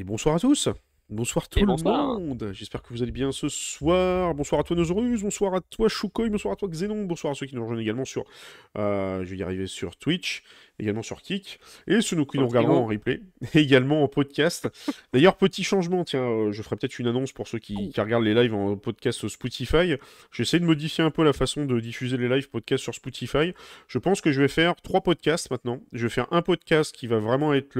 Et bonsoir à tous. Bonsoir tout le monde. J'espère que vous allez bien ce soir. Bonsoir à toi Nozorus. bonsoir à toi Choukoy, bonsoir à toi Xenon, bonsoir à ceux qui nous rejoignent également sur, euh, je vais y arriver sur Twitch également sur Kik, et ce nous regardons en replay, et également en podcast. D'ailleurs, petit changement, tiens, euh, je ferai peut-être une annonce pour ceux qui, regardent les lives en podcast Spotify. J'essaie de modifier un peu la façon de diffuser les lives podcast sur Spotify. Je pense que je vais faire trois podcasts maintenant. Je vais faire un podcast qui va vraiment être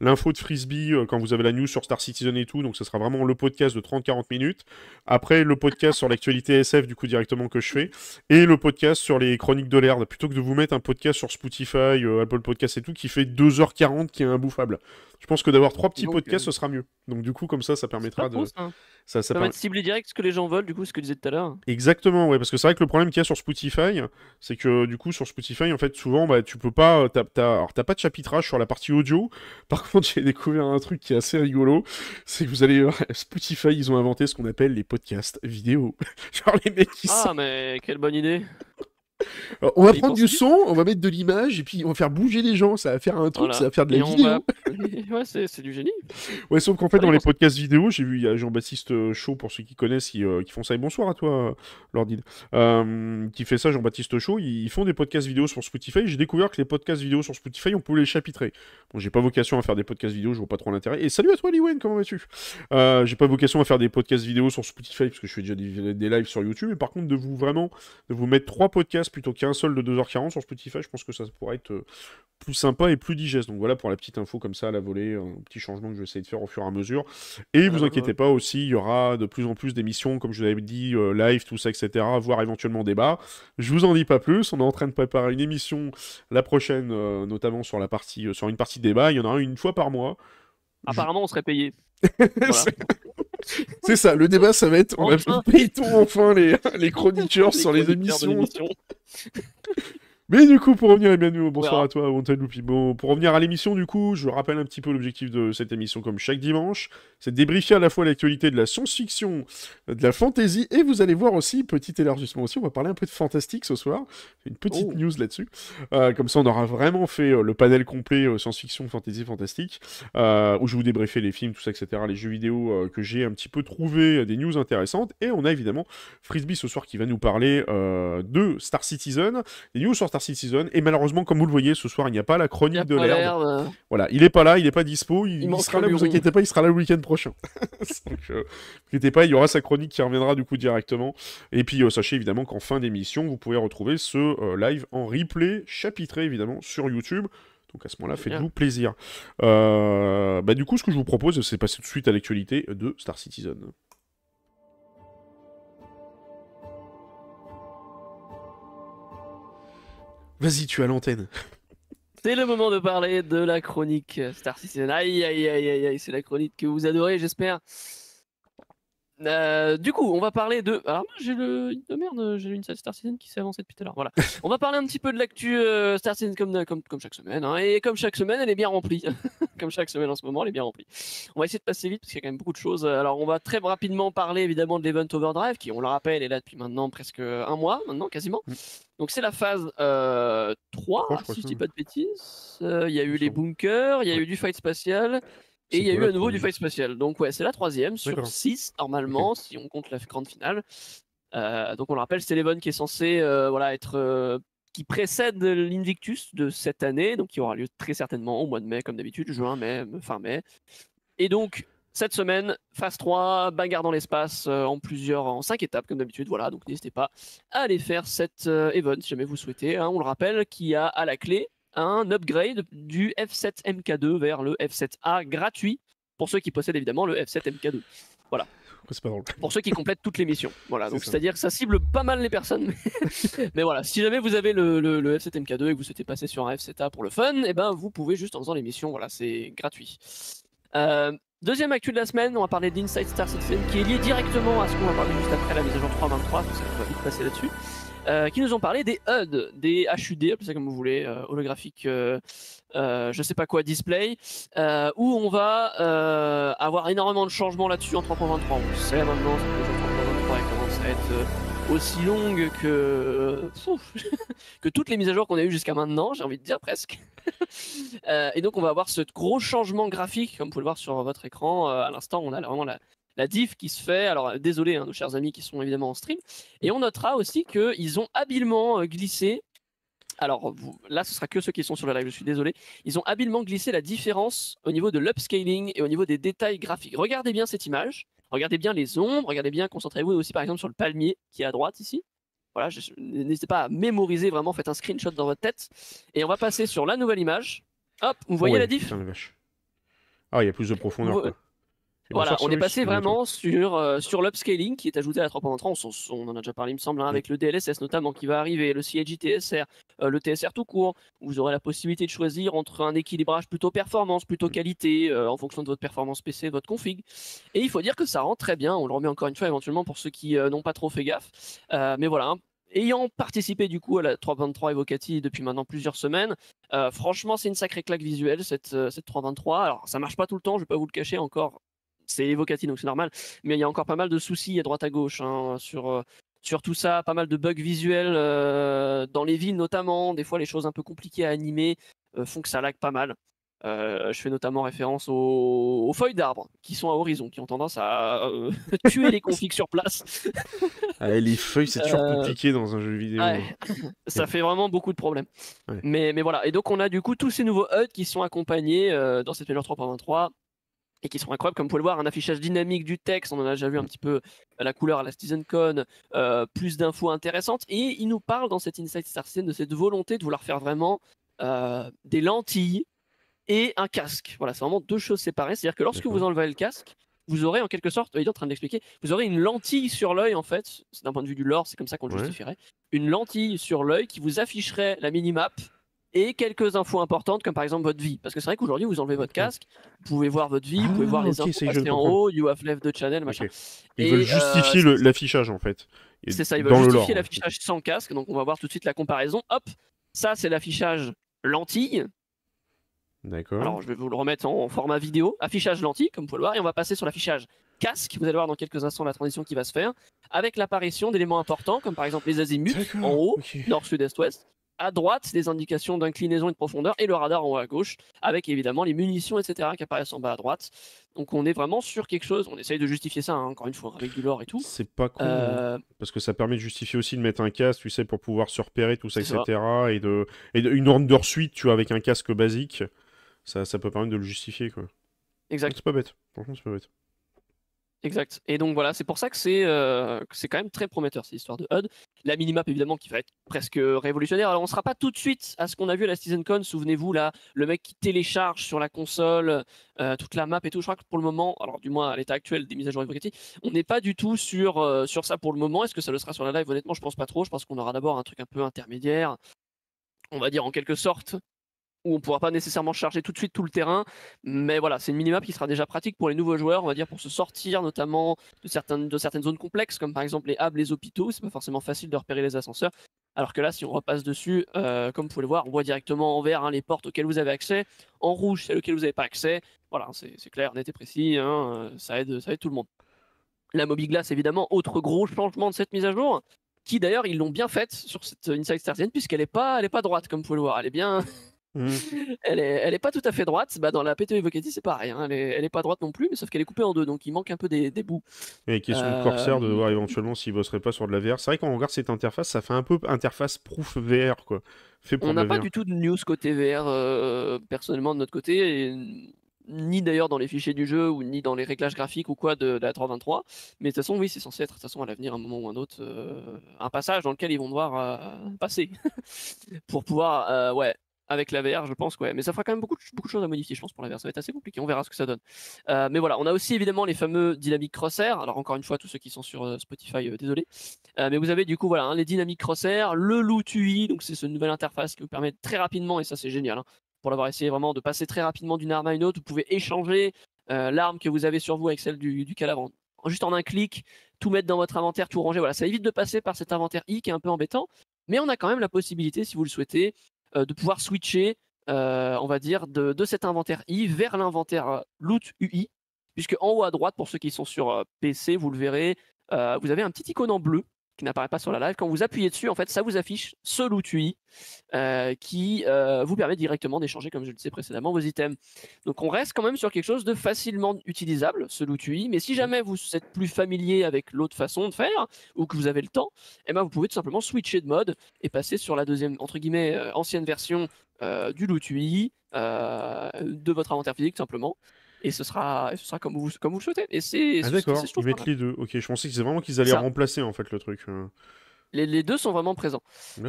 l'info de Frisbee euh, quand vous avez la news sur Star Citizen et tout, donc ce sera vraiment le podcast de 30-40 minutes. Après, le podcast sur l'actualité SF, du coup, directement que je fais, et le podcast sur les chroniques de l'air... plutôt que de vous mettre un podcast sur Spotify, euh, Apple Podcast et tout, qui fait 2h40 qui est imbouffable. Je pense que d'avoir trois petits podcasts, euh, ce sera mieux. Donc du coup, comme ça, ça permettra de... ça. Ça, cibler direct ce que les gens veulent, du coup, ce que tu disais tout à l'heure. Exactement, ouais, parce que c'est vrai que le problème qu'il y a sur Spotify, c'est que du coup, sur Spotify, en fait, souvent, bah, tu peux pas. T'as, pas de chapitrage sur la partie audio. Par contre, j'ai découvert un truc qui est assez rigolo. C'est que vous allez. Euh, Spotify, ils ont inventé ce qu'on appelle les podcasts vidéo. Genre les mecs qui. Ah, mais quelle bonne idée! on va prendre du son, on va mettre de l'image et puis on va faire bouger les gens. Ça va faire un truc, ça va faire de la et ouais, c'est, du génie. Ouais, sauf qu'en fait, dans les podcasts vidéo, j'ai vu, il y a Jean-Baptiste euh, Chaud, pour ceux qui connaissent, euh, qui, font ça. Et bonsoir à toi, euh, Lordine, qui fait ça, Jean-Baptiste Chaud. Ils, font des podcasts vidéo sur Spotify. J'ai découvert que les podcasts vidéo sur Spotify, on peut les chapitrer. Bon, j'ai pas vocation à faire des podcasts vidéo, je vois pas trop l'intérêt. Et salut à toi, Liwen, comment vas-tu J'ai pas vocation à faire des podcasts vidéo sur Spotify, parce que je fais déjà des, des lives sur YouTube. et par contre, de vous vraiment, de vous mettre trois podcasts plutôt qu'un seul de 2h40 sur Spotify. Je pense que ça pourrait être euh, plus sympa et plus digeste. Donc voilà pour la petite info comme ça à la volée, un petit changement que je vais essayer de faire au fur et à mesure. Et vous inquiétez pas aussi, il y aura de plus en plus d'émissions, comme je vous avais dit, euh, live, tout ça, etc., voire éventuellement débat. Je vous en dis pas plus. On est en train de préparer une émission la prochaine, euh, notamment sur, la partie, sur une partie débat. Il y en aura une fois par mois. Apparemment, on serait payé. C'est ça, le débat, ça va être on enfin. paye t enfin les, les chroniqueurs sur les émissions Mais du coup, pour revenir, et bienvenue, bonsoir à toi, Bon, pour revenir à l'émission, du coup, je rappelle un petit peu l'objectif de cette émission, comme chaque dimanche, c'est de débriefer à la fois l'actualité de la science-fiction, de la fantasy, et vous allez voir aussi, petit élargissement aussi, on va parler un peu de fantastique ce soir, une petite oh. news là-dessus. Euh, comme ça, on aura vraiment fait euh, le panel complet euh, science-fiction, fantasy, fantastique, où je vous débriefer les films, tout ça, etc., les jeux vidéo que j'ai un petit peu trouvé, des news intéressantes, et on a évidemment Frisbee ce soir qui va nous parler de Star Citizen, des news sur Star Citizen. Et malheureusement, comme vous le voyez, ce soir, il n'y a pas la chronique de l'herbe. Voilà, il n'est pas là, il n'est pas dispo. Il, sera là, vous inquiétez pas, il sera là le week-end prochain. Donc, euh, inquiétez pas, il y aura sa chronique qui reviendra du coup directement. Et puis, euh, sachez évidemment qu'en fin d'émission, vous pouvez retrouver ce euh, live en replay, chapitré évidemment, sur YouTube. Donc à ce moment-là, faites-vous plaisir. bah, du coup, ce que je vous propose, c'est passer tout de suite à l'actualité de Star Citizen. Vas-y, tu as l'antenne. C'est le moment de parler de la chronique Star Citizen. Aïe, aïe, aïe, aïe, aïe, c'est la chronique que vous adorez, j'espère. Euh, du coup, on va parler de. Alors, moi, j'ai le. De oh, merde, j'ai une Star Citizen qui s'est avancée depuis tout à l'heure. Voilà. on va parler un petit peu de l'actu euh, Star Citizen euh, comme, comme, chaque semaine. Hein, et comme chaque semaine, elle est bien remplie. comme chaque semaine en ce moment, elle est bien remplie. On va essayer de passer vite parce qu'il y a quand même beaucoup de choses. Alors, on va très rapidement parler évidemment de l'Event Overdrive qui, on le rappelle, est là depuis maintenant presque un mois, maintenant quasiment. Mm. Donc, c'est la phase 3, si je dis pas de bêtises. Il y a eu les bunkers, il y a eu du fight spatial. Et il y a eu à nouveau du fight spatial. Donc ouais, c'est la troisième sur six normalement, si on compte la grande finale. Euh, donc on le rappelle, c'est Eleven qui est censé euh, voilà, être... Euh, qui précède l'Invictus de cette année, donc qui aura lieu très certainement au mois de mai, comme d'habitude, juin, mai, fin mai. Et donc, cette semaine, phase 3, bagarre dans l'espace en plusieurs, en cinq étapes comme d'habitude. Voilà, donc n'hésitez pas à aller faire cette event si jamais vous souhaitez. Hein. on le rappelle, qui a à la clé un upgrade du F7 MK2 vers le F7A gratuit pour ceux qui possèdent évidemment le F7 MK2. Voilà. Pour ceux qui complètent toutes les missions. Voilà. Donc c'est-à-dire que ça cible pas mal les personnes. Mais, voilà, si jamais vous avez le, le, F7 MK2 et que vous souhaitez passer sur un F7A pour le fun, et eh ben vous pouvez juste en faisant les missions. Voilà, c'est gratuit. Euh, deuxième actu de la semaine, on va parler d'Inside Star Citizen qui est lié directement à ce qu'on va parler juste après la mise à jour 3.23, donc on va vite passer là-dessus. Euh, qui nous ont parlé des HUD, des HUD, ça comme vous voulez, euh, holographique, euh, je sais pas quoi, display, où on va avoir énormément de changements là-dessus en 3.23. On sait maintenant que 3.23 commence à être aussi longue que que toutes les mises à jour qu'on a eues jusqu'à maintenant, j'ai envie de dire presque. et donc on va avoir ce gros changement graphique, comme vous pouvez le voir sur votre écran. à l'instant, on a vraiment la, la diff qui se fait. Alors désolé, hein, nos chers amis qui sont évidemment en stream. Et on notera aussi qu'ils ont habilement euh, glissé. Alors là, ce sera que ceux qui sont sur le live. Je suis désolé. Ils ont habilement glissé la différence au niveau de l'upscaling et au niveau des détails graphiques. Regardez bien cette image. Regardez bien les ombres. Regardez bien. Concentrez-vous aussi par exemple sur le palmier qui est à droite ici. Voilà, n'hésitez pas à mémoriser vraiment, faites un screenshot dans votre tête. Et on va passer sur la nouvelle image. Hop, vous voyez la diff Ah, il y a plus de profondeur. quoi voilà, on est passé vraiment sur, euh, sur l'upscaling qui est ajouté à la 3.3. On, en a déjà parlé, il me semble, hein, avec le DLSS notamment qui va arriver, le CIG TSR, euh, le TSR tout court. vous aurez la possibilité de choisir entre un équilibrage plutôt performance, plutôt mm. qualité, euh, en fonction de votre performance PC, de votre config. Et il faut dire que ça rend très bien. On le remet encore une fois éventuellement pour ceux qui n'ont pas trop fait gaffe. mais voilà, hein. ayant participé du coup à la 3.23 Evocati depuis maintenant plusieurs semaines, franchement c'est une sacrée claque visuelle cette, cette 3.23. Alors ça marche pas tout le temps, je vais pas vous le cacher encore c'est évocatif, donc c'est normal. Mais il y a encore pas mal de soucis à droite à gauche hein, sur, euh, sur tout ça, pas mal de bugs visuels euh, dans les villes notamment. Des fois, les choses un peu compliquées à animer euh, font que ça lag pas mal. je fais notamment référence aux, feuilles d'arbres qui sont à horizon, qui ont tendance à tuer les configs sur place. les feuilles, c'est toujours compliqué dans un jeu vidéo. Ça fait vraiment beaucoup de problèmes. Mais, mais, voilà, et donc on a du coup tous ces nouveaux HUD qui sont accompagnés dans cette meilleure 3.23 et qui sont incroyables, comme vous pouvez le voir, un affichage dynamique du texte, on en a déjà vu un petit peu la couleur à la season euh, plus d'infos intéressantes, et il nous parle dans cette Insight Star de cette volonté de vouloir faire vraiment euh, des lentilles et un casque. Voilà, c'est vraiment deux choses séparées, c'est-à-dire que lorsque vous enlevez le casque, vous aurez en quelque sorte, il est en train d'expliquer, vous aurez une lentille sur l'œil en fait, c'est d'un point de vue du lore, c'est comme ça qu'on le justifierait, une lentille sur l'œil qui vous afficherait la minimap et quelques infos importantes comme par exemple votre vie. Parce que c'est vrai qu'aujourd'hui, vous enlevez votre casque, vous pouvez voir votre vie, vous pouvez ah, voir les infos en haut, you have left the channel, machin. Ils et veulent justifier euh, l'affichage en fait. C'est ça, ils veulent justifier l'affichage sans casque, donc on va voir tout de suite la comparaison. Hop, ça c'est l'affichage lentille. D'accord. Alors je vais vous le remettre en, format vidéo, affichage lentille comme vous pouvez le voir, et on va passer sur l'affichage casque. Vous allez voir dans quelques instants la transition qui va se faire, avec l'apparition d'éléments importants comme par exemple les azimuts en haut, nord, sud, est, ouest à droite des indications d'inclinaison et de profondeur et le radar en haut à gauche avec évidemment les munitions etc qui apparaissent en bas à droite donc on est vraiment sur quelque chose on essaye de justifier ça hein, encore une fois avec du lore et tout c'est pas cool hein, euh, parce que ça permet de justifier aussi de mettre un casque tu sais pour pouvoir se repérer tout ça etc et de une under suite tu vois avec un casque basique ça, ça peut permettre de le justifier quoi exact c'est pas bête franchement c'est pas bête Exact. Et donc voilà, c'est pour ça que c'est euh, quand même très prometteur cette histoire de HUD. La minimap évidemment qui va être presque révolutionnaire. Alors on sera pas tout de suite à ce qu'on a vu à la Season Con, Souvenez-vous là, le mec qui télécharge sur la console euh, toute la map et tout. Je crois que pour le moment, alors du moins à l'état actuel des mises à jour on n'est pas du tout sur, euh, sur ça pour le moment. Est-ce que ça le sera sur la live Honnêtement, je pense pas trop. Je pense qu'on aura d'abord un truc un peu intermédiaire on va dire en quelque sorte, où on ne pourra pas nécessairement charger tout de suite tout le terrain. Mais voilà, c'est une minimap qui sera déjà pratique pour les nouveaux joueurs, on va dire, pour se sortir notamment de certaines, zones complexes, comme par exemple les hubs, les hôpitaux. C'est pas forcément facile de repérer les ascenseurs. Alors que là, si on repasse dessus, euh, comme vous pouvez le voir, on voit directement en vert hein, les portes auxquelles vous avez accès, en rouge celles auxquelles vous n'avez pas accès. Voilà, c'est clair, net et précis, hein, euh, ça, aide, ça aide tout le monde. La glass, évidemment, autre gros changement de cette mise à jour, qui d'ailleurs, ils l'ont bien faite sur cette Inside Startienne, puisqu'elle n'est pas, pas droite, comme vous pouvez le voir. Elle est bien, Mmh. Elle, est, pas tout à fait droite. Bah, dans la PTE Evocati, c'est pas rien. Hein. Elle, est, pas droite non plus, mais sauf qu'elle est coupée en deux, donc il manque un peu des, bouts. Et question de Corsair euh, de voir mmh. éventuellement s'il bosserait pas sur de la VR. C'est vrai qu'on regarde cette interface, ça fait un peu interface proof VR quoi. pour On n'a pas du tout de news côté VR euh, personnellement de notre côté. ni d'ailleurs dans les fichiers du jeu ou ni dans les réglages graphiques ou quoi de, la 323. Mais de toute façon, oui, c'est censé être de façon à l'avenir, un moment ou un autre, euh, un passage dans lequel ils vont devoir passer pour pouvoir, ouais, avec la je pense, ouais. Mais ça fera quand même beaucoup de, choses à modifier, je pense, pour la Ça va être assez compliqué, on verra ce que ça donne. Euh, mais voilà, on a aussi évidemment les fameux dynamiques crosser. Alors encore une fois, tous ceux qui sont sur euh, Spotify, euh, désolé. mais vous avez du coup voilà hein, les dynamiques crosser, le Loot UI, donc c'est ce nouvelle interface qui vous permet très rapidement, et ça c'est génial, hein. pour l'avoir essayé vraiment de passer très rapidement d'une arme à une autre, vous pouvez échanger l'arme que vous avez sur vous avec celle du, du calabre juste en un clic, tout mettre dans votre inventaire, tout ranger. Voilà, ça évite de passer par cet inventaire I qui est un peu embêtant. Mais on a quand même la possibilité, si vous le souhaitez, euh, de pouvoir switcher, euh, on va dire, de, de, cet inventaire I vers l'inventaire euh, loot UI, puisque en haut à droite, pour ceux qui sont sur PC, vous le verrez, vous avez un petit icône en bleu qui n'apparaît pas sur la live. Quand vous appuyez dessus, en fait, ça vous affiche ce loot UI euh, qui euh, vous permet directement d'échanger, comme je le disais précédemment, vos items. Donc on reste quand même sur quelque chose de facilement utilisable, ce loot UI. Mais si jamais vous êtes plus familier avec l'autre façon de faire ou que vous avez le temps, eh ben, vous pouvez tout simplement switcher de mode et passer sur la deuxième entre guillemets euh, ancienne version du loot UI, de votre inventaire physique tout simplement et ce sera, ce sera comme, vous, comme vous le souhaitez. Et c'est, ah d'accord, ils mettent les deux. Ok, je pensais que vraiment qu'ils allaient remplacer en fait le truc. Euh. Les, les deux sont vraiment présents.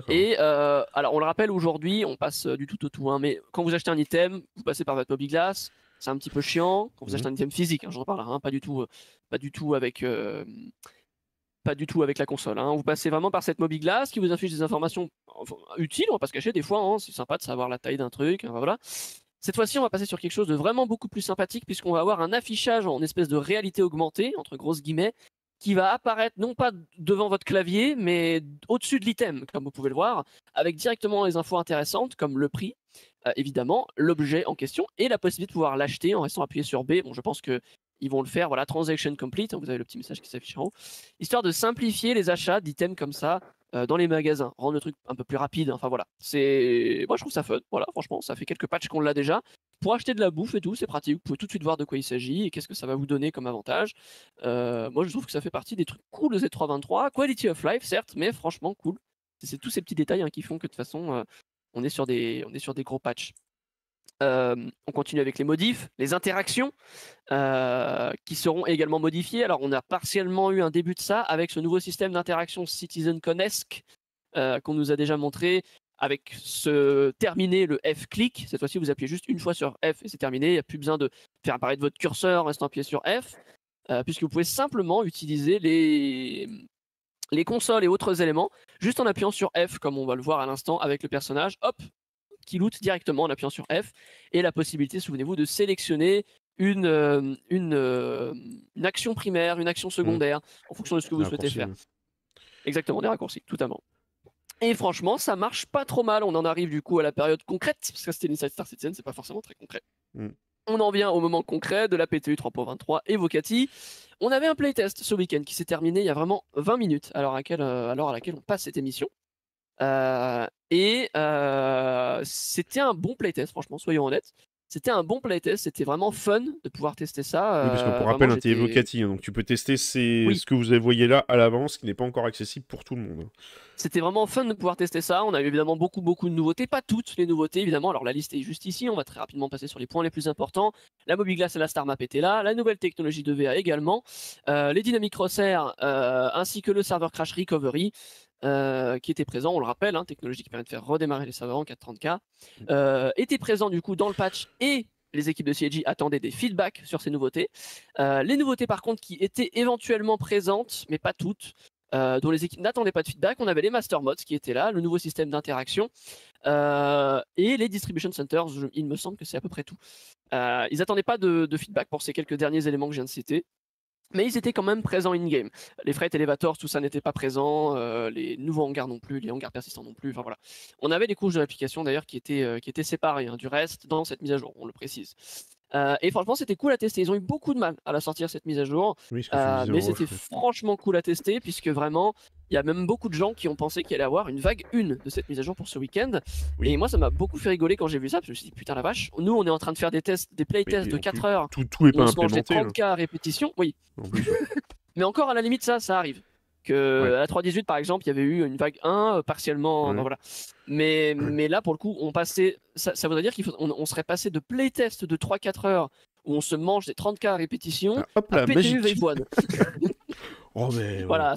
Et euh, alors on le rappelle aujourd'hui, on passe euh, du tout au tout. Hein, mais quand vous achetez un item, vous passez par votre Mobiglass, c'est un petit peu chiant. Quand vous mmh. achetez un item physique, je hein, j'en hein, pas du tout, pas du tout avec. pas du tout avec la console. Hein. Vous passez vraiment par cette Mobiglass qui vous inflige des informations utiles, on va pas se cacher, des fois, hein, c'est sympa de savoir la taille d'un truc, voilà. Cette fois-ci, on va passer sur quelque chose de vraiment beaucoup plus sympathique puisqu'on va avoir un affichage en espèce de réalité augmentée, entre grosses guillemets, qui va apparaître non pas devant votre clavier, mais au-dessus de l'item, comme vous pouvez le voir, avec directement les infos intéressantes comme le prix, euh, évidemment, l'objet en question et la possibilité de pouvoir l'acheter en restant appuyé sur B. Bon, je pense que ils vont le faire, voilà, transaction complete, hein, vous avez le petit message qui s'affiche en haut, histoire de simplifier les achats d'items comme ça euh, dans les magasins, rendre le truc un peu plus rapide. Enfin voilà, c'est moi je trouve ça fun. Voilà, franchement, ça fait quelques patchs qu'on l'a déjà. Pour acheter de la bouffe et tout, c'est pratique. Vous pouvez tout de suite voir de quoi il s'agit et qu'est-ce que ça va vous donner comme avantage. Euh, moi, je trouve que ça fait partie des trucs cool de Z323. Quality of life, certes, mais franchement cool. C'est tous ces petits détails hein, qui font que de toute façon, euh, on est sur des on est sur des gros patchs. Euh, on continue avec les modifs, les interactions euh, qui seront également modifiées. Alors, on a partiellement eu un début de ça avec ce nouveau système d'interaction CitizenConesque euh, qu'on nous a déjà montré. Avec ce terminé, le F-click, cette fois-ci vous appuyez juste une fois sur F et c'est terminé, il n'y a plus besoin de faire apparaître votre curseur en restant appuyé sur F, euh, puisque vous pouvez simplement utiliser les, les consoles et autres éléments juste en appuyant sur F, comme on va le voir à l'instant avec le personnage. Hop, qui loot directement en appuyant sur F, et la possibilité, souvenez-vous, de sélectionner une, euh, euh, une, action primaire, une action mmh. secondaire, en fonction de ce que vous souhaitez faire. Exactement, des raccourcis, tout à Et franchement, ça marche pas trop mal. On en arrive du coup à la période concrète, parce que c'était l'Inside Star Citizen, c'est pas forcément très concret. Mmh. On en vient au moment concret de la PTU 3.23 evocati On avait un playtest ce week-end qui s'est terminé il y a vraiment 20 minutes, alors à, quelle euh, alors à laquelle on passe cette émission. Euh, et euh, c'était un bon playtest, franchement, soyons honnêtes c'était un bon playtest, c'était vraiment fun de pouvoir tester ça. parce que pour euh, rappel, un hein, évocatif, hein, donc tu peux tester ce que vous voyez là à l'avance, qui n'est pas encore accessible pour tout le monde. Hein. C'était vraiment fun de pouvoir tester ça. On a eu évidemment beaucoup, beaucoup de nouveautés, pas toutes les nouveautés évidemment. Alors la liste est juste ici, on va très rapidement passer sur les points les plus importants. La glass et la Star Map étaient là, la nouvelle technologie de VA également, les dynamiques Crosshair ainsi que le serveur Crash Recovery. Euh, qui était présent, on le rappelle, hein, technologie qui permet de faire redémarrer les serveurs en 430K, mmh. euh, était présent du coup dans le patch et les équipes de CIG attendaient des feedbacks sur ces nouveautés. Euh, les nouveautés par contre qui étaient éventuellement présentes, mais pas toutes, dont les équipes n'attendaient pas de feedback, on avait les master mods qui étaient là, le nouveau système d'interaction et les distribution centers, il me semble que c'est à peu près tout. ils n'attendaient pas de feedback pour ces quelques derniers éléments que je viens de citer mais ils étaient quand même présents in-game. Les freight elevators, tout ça n'était pas présent, euh, les nouveaux hangars non plus, les hangars persistants non plus, enfin voilà. On avait des couches de l'application d'ailleurs qui, étaient, euh, qui étaient séparées hein. du reste dans cette mise à jour, on le précise. Euh, et franchement, c'était cool à tester. Ils ont eu beaucoup de mal à la sortir cette mise à jour, euh, mais c'était franchement cool à tester puisque vraiment, il y a même beaucoup de gens qui ont pensé qu'il allait avoir une vague une de cette mise à jour pour ce week-end. Et moi, ça m'a beaucoup fait rigoler quand j'ai vu ça parce que je me suis dit putain la vache. Nous, on est en train de faire des tests, des playtests de 4 heures. Tout, tout est pas se 30 k à répétition. Oui. mais encore à la limite, ça, ça arrive que à 3.18 par exemple, il y avait eu une vague 1 euh, partiellement. Euh, voilà. Mais, mais là, pour le coup, on passait, ça, ça voudrait dire qu'on on serait passé de playtest de 3-4 heures où on se mange des 30K à répétition ah, hop à PTU oh, mais, Voilà,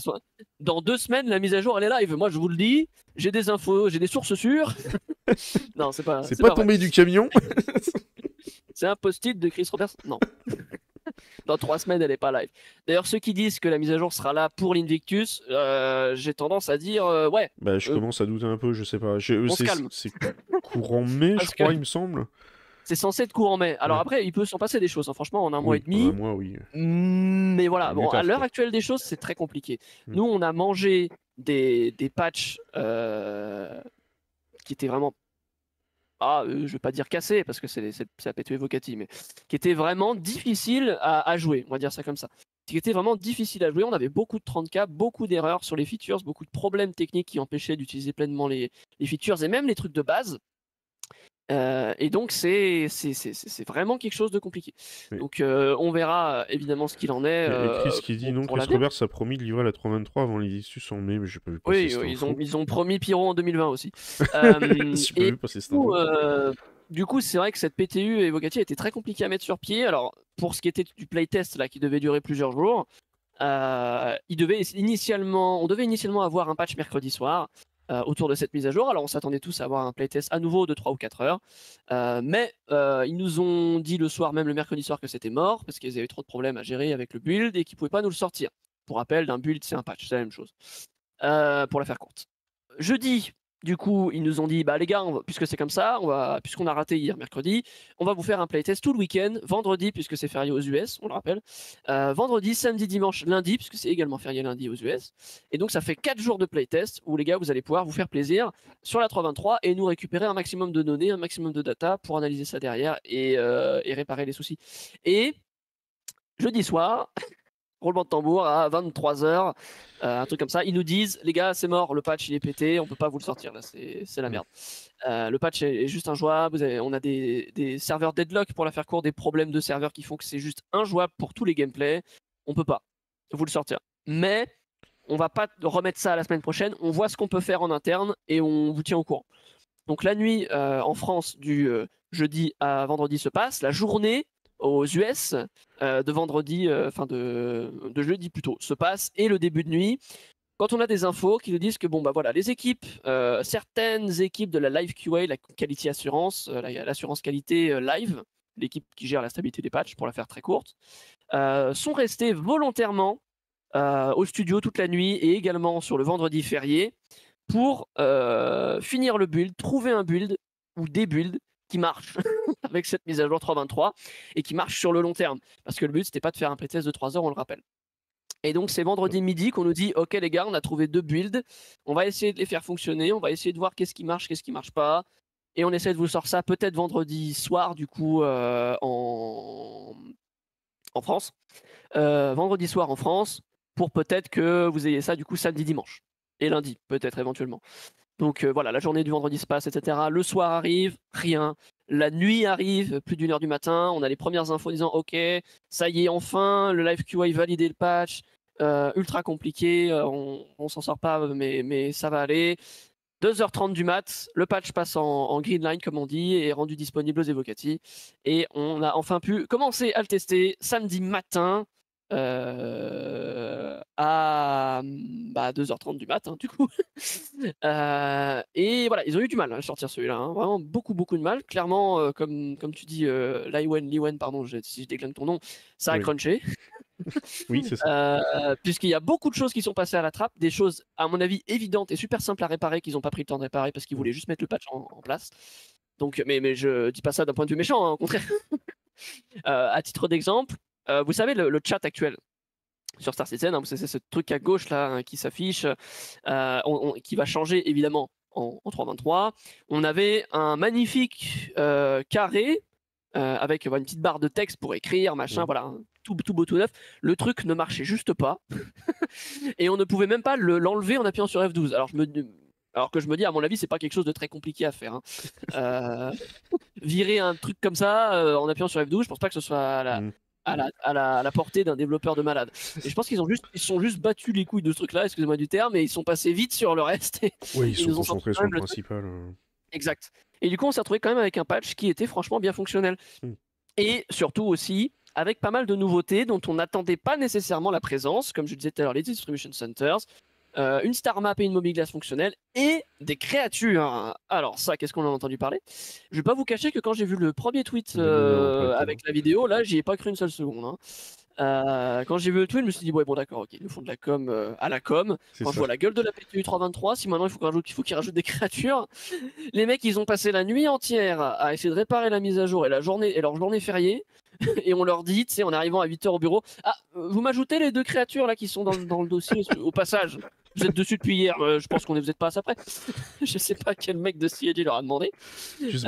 dans deux semaines, la mise à jour, elle est live. Moi, je vous le dis, j'ai des infos, j'ai des sources sûres. non, c'est pas. C'est pas, pas tombé du camion. c'est un post-it de Chris Roberts. Non dans trois semaines, elle n'est pas live. D'ailleurs, ceux qui disent que la mise à jour sera là pour l'Invictus, euh, j'ai tendance à dire euh, ouais. Bah, je euh, commence à douter un peu, je sais pas. C'est courant mai, je crois, il me semble. C'est censé être courant mai. Alors après, il peut s'en passer des choses, hein. franchement, en un mois et demi. En un mois, oui. Mm, mais voilà, bon, à l'heure actuelle des choses, c'est très compliqué. Mm. Nous, on a mangé des, des patchs qui étaient vraiment ah, euh, je vais pas dire cassé parce que c'est peu évocatif mais qui était vraiment difficile à, jouer, on va dire ça comme ça. Qui était vraiment difficile à jouer, on avait beaucoup de 30K, beaucoup d'erreurs sur les features, beaucoup de problèmes techniques qui empêchaient d'utiliser pleinement les features et même les trucs de base euh, et donc c'est c'est vraiment quelque chose de compliqué. Donc euh, on verra euh, évidemment ce qu'il en est. Euh, Chris qui dit non, Chris a promis de livrer la 323 avant les issues en mai, mais je peux pas. Oui, oui ils ont ils ont promis Pyro en 2020 aussi. du, coup, du coup, c'est vrai que cette PTU évocative était très compliquée à mettre sur pied. Alors pour ce qui était du playtest là, qui devait durer plusieurs jours, il devait initialement on devait initialement avoir un patch mercredi soir. Euh, autour de cette mise à jour. Alors on s'attendait tous à avoir un playtest à nouveau de 3 ou 4 heures. Euh, mais euh, ils nous ont dit le soir, même le mercredi soir, que c'était mort parce qu'ils avaient trop de problèmes à gérer avec le build et qu'ils ne pouvaient pas nous le sortir. Pour rappel, d'un build, c'est un patch, c'est la même chose. pour la faire courte. Jeudi, du coup, ils nous ont dit, bah les gars, puisque c'est comme ça, on puisqu'on a raté hier mercredi, on va vous faire un playtest tout le week-end, vendredi, puisque c'est férié aux US, on le rappelle, euh, vendredi, samedi, dimanche, lundi, puisque c'est également férié lundi aux US. Et donc, ça fait 4 jours de playtest où les gars, vous allez pouvoir vous faire plaisir sur la 323 et nous récupérer un maximum de données, un maximum de data pour analyser ça derrière et euh, réparer les soucis. Et jeudi soir, roulement de tambour à 23h, euh, un truc comme ça. Ils nous disent, les gars, c'est mort, le patch il est pété, on peut pas vous le sortir, c'est la merde. Euh, le patch est, juste un vous on a des, serveurs deadlock pour la faire court, des problèmes de serveurs qui font que c'est juste un jouable pour tous les gameplays, on peut pas vous le sortir. Mais on va pas remettre ça à la semaine prochaine, on voit ce qu'on peut faire en interne et on vous tient au courant. Donc la nuit euh, en France du jeudi à vendredi se passe, la journée aux US euh, de vendredi, euh, enfin de, jeudi plutôt, se passe et le début de nuit. Quand on a des infos qui nous disent que bon bah voilà les équipes, euh, certaines équipes de la Live QA, la Quality Assurance, l'assurance qualité live, l'équipe qui gère la stabilité des patchs pour la faire très courte, sont restées volontairement au studio toute la nuit et également sur le vendredi férié pour finir le build, trouver un build ou des builds marche avec cette mise à jour 3.23 et qui marche sur le long terme. Parce que le but, c'était pas de faire un playtest de 3 heures, on le rappelle. Et donc, c'est vendredi midi qu'on nous dit Ok, les gars, on a trouvé deux builds. On va essayer de les faire fonctionner. On va essayer de voir qu'est-ce qui marche, qu'est-ce qui marche pas. Et on essaie de vous sortir ça peut-être vendredi soir, du coup, euh, en... France. Euh, vendredi soir en France, pour peut-être que vous ayez ça, du coup, samedi, dimanche. Et lundi, peut-être éventuellement. Donc euh, voilà, la journée du vendredi se passe, etc. Le soir arrive, rien. La nuit arrive, plus d'une heure du matin. On a les premières infos disant OK, ça y est, enfin, le live QI validé le patch. Euh, ultra compliqué, euh, on, s'en sort pas, mais, mais ça va aller. 2h30 du mat, le patch passe en, green line, comme on dit, et est rendu disponible aux Evocati. Et on a enfin pu commencer à le tester samedi matin à bah, 2h30 du matin hein, du coup. Euh, et voilà, ils ont eu du mal hein, à sortir celui-là. Hein. Vraiment beaucoup, beaucoup de mal. Clairement, euh, comme, comme tu dis, euh, Liwen, Liwen, pardon, si je déclame ton nom, ça a crunché. oui, c'est ça. Euh, puisqu'il y a beaucoup de choses qui sont passées à la trappe, des choses, à mon avis, évidentes et super simples à réparer qu'ils n'ont pas pris le temps de réparer parce qu'ils mm. voulaient juste mettre le patch en, place. Donc, mais, mais je dis pas ça d'un point de vue méchant, au contraire. à titre d'exemple, vous savez, le chat actuel, sur Star Citizen, hein, c'est ce truc à gauche là hein, qui s'affiche, euh, qui va changer évidemment en, 3.23. On avait un magnifique euh, carré euh, avec une petite barre de texte pour écrire, machin, mm. voilà, hein, tout, beau, tout neuf. Le truc ne marchait juste pas et on ne pouvait même pas l'enlever en appuyant sur F12. Alors que je me dis, à mon avis, c'est pas quelque chose de très compliqué à faire. virer un truc comme ça en appuyant sur F12, je pense pas que ce soit mm à la, portée d'un développeur de malade. Et je pense qu'ils ont juste, ils sont juste battus les couilles de ce truc-là, excusez-moi du terme, et ils sont passés vite sur le reste. Et, oui, ils, sont hein. Exact. Et du coup, on s'est retrouvé quand même avec un patch qui était franchement bien fonctionnel. Hmm. Et surtout aussi, avec pas mal de nouveautés dont on n'attendait pas nécessairement la présence, comme je disais tout à l'heure, les Distribution Centers, euh, une star map et une glace fonctionnelle et des créatures. Alors ça, qu'est-ce qu'on a entendu parler Je vais pas vous cacher que quand j'ai vu le premier tweet euh, avec la vidéo, là, j'y ai pas cru une seule seconde. Hein. Euh, quand j'ai vu le tweet, je me suis dit, ouais, bon, d'accord, ok, ils nous font de la com à la com. je vois la gueule de la PTU 323, si maintenant il faut qu'ils rajoutent, des créatures, les mecs, ils ont passé la nuit entière à essayer de réparer la mise à jour et, la journée, et leur journée fériée et on leur dit, tu sais, en arrivant à 8h au bureau, ah, euh, vous m'ajoutez les deux créatures là qui sont dans, le dossier au passage. Vous êtes dessus depuis hier, euh, je pense qu'on est, vous êtes pas assez près. je sais pas quel mec de CIG leur a demandé. Juste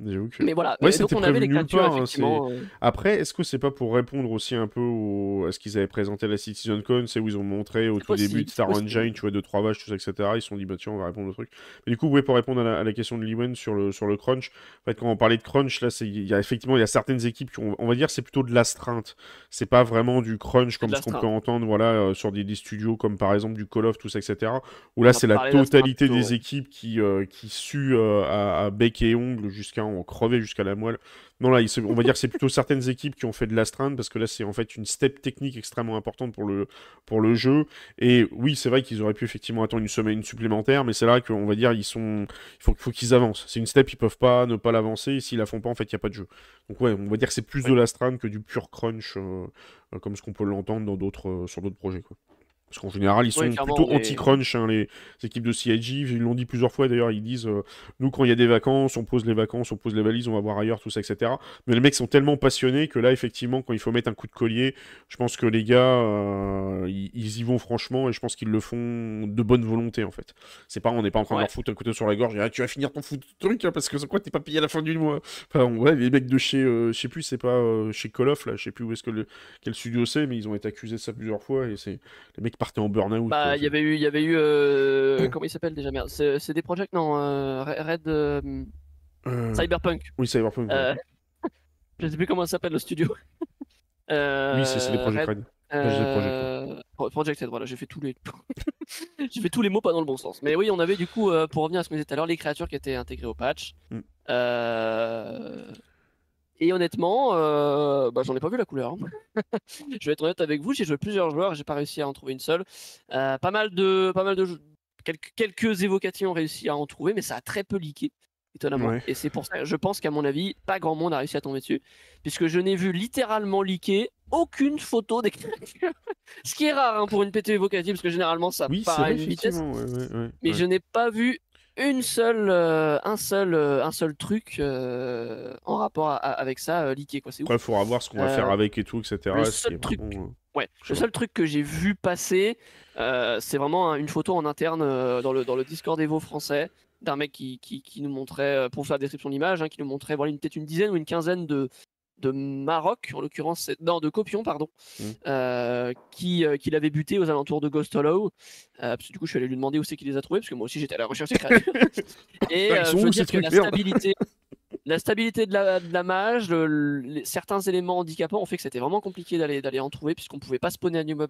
mais voilà, euh, donc on avait les hein, euh. Après, est-ce que c'est pas pour répondre aussi un peu à ce qu'ils avaient présenté à la CitizenCon, c'est où ils ont montré au tout début de Star Engine, tu vois, deux, trois vaches, tout ça, etc. Ils se sont dit, bah tiens, on va répondre au truc. Mais du coup, pouvez pour répondre à la, question de Liwen sur le, sur le crunch, en fait, quand on parlait de crunch, là, il y a effectivement, il y a certaines équipes qui on va dire, c'est plutôt de l'astreinte. C'est pas vraiment du crunch comme ce qu'on peut entendre, voilà, euh, sur des, studios comme par exemple du Call of, tout ça, etc. Où là, c'est la totalité des équipes qui, qui suent à, à bec et ongle jusqu'à on crevé jusqu'à la moelle. Non, là, on va dire que c'est plutôt certaines équipes qui ont fait de l'astreinte, parce que là, c'est en fait une step technique extrêmement importante pour le, pour le jeu. Et oui, c'est vrai qu'ils auraient pu effectivement attendre une semaine supplémentaire, mais c'est là qu'on va dire ils sont... il faut, qu'ils avancent. C'est une step, ils peuvent pas ne pas l'avancer, et s'ils la font pas, en fait, il n'y a pas de jeu. Donc ouais, on va dire que c'est plus de de l'astreinte que du pur crunch, euh, euh, comme ce qu'on peut l'entendre dans d'autres, euh, sur d'autres projets. Quoi. Parce qu'en général, ils sont plutôt anti-crunch. Hein, les... équipes de CIG, ils l'ont dit plusieurs fois d'ailleurs, ils disent euh, Nous, quand il y a des vacances, on pose les vacances, on pose les valises, on va voir ailleurs, tout ça, etc. Mais les mecs sont tellement passionnés que là, effectivement, quand il faut mettre un coup de collier, je pense que les gars, euh, ils, y vont franchement et je pense qu'ils le font de bonne volonté en fait. C'est pas, on n'est pas en train de leur foutre un couteau sur la gorge ah, Tu vas finir ton foutu truc hein, parce que c'est quoi, t'es pas payé à la fin du mois. Enfin, ouais, les mecs de chez, euh, je sais plus, c'est pas chez Call of, là, je sais plus où est-ce que le... quel studio c'est, mais ils ont été accusés de ça plusieurs fois et c'est les mecs partait en burn-out. Bah, il y avait eu, il y avait eu, euh, comment il s'appelle déjà merde, c'est des projets non, euh, Red, euh, Cyberpunk. Oui, Cyberpunk. Je je sais plus comment ça s'appelle le studio. oui, c'est des projets Red. Projected, voilà, j'ai fait tous les, j'ai fait tous les mots pas dans le bon sens. Mais oui, on avait du coup, pour revenir à ce que vous disiez tout à l'heure, les créatures qui étaient intégrées au patch. Mm. Euh et honnêtement, euh, bah, j'en ai pas vu la couleur. Hein. je vais être honnête avec vous, j'ai joué plusieurs joueurs, j'ai pas réussi à en trouver une seule. Euh, pas mal de, pas mal de quelques, quelques évocatifs ont réussi à en trouver, mais ça a très peu liqué, étonnamment. Et c'est pour ça, je pense qu'à mon avis, pas grand monde a réussi à tomber dessus, puisque je n'ai vu littéralement liquer aucune photo des Ce qui est rare hein, pour une PT évocative, parce que généralement ça oui, part mais je n'ai pas vu une seule, euh, un seul, euh, un seul truc euh, en rapport avec ça liqué quoi. C'est il faudra voir ce qu'on va faire avec et tout, etc. Le seul, truc... ouais. le seul truc que j'ai vu passer, c'est vraiment une photo en interne dans le dans le Discord Evo français d'un mec qui, qui, qui, nous montrait, pour faire la description d'image, hein, qui nous montrait voilà, peut-être une dizaine ou une quinzaine de, de Maroc, en l'occurrence, non, de Copion, pardon, mm. euh, qui, euh, qui l'avait buté aux alentours de Ghost Hollow. Euh, du coup, je suis allé lui demander où c'est qu'il les a trouvés, parce que moi aussi j'étais à la recherche Et bah, je veux dire la stabilité, de la, de mage, certains éléments handicapants ont fait que c'était vraiment compliqué d'aller, d'aller en trouver, puisqu'on pouvait pas spawner à New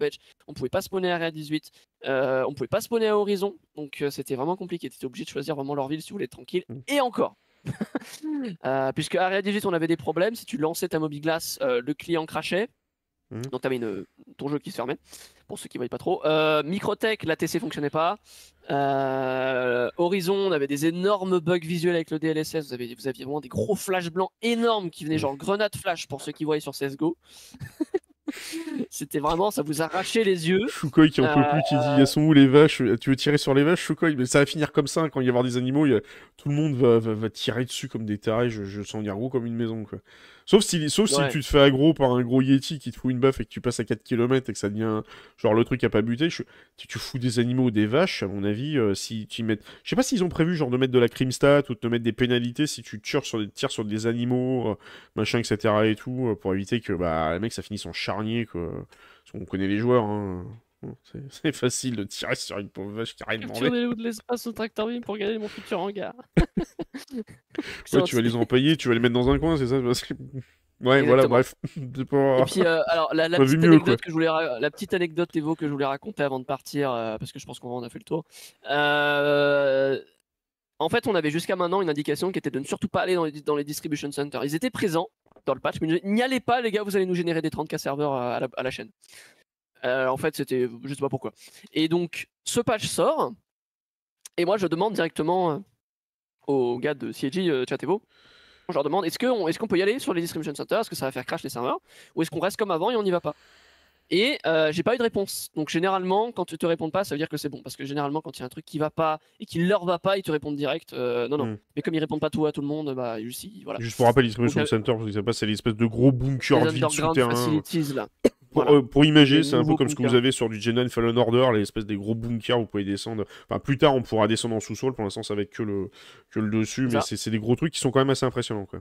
on pouvait pas spawner à 18, on pouvait pas spawner à Horizon, donc c'était vraiment compliqué. Tu étais obligé de choisir vraiment leur ville si vous voulez tranquille. Mm. Et encore, Euh, puisque Area 18, on avait des problèmes. Si tu lançais ta MobiGlass, euh, le client crachait. Hmm. Donc, tu ton jeu qui se fermait, pour ceux qui ne voyaient pas trop. Euh, Microtech, la TC fonctionnait pas. Horizon, on avait des énormes bugs visuels avec le DLSS. Vous, avez, vous aviez vraiment des gros flashs blancs énormes qui venaient hmm. genre grenade flash pour ceux qui voyaient sur CSGO. C'était vraiment, ça vous arrachait les yeux. Choukoï qui en peut plus, qui dit, elles sont où les vaches Tu veux tirer sur les vaches, Choukoï Mais ça va finir comme ça, hein, quand il y avoir des animaux, tout le monde va, tirer dessus comme des tarés, je, je sens gros comme une maison, quoi. Sauf si, sauf si tu te fais aggro par un gros Yeti qui te fout une baffe et que tu passes à 4 km et que ça devient. Genre le truc a pas buté Je... Si tu fous des animaux ou des vaches, à mon avis, euh, si tu mets... Je sais pas s'ils ont prévu genre de mettre de la stat ou de te mettre des pénalités si tu tires sur des, tirs sur des animaux, euh, machin, etc. et tout, euh, pour éviter que bah, le mec ça finisse en charnier, quoi. Parce qu'on connaît les joueurs, hein. C'est facile de tirer sur une pauvre vache carrément. Je vais de l'espace au tracteur pour gagner mon futur hangar. tu vas les empailler, tu vas les mettre dans un coin, c'est ça Ouais, voilà, bref. Et puis, euh, alors, la, petite anecdote que je voulais que je voulais raconter avant de partir, euh, parce que je pense qu'on a fait le tour. Euh, en fait, on avait jusqu'à maintenant une indication qui était de ne surtout pas aller dans les, dans les distribution centers. Ils étaient présents dans le patch, mais n'y allez pas, les gars, vous allez nous générer des 30K serveurs à la, à la chaîne. Euh, en fait, c'était, je sais pas pourquoi. Et donc, ce patch sort, et moi, je demande directement euh, au gars de CIG, euh, Chatevo, je leur demande, est-ce qu'on est peut y aller sur les distribution centers Est-ce que ça va faire crash les serveurs Ou est-ce qu'on reste comme avant et on n'y va pas et j'ai pas eu de réponse. Donc généralement, quand tu te réponds pas, ça veut dire que c'est bon. Parce que généralement, quand il y a un truc qui va pas et qui leur va pas, ils te répondent direct. non, non. Hmm. Mais comme ils répondent pas tout à tout le monde, bah juste voilà. Juste pour rappel, distribution center, c'est l'espèce de gros bunker vide souterrain. Facilities, là. Pour, euh, imager, c'est un peu comme ce que vous avez sur du General Fallen Order, les espèces des gros bunkers où vous pouvez descendre. Enfin, plus tard, on pourra descendre en sous-sol. Pour l'instant, ça va être que le, que le dessus, mais c'est des gros trucs qui sont quand même assez impressionnants. Quoi.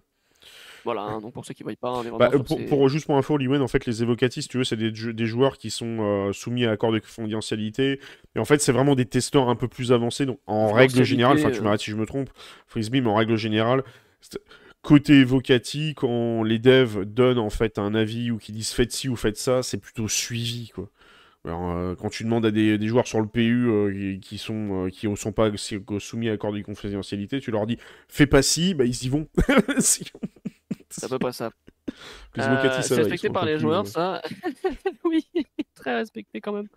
Voilà, hein, donc pour ceux qui ne voient pas. Bah, pour, juste pour info, Liwen, en fait, les évocatistes, tu veux, c'est des, des, joueurs qui sont euh, soumis à accord de confidentialité. Et en fait, c'est vraiment des testeurs un peu plus avancés. Donc, en règle générale, enfin, tu euh, m'arrêtes si je me trompe, Frisbee, mais en règle générale, côté Vocati, quand les devs donnent en fait un avis ou qu'ils disent faites ci ou faites ça, c'est plutôt suivi quoi. Euh, quand tu demandes à des, joueurs sur le PU euh, euh, qui, ne sont sont pas soumis à l'accord de confidentialité, tu leur dis fais pas ci, bah ils y vont. c'est à peu près ça. c'est respecté par les joueurs, ça. oui, très respecté quand même.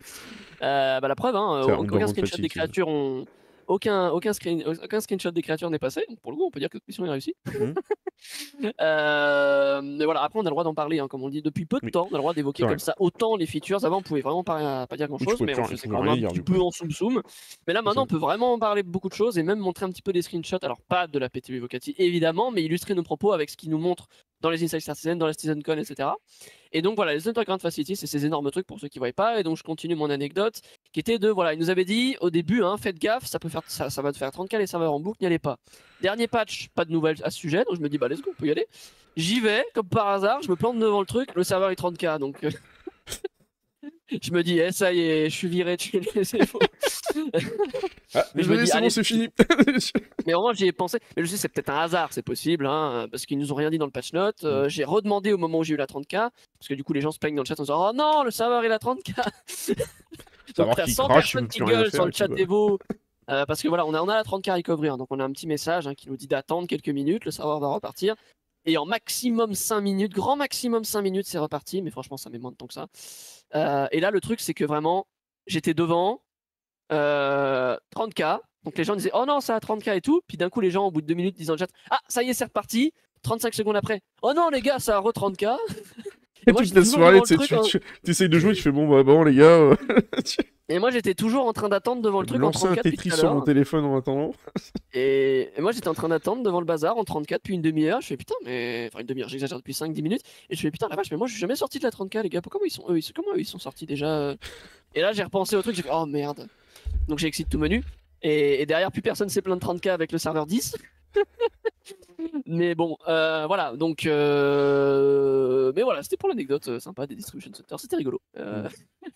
bah, la preuve, hein, aucun screenshot des créatures ont aucun, aucun, screen, aucun screenshot des créatures n'est passé. Donc pour le coup, on peut dire que la mission est réussie. Mhm. Euh, mais voilà, après, on a le droit d'en parler, hein, comme on dit, depuis peu de temps. On a le droit d'évoquer comme ça autant les features. Avant, on pouvait vraiment pas, dire grand-chose, mais on quand même un petit peu en soum-soum. Mais là, maintenant, on peut vraiment en parler beaucoup de choses et même montrer un petit peu des screenshots. Alors, pas de la PTV Vocati, évidemment, mais illustrer nos propos avec ce qui nous montre dans les Insights Star dans la Season Con, etc. Et donc voilà, les Underground Facilities, c'est ces énormes trucs pour ceux qui ne voient pas. Et donc je continue mon anecdote, qui était de, voilà, il nous avait dit au début, hein, faites gaffe, ça, peut faire, ça, ça va te faire 30K les serveurs en boucle, n'y allez pas. Dernier patch, pas de nouvelles à ce sujet, donc je me dis, bah let's go, on peut y aller. J'y vais, comme par hasard, je me plante devant le truc, le serveur est 30K, donc... Euh, je me dis, eh, ça y est, je suis viré de chez mais je me dis, c'est c'est fini. mais moins, j'y ai pensé. Mais je sais, c'est peut-être un hasard, c'est possible, hein, parce qu'ils nous ont rien dit dans le patch note. Euh, mm. j'ai redemandé au moment où j'ai eu la 30K, parce que du coup, les gens se plaignent dans le chat en disant, oh non, le serveur, est a 30K. Donc, t'as 100 personnes qui gueulent sur le chat des euh, parce que voilà, on a, on a la 30K à couvrir. donc on a un petit message hein, qui nous dit d'attendre quelques minutes, le serveur va repartir. Et en maximum 5 minutes, grand maximum 5 minutes, c'est reparti, mais franchement, ça met moins de temps que ça. Euh, et là, le truc, c'est que vraiment, j'étais devant 30K. Euh, Donc les gens disaient, oh non, ça a 30K et tout. Puis d'un coup, les gens, au bout de deux minutes, disent en chat, ah, ça y est, c'est reparti. 35 secondes après, oh non, les gars, ça a re 30K. Et, puis moi, tu te tu, tu, de jouer, tu fais, bon, bah, bon, les gars. Euh, Et moi, j'étais toujours en train d'attendre devant le truc en 34 sur mon téléphone en attendant. et... moi, j'étais en train d'attendre devant le bazar en 34 puis une demi-heure. Je fais putain, mais. Enfin, une demi-heure, j'exagère depuis 5-10 minutes. Et je fais putain, la vache, mais moi, je suis jamais sorti de la 34, les gars. Comment ils sont, eux, ils Comment ils sont sortis déjà euh Et là, j'ai repensé au truc, j'ai fait oh merde. Donc, j'ai excité tout menu. Et... derrière, plus personne s'est plaint de 30K avec le serveur 10. Mais bon, euh, voilà. Donc, euh, mais voilà, c'était pour l'anecdote euh, sympa des distribution centers. C'était rigolo. Mm.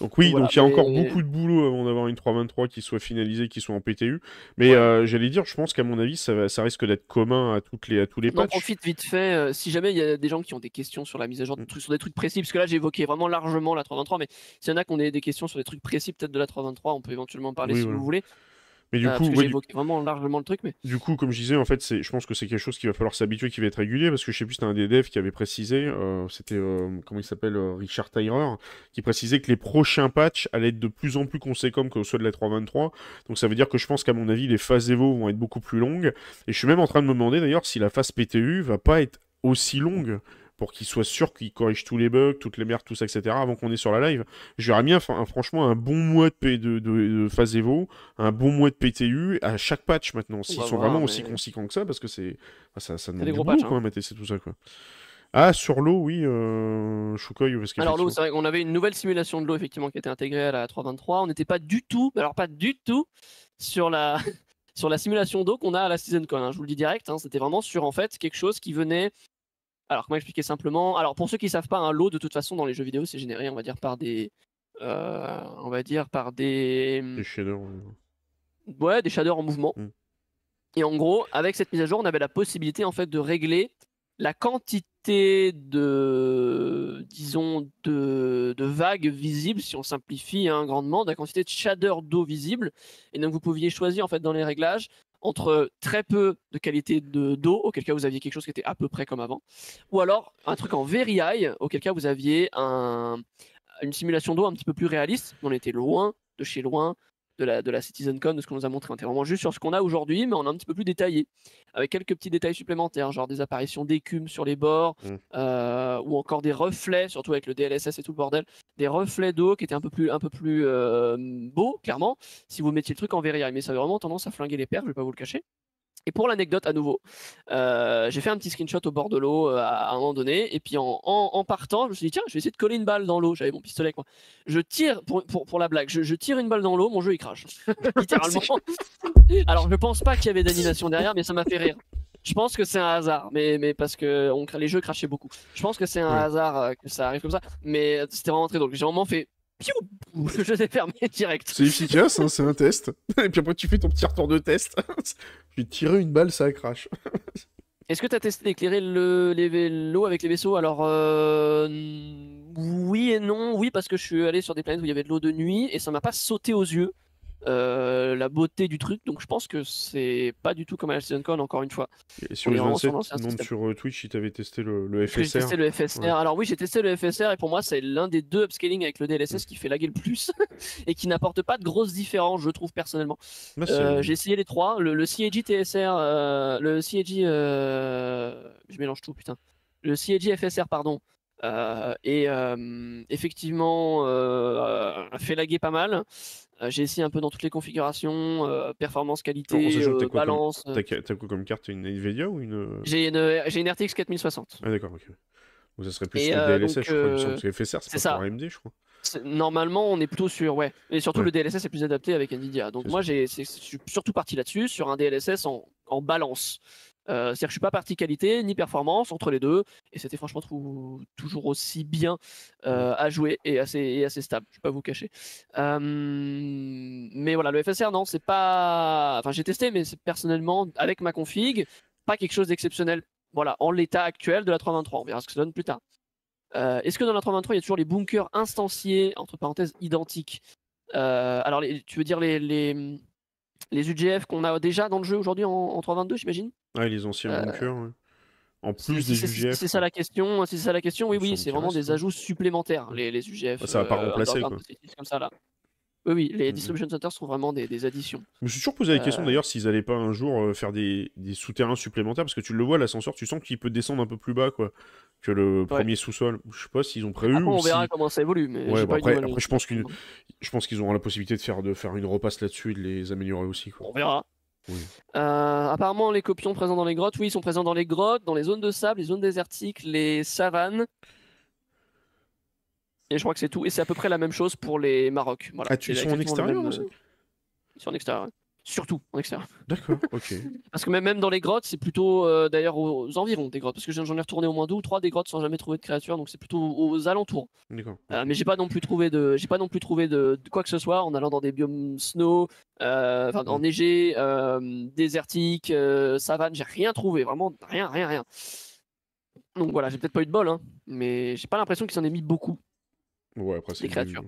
Donc oui, donc il y a encore beaucoup de boulot avant d'avoir une 323 qui soit finalisée, qui soit en PTU. Mais j'allais dire, je pense qu'à mon avis, ça, risque d'être commun à toutes les à tous les patchs. On profite vite fait. si jamais il y a des gens qui ont des questions sur la mise à jour, mm. sur des trucs précis, parce que là j'ai évoqué vraiment largement la 323, mais s'il y en a qui ont des questions sur des trucs précis, peut-être de la 323, on peut éventuellement en parler si vous voulez. Mais du euh, coup, vraiment largement le truc. Du coup, comme je disais, en fait, je pense que c'est quelque chose qui va falloir s'habituer, qui va être régulier, parce que je sais plus, c'était un des devs qui avait précisé, euh, c'était, euh, comment il s'appelle, Richard Tyrer, qui précisait que les prochains patchs allaient être de plus en plus conséquents que ceux de la 3.23. Donc ça veut dire que je pense qu'à mon avis, les phases Evo vont être beaucoup plus longues. Et je suis même en train de me demander d'ailleurs si la phase PTU va pas être aussi longue pour qu'il soit sûr qu'il corrige tous les bugs, toutes les merdes, tout ça, etc. avant qu'on est sur la live. J'aurais bien, franchement, un bon mois de, P de, de, phase Evo, un bon mois de PTU à chaque patch maintenant, s'ils bah sont vraiment aussi conséquents que ça, parce que c'est, ah, ça, ça demande quand hein. même, c'est tout ça, quoi. Ah, sur l'eau, oui, euh... parce Alors, l'eau, c'est vrai qu'on avait une nouvelle simulation de l'eau, effectivement, qui était intégrée à la 3.23. On n'était pas du tout, alors pas du tout, sur la, sur la simulation d'eau qu'on a à la Season Hein. Je vous le dis direct, hein. c'était vraiment sur, en fait, quelque chose qui venait alors, comment expliquer simplement Alors, pour ceux qui ne savent pas, un hein, lot, de toute façon, dans les jeux vidéo, c'est généré, on va dire, par des. Euh, on va dire, par des. Hmm, des shaders. Ouais, des shaders en mouvement. Hmm. Et en gros, avec cette mise à jour, on avait la possibilité, en fait, de régler la quantité de. disons, de, vagues visibles, si on simplifie un hein, grandement, la quantité de shaders d'eau visible, Et donc, vous pouviez choisir, en fait, dans les réglages, entre très peu de qualité de d'eau, auquel cas vous aviez quelque chose qui était à peu près comme avant, ou alors un truc en very high, auquel cas vous aviez une simulation d'eau un petit peu plus réaliste. On était loin de chez loin, de la, de CitizenCon, de ce qu'on nous a montré. On vraiment juste sur ce qu'on a aujourd'hui, mais on a un petit peu plus détaillé, avec quelques petits détails supplémentaires, genre des apparitions d'écume sur les bords, mm. euh, ou encore des reflets, surtout avec le DLSS et tout le bordel, des reflets d'eau qui étaient un peu plus, un peu plus euh, beaux, clairement, si vous mettiez le truc en verrière Mais ça avait vraiment tendance à flinguer les paires, je vais pas vous le cacher. Et pour l'anecdote, à nouveau, euh, j'ai fait un petit screenshot au bord de l'eau euh, à un moment donné, et puis en, partant, je me suis dit, tiens, je vais essayer de coller une balle dans l'eau. J'avais mon pistolet quoi. Je tire, pour, pour, la blague, je, tire une balle dans l'eau, mon jeu il crache. Littéralement. Alors, je pense pas qu'il y avait d'animation derrière, mais ça m'a fait rire. Je pense que c'est un hasard, mais, mais parce que on, les jeux crachaient beaucoup. Je pense que c'est un hasard euh, que ça arrive comme ça, mais c'était vraiment très drôle. J'ai vraiment fait Piou Je l'ai fermé direct. C'est efficace, hein, c'est un test. Et puis après, tu fais ton petit retour de test. J'ai tiré une balle, ça crache. Est-ce que tu as testé d'éclairer l'eau avec les vaisseaux Alors, euh, oui et non. Oui, parce que je suis allé sur des planètes où il y avait de l'eau de nuit et ça m'a pas sauté aux yeux. Euh, la beauté du truc. Donc je pense que c'est pas du tout comme à la Con encore une fois. Et sur les sur euh, Twitch, si tu avais testé le, FSR. le FSR. Alors oui, j'ai testé le FSR et pour moi, c'est l'un des deux upscaling avec le DLSS mm. qui fait laguer le plus et qui n'apporte pas de grosses différences, je trouve personnellement. Bah, euh, j'ai essayé les trois. Le, le CAG TSR, le CAG. Je mélange tout, putain. Le CAG FSR, pardon. et effectivement fait laguer pas mal. Euh, j'ai essayé un peu dans toutes les configurations, euh, performance, qualité, euh, balance. T'as quoi comme carte Une Nvidia ou une. J'ai une, une, RTX 4060. Ah d'accord, ok. Donc ça serait plus sur le DLSS, je crois. Parce que FSR, c'est pas pour AMD, je crois. Normalement, on est plutôt sur. Ouais. Et surtout, le DLSS est plus adapté avec Nvidia. Donc moi, je suis surtout parti là-dessus, sur un DLSS en, en balance. Euh, c'est-à-dire que je ne suis pas parti qualité ni performance entre les deux, et c'était franchement toujours aussi bien euh, à jouer et assez, stable. Je ne vais pas vous cacher. Euh, mais voilà, le FSR non, c'est pas. Enfin, j'ai testé, mais personnellement avec ma config, pas quelque chose d'exceptionnel. Voilà, en l'état actuel de la 323, on verra ce que ça donne plus tard. Est-ce que dans la 323 il y a toujours les bunkers instanciés entre parenthèses identiques Alors, tu veux dire les, les les UGF qu'on a déjà dans le jeu aujourd'hui en, 3.22, j'imagine Ouais, les anciens euh, bunkers, En plus des UGF. C'est ça la question, c'est ça la question. Oui, oui, c'est vraiment des ajouts supplémentaires, les, UGF. Ça va pas euh, remplacer, quoi. Comme ça, là. Oui, oui, les mmh distribution centers sont vraiment des, additions. Je me suis toujours posé la question euh. d'ailleurs s'ils n'allaient pas un jour euh, faire des, souterrains supplémentaires, parce que tu le vois, l'ascenseur, tu sens qu'il peut descendre un peu plus bas quoi, que le premier sous-sol. Je sais pas s'ils ont prévu. si... on verra comment ça évolue. Mais bah pas après, je pense qu'ils auront la possibilité de faire, de faire une repasse là-dessus et de les améliorer aussi. Quoi. On verra. Euh, apparemment, les copions présents dans les grottes, oui, ils sont présents dans les grottes, dans les zones de sable, les zones désertiques, les savanes, et je crois que c'est tout. Et c'est à peu près la même chose pour les Maroc. Voilà. Ah, sont en extérieur euh, aussi Ils sont en extérieur. Surtout en extérieur. D'accord, ok. parce que même dans les grottes, c'est plutôt euh, d'ailleurs aux environs des grottes. Parce que j'en ai retourné au moins deux ou trois des grottes sans jamais trouver de créature. Donc c'est plutôt aux alentours. D'accord. Euh, mais j'ai pas non plus trouvé, de, j'ai pas non plus trouvé de, quoi que ce soit en allant dans des biomes snow, euh, enneigés, mm. désertiques, savane. J'ai rien trouvé. Vraiment rien, rien, rien. Donc voilà, j'ai peut-être pas eu de bol. Hein, mais j'ai pas l'impression qu'ils en aient mis beaucoup. Ouais, après, c'est créatures.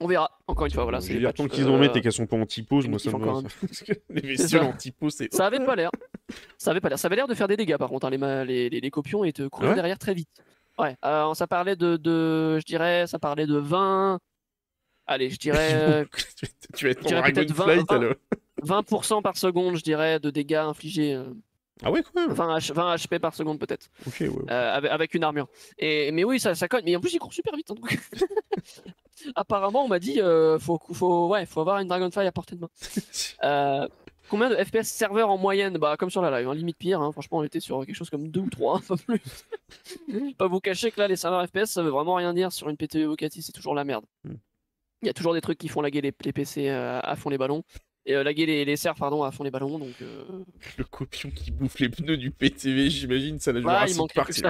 On verra, encore une fois, voilà. c'est tant qu'ils ont euh, mettent et qu'elles sont pas antipose, moi ça me. les bestioles antipose, c'est. Ça avait pas l'air. Ça avait pas l'air. Ça avait l'air de faire des dégâts par contre, hein. les, les, copions et te courir derrière très vite. Ouais, euh, ça parlait de, Je dirais, ça parlait de 20. Allez, je dirais. Euh, tu vas être en 20, 20% par seconde, je dirais, de dégâts infligés. Ah oui, quand même. 20, HP par seconde peut-être. Ok, ouais. Euh, avec, une armure. Et, mais oui, ça, ça cogne. Mais en plus, il court super vite. Hein, Apparemment, on m'a dit, euh, faut, faut, ouais, faut avoir une Dragonfly à portée de main. Euh, combien de FPS serveur en moyenne Bah, comme sur la live, hein, limite pire. Hein. franchement, on était sur quelque chose comme 2 ou 3, pas plus. pas vous cacher que là, les serveurs FPS, ça veut vraiment rien dire sur une PTE vocative, c'est toujours la merde. Hmm. Il y a toujours des trucs qui font laguer les, les PC à fond les ballons et euh, laguer les, les pardon, à fond les ballons. Donc, euh. Le copion qui bouffe les pneus du PTV, j'imagine, ça la jamais bah, il manque partie.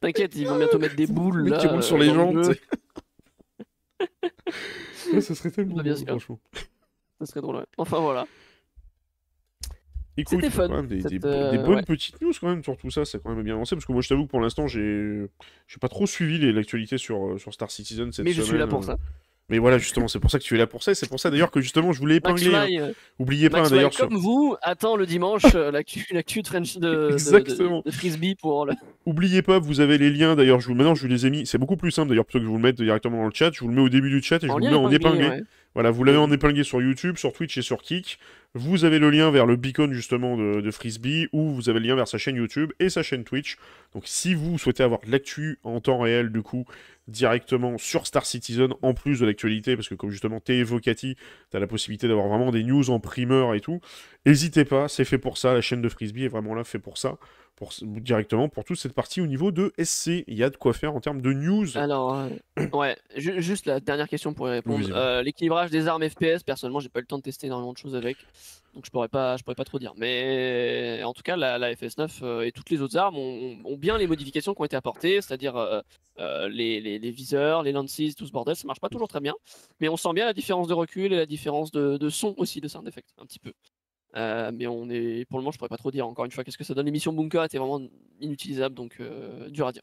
T'inquiète, ils vont bientôt mettre des boules. Là, qui roulent sur euh, les jantes. ça serait tellement ah, bien, drôle, Ça serait drôle, ouais. Enfin, voilà. Écoute, fun, des, euh, bonnes petites news quand même sur tout ça, ça a quand même bien avancé parce que moi je t'avoue que pour l'instant j'ai pas trop suivi l'actualité sur, sur Star Citizen cette semaine. Mais je suis là pour ça. Mais voilà, justement, c'est pour ça que tu es là pour ça. c'est pour ça d'ailleurs que justement, je voulais épingler. Hein. Euh, Oubliez pas d'ailleurs. Comme vous, attend le dimanche euh, l'actu, de, frisbee pour. Le... Oubliez pas, vous avez les liens. D'ailleurs, je vous maintenant, je vous les ai mis. C'est beaucoup plus simple d'ailleurs plutôt que je vous le mette directement dans le chat. Je vous le mets au début du chat et je vous le mets en épinglé. Voilà, vous l'avez en épinglé sur YouTube, sur Twitch et sur Kik. Vous avez le lien vers le beacon justement de, de, Frisbee, ou vous avez le lien vers sa chaîne YouTube et sa chaîne Twitch. Donc si vous souhaitez avoir l'actu en temps réel du coup directement sur Star Citizen, en plus de l'actualité, parce que comme justement t'es évocati, t'as la possibilité d'avoir vraiment des news en primeur et tout. N'hésitez pas, c'est fait pour ça, la chaîne de Frisbee est vraiment là, fait pour ça. Pour, directement pour toute cette partie au niveau de SC. Il y a de quoi faire en termes de news. Alors, euh, ouais, juste la dernière question pour y répondre. Euh, l'équilibrage des armes FPS, personnellement, j'ai pas eu le temps de tester énormément de choses avec. Donc je pourrais pas, je pourrais pas trop dire. Mais en tout cas, la, FS9 euh, et toutes les autres armes ont, bien les modifications qui ont été apportées, c'est-à-dire euh, euh, les, viseurs, les lances, tout ce bordel, ça marche pas toujours très bien. Mais on sent bien la différence de recul et la différence de, son aussi de Sound Effect, un petit peu. mais on est, pour le moment, je pourrais pas trop dire. Encore une fois, qu'est-ce que ça donne L'émission Bunker, était vraiment inutilisable, donc dur à dire.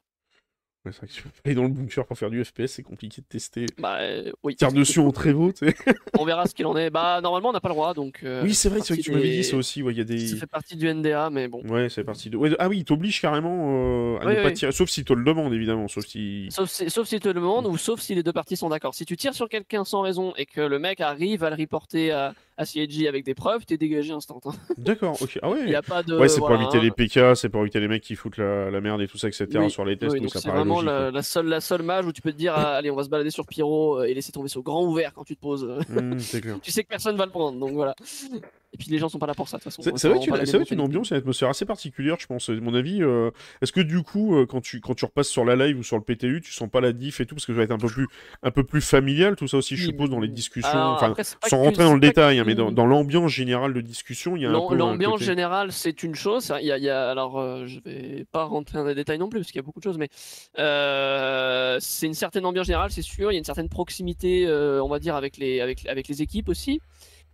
Ouais, c'est vrai que aller dans le bunker pour faire du FPS, c'est compliqué de tester. Bah euh, oui. Tire dessus en très tu On verra ce qu'il en est. Bah normalement, on n'a pas le droit, donc. Euh, oui, c'est vrai, c'est vrai que tu m'avais dit ça aussi. Ouais, y a des... Ça fait partie du NDA, mais bon. Ouais, c'est partie de. ah oui, il t'oblige carrément euh, à ne pas tirer. Sauf si tu le demandes, évidemment. Sauf si. Sauf si, sauf tu le demandes, ou sauf si les deux parties sont d'accord. Si tu tires sur quelqu'un sans raison et que le mec arrive à le reporter à à CIG avec des preuves, t'es dégagé instantanément. Hein. D'accord, ok. Ah ouais. Il y a pas de. Ouais, c'est pour éviter les PK, c'est pour éviter les mecs qui foutent la, merde et tout ça, etc. sur les tests. Oui, donc c'est vraiment la, seule, la seule mage où tu peux te dire, mm. allez, on va se balader sur Pyro euh, et laisser tomber vaisseau grand ouvert quand tu te poses. Euh. Mm, c'est clair. tu sais que personne va le prendre, donc voilà. Et puis les gens sont pas là pour ça, de toute façon. C'est vrai que une ambiance, une atmosphère assez particulière, je pense. À mon avis, euh, est-ce que du coup, euh, quand tu, quand tu repasses sur la live ou sur le PTU, tu sens pas la diff et tout Parce que ça va être un peu plus, un peu plus familial, tout ça aussi, je suppose, dans les discussions. enfin, sans rentrer dans le détail, hein, mais dans, l'ambiance générale de discussion, il y a un peu. L'ambiance générale, c'est une chose. a, alors, euh, je vais pas rentrer dans les détails non plus, parce qu'il y a beaucoup de choses, mais c'est une certaine ambiance générale, c'est sûr. Il y a une certaine proximité, on va dire, avec les, avec, avec les équipes aussi.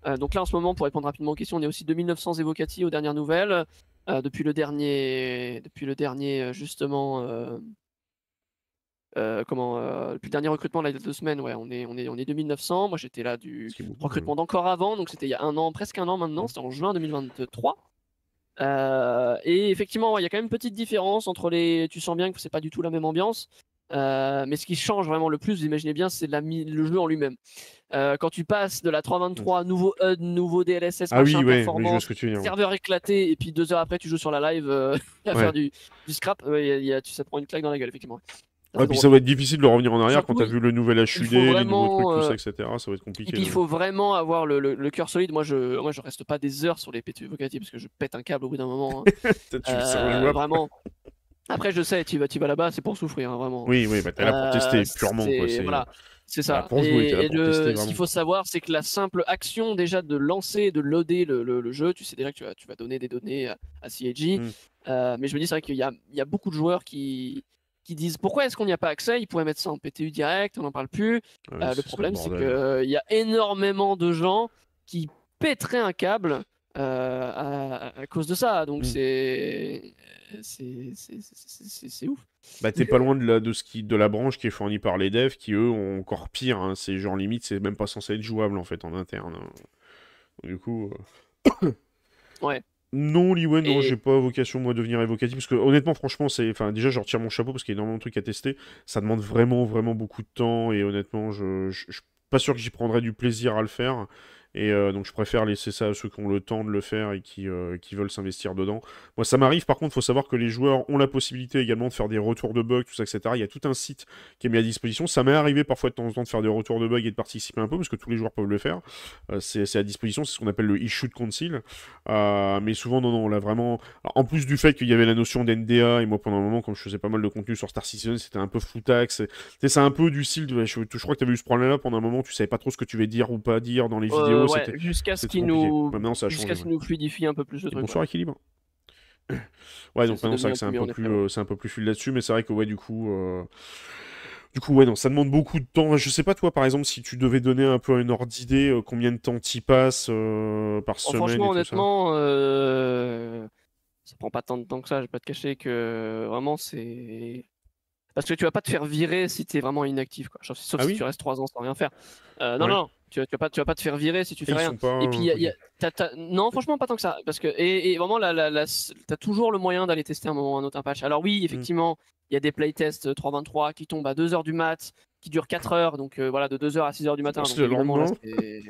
Euh, donc là, en ce moment, pour répondre rapidement aux questions, on est aussi 2900 évocati aux dernières nouvelles. Euh, depuis le dernier, depuis le dernier euh, justement, comment, le dernier recrutement là, il y deux semaines, ouais, on est, on est, on est 2900. Moi, j'étais là du recrutement d'encore avant, donc c'était il y a un an, presque un an maintenant. C'était en juin 2023. et effectivement, il y a quand même une petite différence entre les. Tu sens bien que c'est pas du tout la même ambiance. Euh, mais ce qui change vraiment le plus, vous imaginez bien, c'est le jeu en lui-même. Euh, quand tu passes de la 3.23, mm. nouveau HUD, nouveau DLSS, ah performance, serveur éclaté, et puis deux heures après, tu joues sur la live euh, à faire du, scrap, ça te prend une claque dans la gueule, effectivement. Et puis ça va être difficile de revenir en arrière quand t'as vu le nouvel HUD, les nouveaux trucs, tout ça, etc. Ça va être compliqué. Et puis, il faut vraiment avoir le, cœur solide. Moi je, moi, reste pas des heures sur les PTU vocatives parce que je pète un câble au bout d'un moment. Hein. vraiment. Après, je sais, tu vas, tu vas là-bas, c'est pour souffrir, hein, vraiment. Oui, oui, tu t'es là pour tester euh, purement. C'est ça. et, ce qu'il faut savoir, c'est que la simple action déjà de lancer, de loader le, jeu, tu sais déjà que tu vas, tu vas donner des données à, à hmm. euh, mais je me dis, c'est vrai qu'il y, y a, beaucoup de joueurs qui, qui disent pourquoi est-ce qu'on n'y a pas accès Ils pourraient mettre ça en PTU direct, on n'en parle plus. Euh, le problème, c'est qu'il y a énormément de gens qui pèteraient un câble euh, à, cause de ça. Donc mm. c'est c'est ouf. Bah t'es pas loin de la, de, ce de la branche qui est fournie par les devs qui eux ont encore pire. Hein. C'est genre limite c'est même pas censé être jouable en fait en interne. Hein. du coup. Euh, ouais. Non, Liwen, non, j'ai pas vocation moi de devenir évocatif parce que honnêtement, franchement, c'est, enfin, déjà, je retire mon chapeau parce qu'il y a énormément de trucs à tester. Ça demande vraiment, vraiment beaucoup de temps et honnêtement, je, je suis pas sûr que j'y prendrais du plaisir à le faire. Et euh, donc je préfère laisser ça à ceux qui ont le temps de le faire et qui, euh, veulent s'investir dedans. Moi ça m'arrive par contre, il faut savoir que les joueurs ont la possibilité également de faire des retours de bugs, tout ça, etc. Il y a tout un site qui est mis à disposition. Ça m'est arrivé parfois de temps en temps de faire des retours de bugs et de participer un peu, parce que tous les joueurs peuvent le faire. Euh, c'est à disposition, c'est ce qu'on appelle le issue de console. mais souvent, non, non, l'a vraiment... en plus du fait qu'il y avait la notion d'NDA, et moi pendant un moment, quand je faisais pas mal de contenu sur Star Citizen, c'était un peu floutax. C'est un peu du style, je, je, crois que tu avais eu ce problème-là pendant un moment, tu savais pas trop ce que tu vais dire ou pas dire dans les vidéos jusqu'à ce qu'il nous, jusqu'à nous fluidifie un peu plus le truc. Bonsoir, équilibre. Ouais, donc maintenant, c'est un, peu plus, euh, c'est un peu plus fluide là-dessus, mais c'est vrai que, ouais, du coup. Euh, du coup, ouais, non, ça demande beaucoup de temps. Je sais pas, toi, par exemple, si tu devais donner un peu une ordre d'idée, euh, combien de temps t'y passes par semaine Franchement, honnêtement, ça. prend pas tant de temps que ça. Je vais pas te cacher que vraiment, c'est. Parce que tu vas pas te faire virer si tu es vraiment inactif, quoi. Sauf, ah si tu restes 3 ans sans rien faire. Euh, non, non, tu, vas pas, te faire virer si tu fais rien. Et puis, non, franchement, pas tant que ça. Parce que, et, vraiment, la, la, t'as toujours le moyen d'aller tester un moment un autre un patch. Alors, oui, mm. effectivement, il y a des playtests 3.23 euh, qui tombent à 2h du mat, qui dure 4 heures, donc euh, voilà, de 2 heures à 6 heures du matin. C'est le lendemain.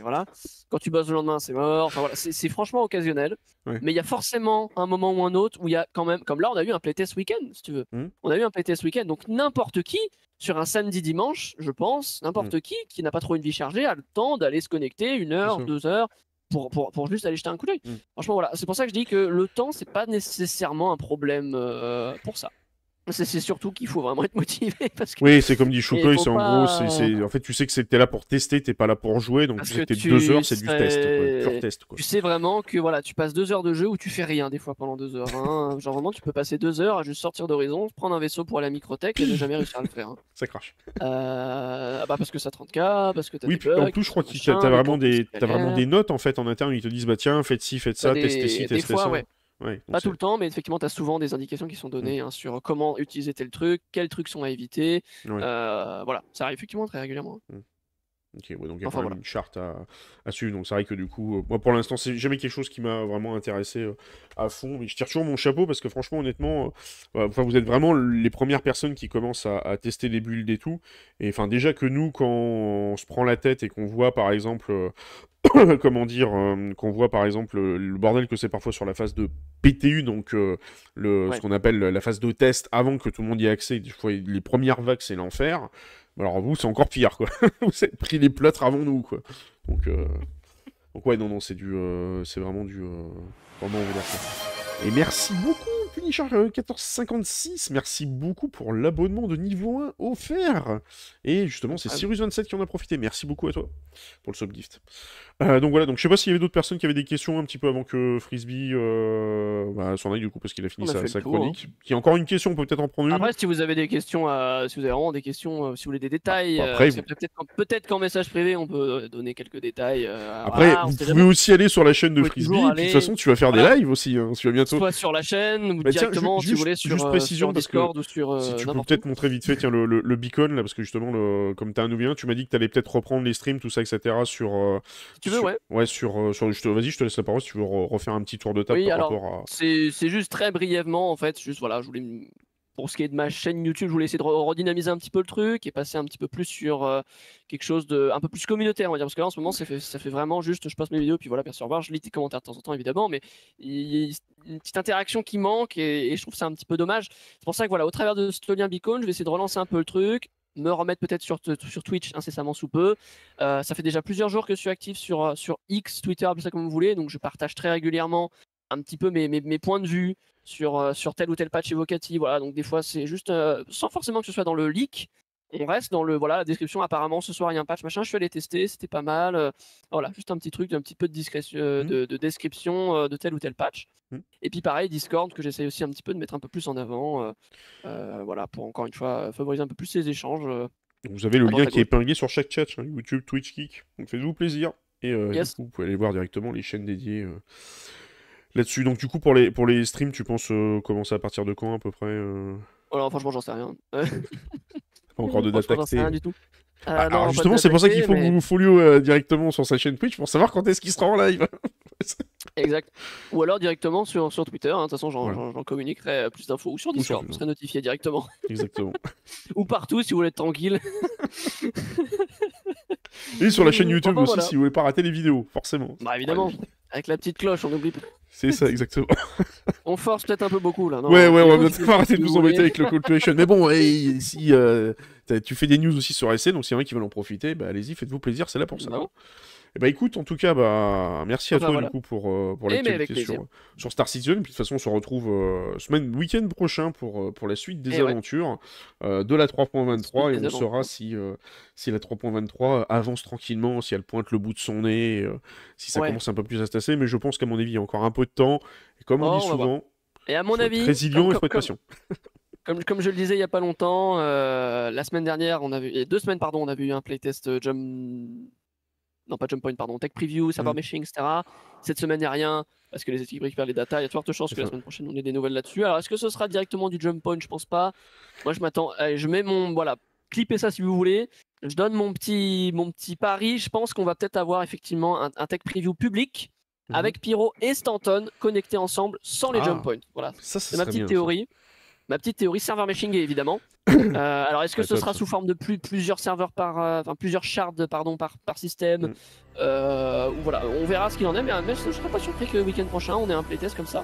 voilà. Quand tu bosses le lendemain, c'est mort. c'est franchement occasionnel. Mais il y a forcément un moment ou un autre où il y a quand même, comme là, on a eu un playtest week-end, si tu veux. Hmm. On a eu un playtest week-end, donc n'importe qui, sur un samedi dimanche, je pense, n'importe hmm. qui qui n'a pas trop une vie chargée a le temps d'aller se connecter une heure, deux heures. Pour, pour, pour, juste aller jeter un coup d'œil. Hmm. Franchement, voilà, c'est pour ça que je dis que le temps, c'est pas nécessairement un problème euh, pour ça. C'est surtout qu'il faut vraiment être motivé. Parce que... Oui, c'est comme dit Choukoy, c'est en gros, c'est, en fait, tu sais que c'était là pour tester, t'es pas là pour jouer, donc tu sais t'es deux heures, c'est du test. test Tu sais vraiment que voilà, tu passes deux heures de jeu où tu fais rien des fois pendant deux heures. Hein. Genre vraiment, tu peux passer deux heures à juste sortir d'horizon, prendre un vaisseau pour aller à Microtech et ne jamais réussir à le faire. Hein. Ça crache. Euh, bah, parce que ça 30k, parce que t'as as des en plus, je crois que t'as, vraiment, des, vraiment des notes en fait en interne, ils te disent bah tiens, faites ci, faites ça, testez ci, testez ça pas tout le temps, mais effectivement, tu as souvent des indications qui sont mmh. données hein, sur comment utiliser tel truc, quels trucs sont à éviter. Euh, voilà, ça arrive effectivement très régulièrement. Hein. Mmh. Ok, donc il y a une charte à, suivre. Donc c'est vrai que du coup, euh, moi pour l'instant, c'est jamais quelque chose qui m'a vraiment intéressé euh, à fond. Mais je tire toujours mon chapeau parce que franchement, honnêtement, euh, vous êtes vraiment les premières personnes qui commencent à, tester les bulles et tout. Et enfin, déjà que nous, quand on se prend la tête et qu'on voit par exemple. comment dire, qu'on voit par exemple le, bordel que c'est parfois sur la phase de PTU, donc ce qu'on appelle la phase de test avant que tout le monde y ait accès. les premières vagues, c'est l'enfer. Alors vous, c'est encore pire, quoi. vous avez pris les plâtres avant nous, quoi. Donc, euh... Donc ouais, non, non, c'est du... Euh, c'est vraiment du... Euh, vraiment, Et merci beaucoup Punisher1456, euh, merci beaucoup pour l'abonnement de niveau 1 offert. Et justement, c'est ah. Cyrus27 qui en a profité. Merci beaucoup à toi pour le subgift. Euh, donc voilà, donc je sais pas s'il y avait d'autres personnes qui avaient des questions un petit peu avant que Frisbee euh, bah, s'en aille du coup parce qu'il a fini sa, sa chronique. Hein. Qui Il y a encore une question, on peut peut-être en prendre une. Après, si vous avez des questions, si vous avez vraiment des questions, euh, si vous voulez des détails, bah, euh, peut-être qu'en message privé, on peut donner quelques détails. après, vous pouvez aussi aller sur la chaîne de Frisbee. De toute façon, tu vas faire des lives aussi. on hein, tu vas bientôt. Soit sur la chaîne, directement, si vous voulez, sur, euh, précision, sur Discord parce que, ou sur. si euh, tu peux peut-être montrer vite fait tiens, le, le, beacon, là, parce que justement, comme tu as un ouvien, tu m'as dit que tu allais peut-être reprendre les streams, tout ça, etc. Sur, euh, si tu veux, ouais. Ouais, sur. sur Vas-y, je te laisse la parole si tu veux refaire un petit tour de table par rapport à. C'est juste très brièvement, en fait. Juste, voilà, je voulais pour ce qui est de ma chaîne YouTube, je voulais essayer de redynamiser un petit peu le truc et passer un petit peu plus sur euh, quelque chose de un peu plus communautaire, on va dire. Parce que là, en ce moment, ça fait, vraiment juste, je passe mes vidéos, puis voilà, bien sûr, je lis tes commentaires de temps en temps, évidemment, mais il y a une petite interaction qui manque et, je trouve ça un petit peu dommage. C'est pour ça que voilà, au travers de ce lien Beacon, je vais essayer de relancer un peu le truc, me remettre peut-être sur, sur Twitch incessamment sous peu. Euh, ça fait déjà plusieurs jours que je suis actif sur, euh, sur X, Twitter, tout ça comme vous voulez, donc je partage très régulièrement un petit peu mes, points de vue sur, euh, sur tel ou tel patch évocatif. Voilà, donc des fois, c'est juste, euh, sans forcément que ce soit dans le leak, on reste dans le, voilà, la description. Apparemment, ce soir, il y a un patch, machin, je suis allé tester, c'était pas mal. Euh, voilà, juste un petit truc, un petit peu de, discrétion, mmh. de, description de tel ou tel patch. Mmh. Et puis, pareil, Discord, que j'essaye aussi un petit peu de mettre un peu plus en avant. voilà, pour encore une fois, favoriser un peu plus ces échanges. vous avez le lien qui est épinglé sur chaque chat, YouTube, Twitch, Kick. Donc, faites-vous plaisir. Et vous pouvez aller voir directement les chaînes dédiées là-dessus. Donc du coup, pour les, pour les streams, tu penses euh, commencer à partir de quand à peu près Alors euh oh franchement, j'en sais rien. Euh, pas encore de date actée ah, alors justement, c'est pour ça qu'il faut que vous follow directement sur sa chaîne Twitch pour savoir quand est-ce qu'il sera en live. exact. Ou alors directement sur, sur Twitter. Hein. De toute façon, j'en communiquerai plus d'infos. Ou sur Discord, vous serez notifié directement. Exactement. Ou partout si vous voulez être tranquille. Et sur la chaîne YouTube ben aussi, si vous voulez pas rater les vidéos, forcément. Bah évidemment. Avec la petite cloche, on n'oublie pas. C'est ça, exactement. on force peut-être un peu beaucoup là. Non ouais, ouais, on va peut-être arrêter de nous embêter avec le call Mais bon, si euh, tu fais des news aussi sur SC, donc s'il y en a qui veulent en profiter, bah, allez-y, faites-vous plaisir, c'est là pour ça. Bah et eh ben, écoute, en tout cas, bah, merci à ah ben, toi du coup pour, euh, eh, sur, sur, Star Citizen. Puis de toute façon, on se retrouve euh, semaine, week-end prochain pour, euh, pour la suite des eh aventures de la 3.23 et on saura si, si la 3.23 avance tranquillement, si elle pointe le bout de son nez, si ça commence un peu plus à se tasser. Mais je pense qu'à mon avis, il y a encore un peu de temps. Et comme on oh, dit souvent, et à mon avis, résilient et faut être patient. Comme, comme, je le disais il n'y a pas longtemps, la semaine dernière, on a vu, deux semaines, pardon, on a vu un playtest Jump non pas jump point, pardon, tech preview, Server machine mm. meshing, etc. Cette semaine, il n'y a rien parce que les équipes récupèrent les datas. Il y a de fortes chances que la semaine prochaine, on ait des nouvelles là-dessus. Alors, est-ce que ce sera directement du jump point Je pense pas. Moi, je m'attends. Eh, je mets mon. Voilà, clipez ça si vous voulez. Je donne mon petit, mon petit pari. Je pense qu'on va peut-être avoir effectivement un, tech preview public mhm. avec Pyro et Stanton connectés ensemble sans les ah. jump points. Voilà, c'est ma petite théorie. Ma petite théorie, Server meshing évidemment. Euh, alors, est-ce que ce sera sous forme de plusieurs serveurs par, euh, enfin plusieurs shards pardon par, par système mm. euh, ou voilà, on verra ce qu'il en est, mais, je, ne serais pas surpris que le week-end prochain on ait un playtest comme ça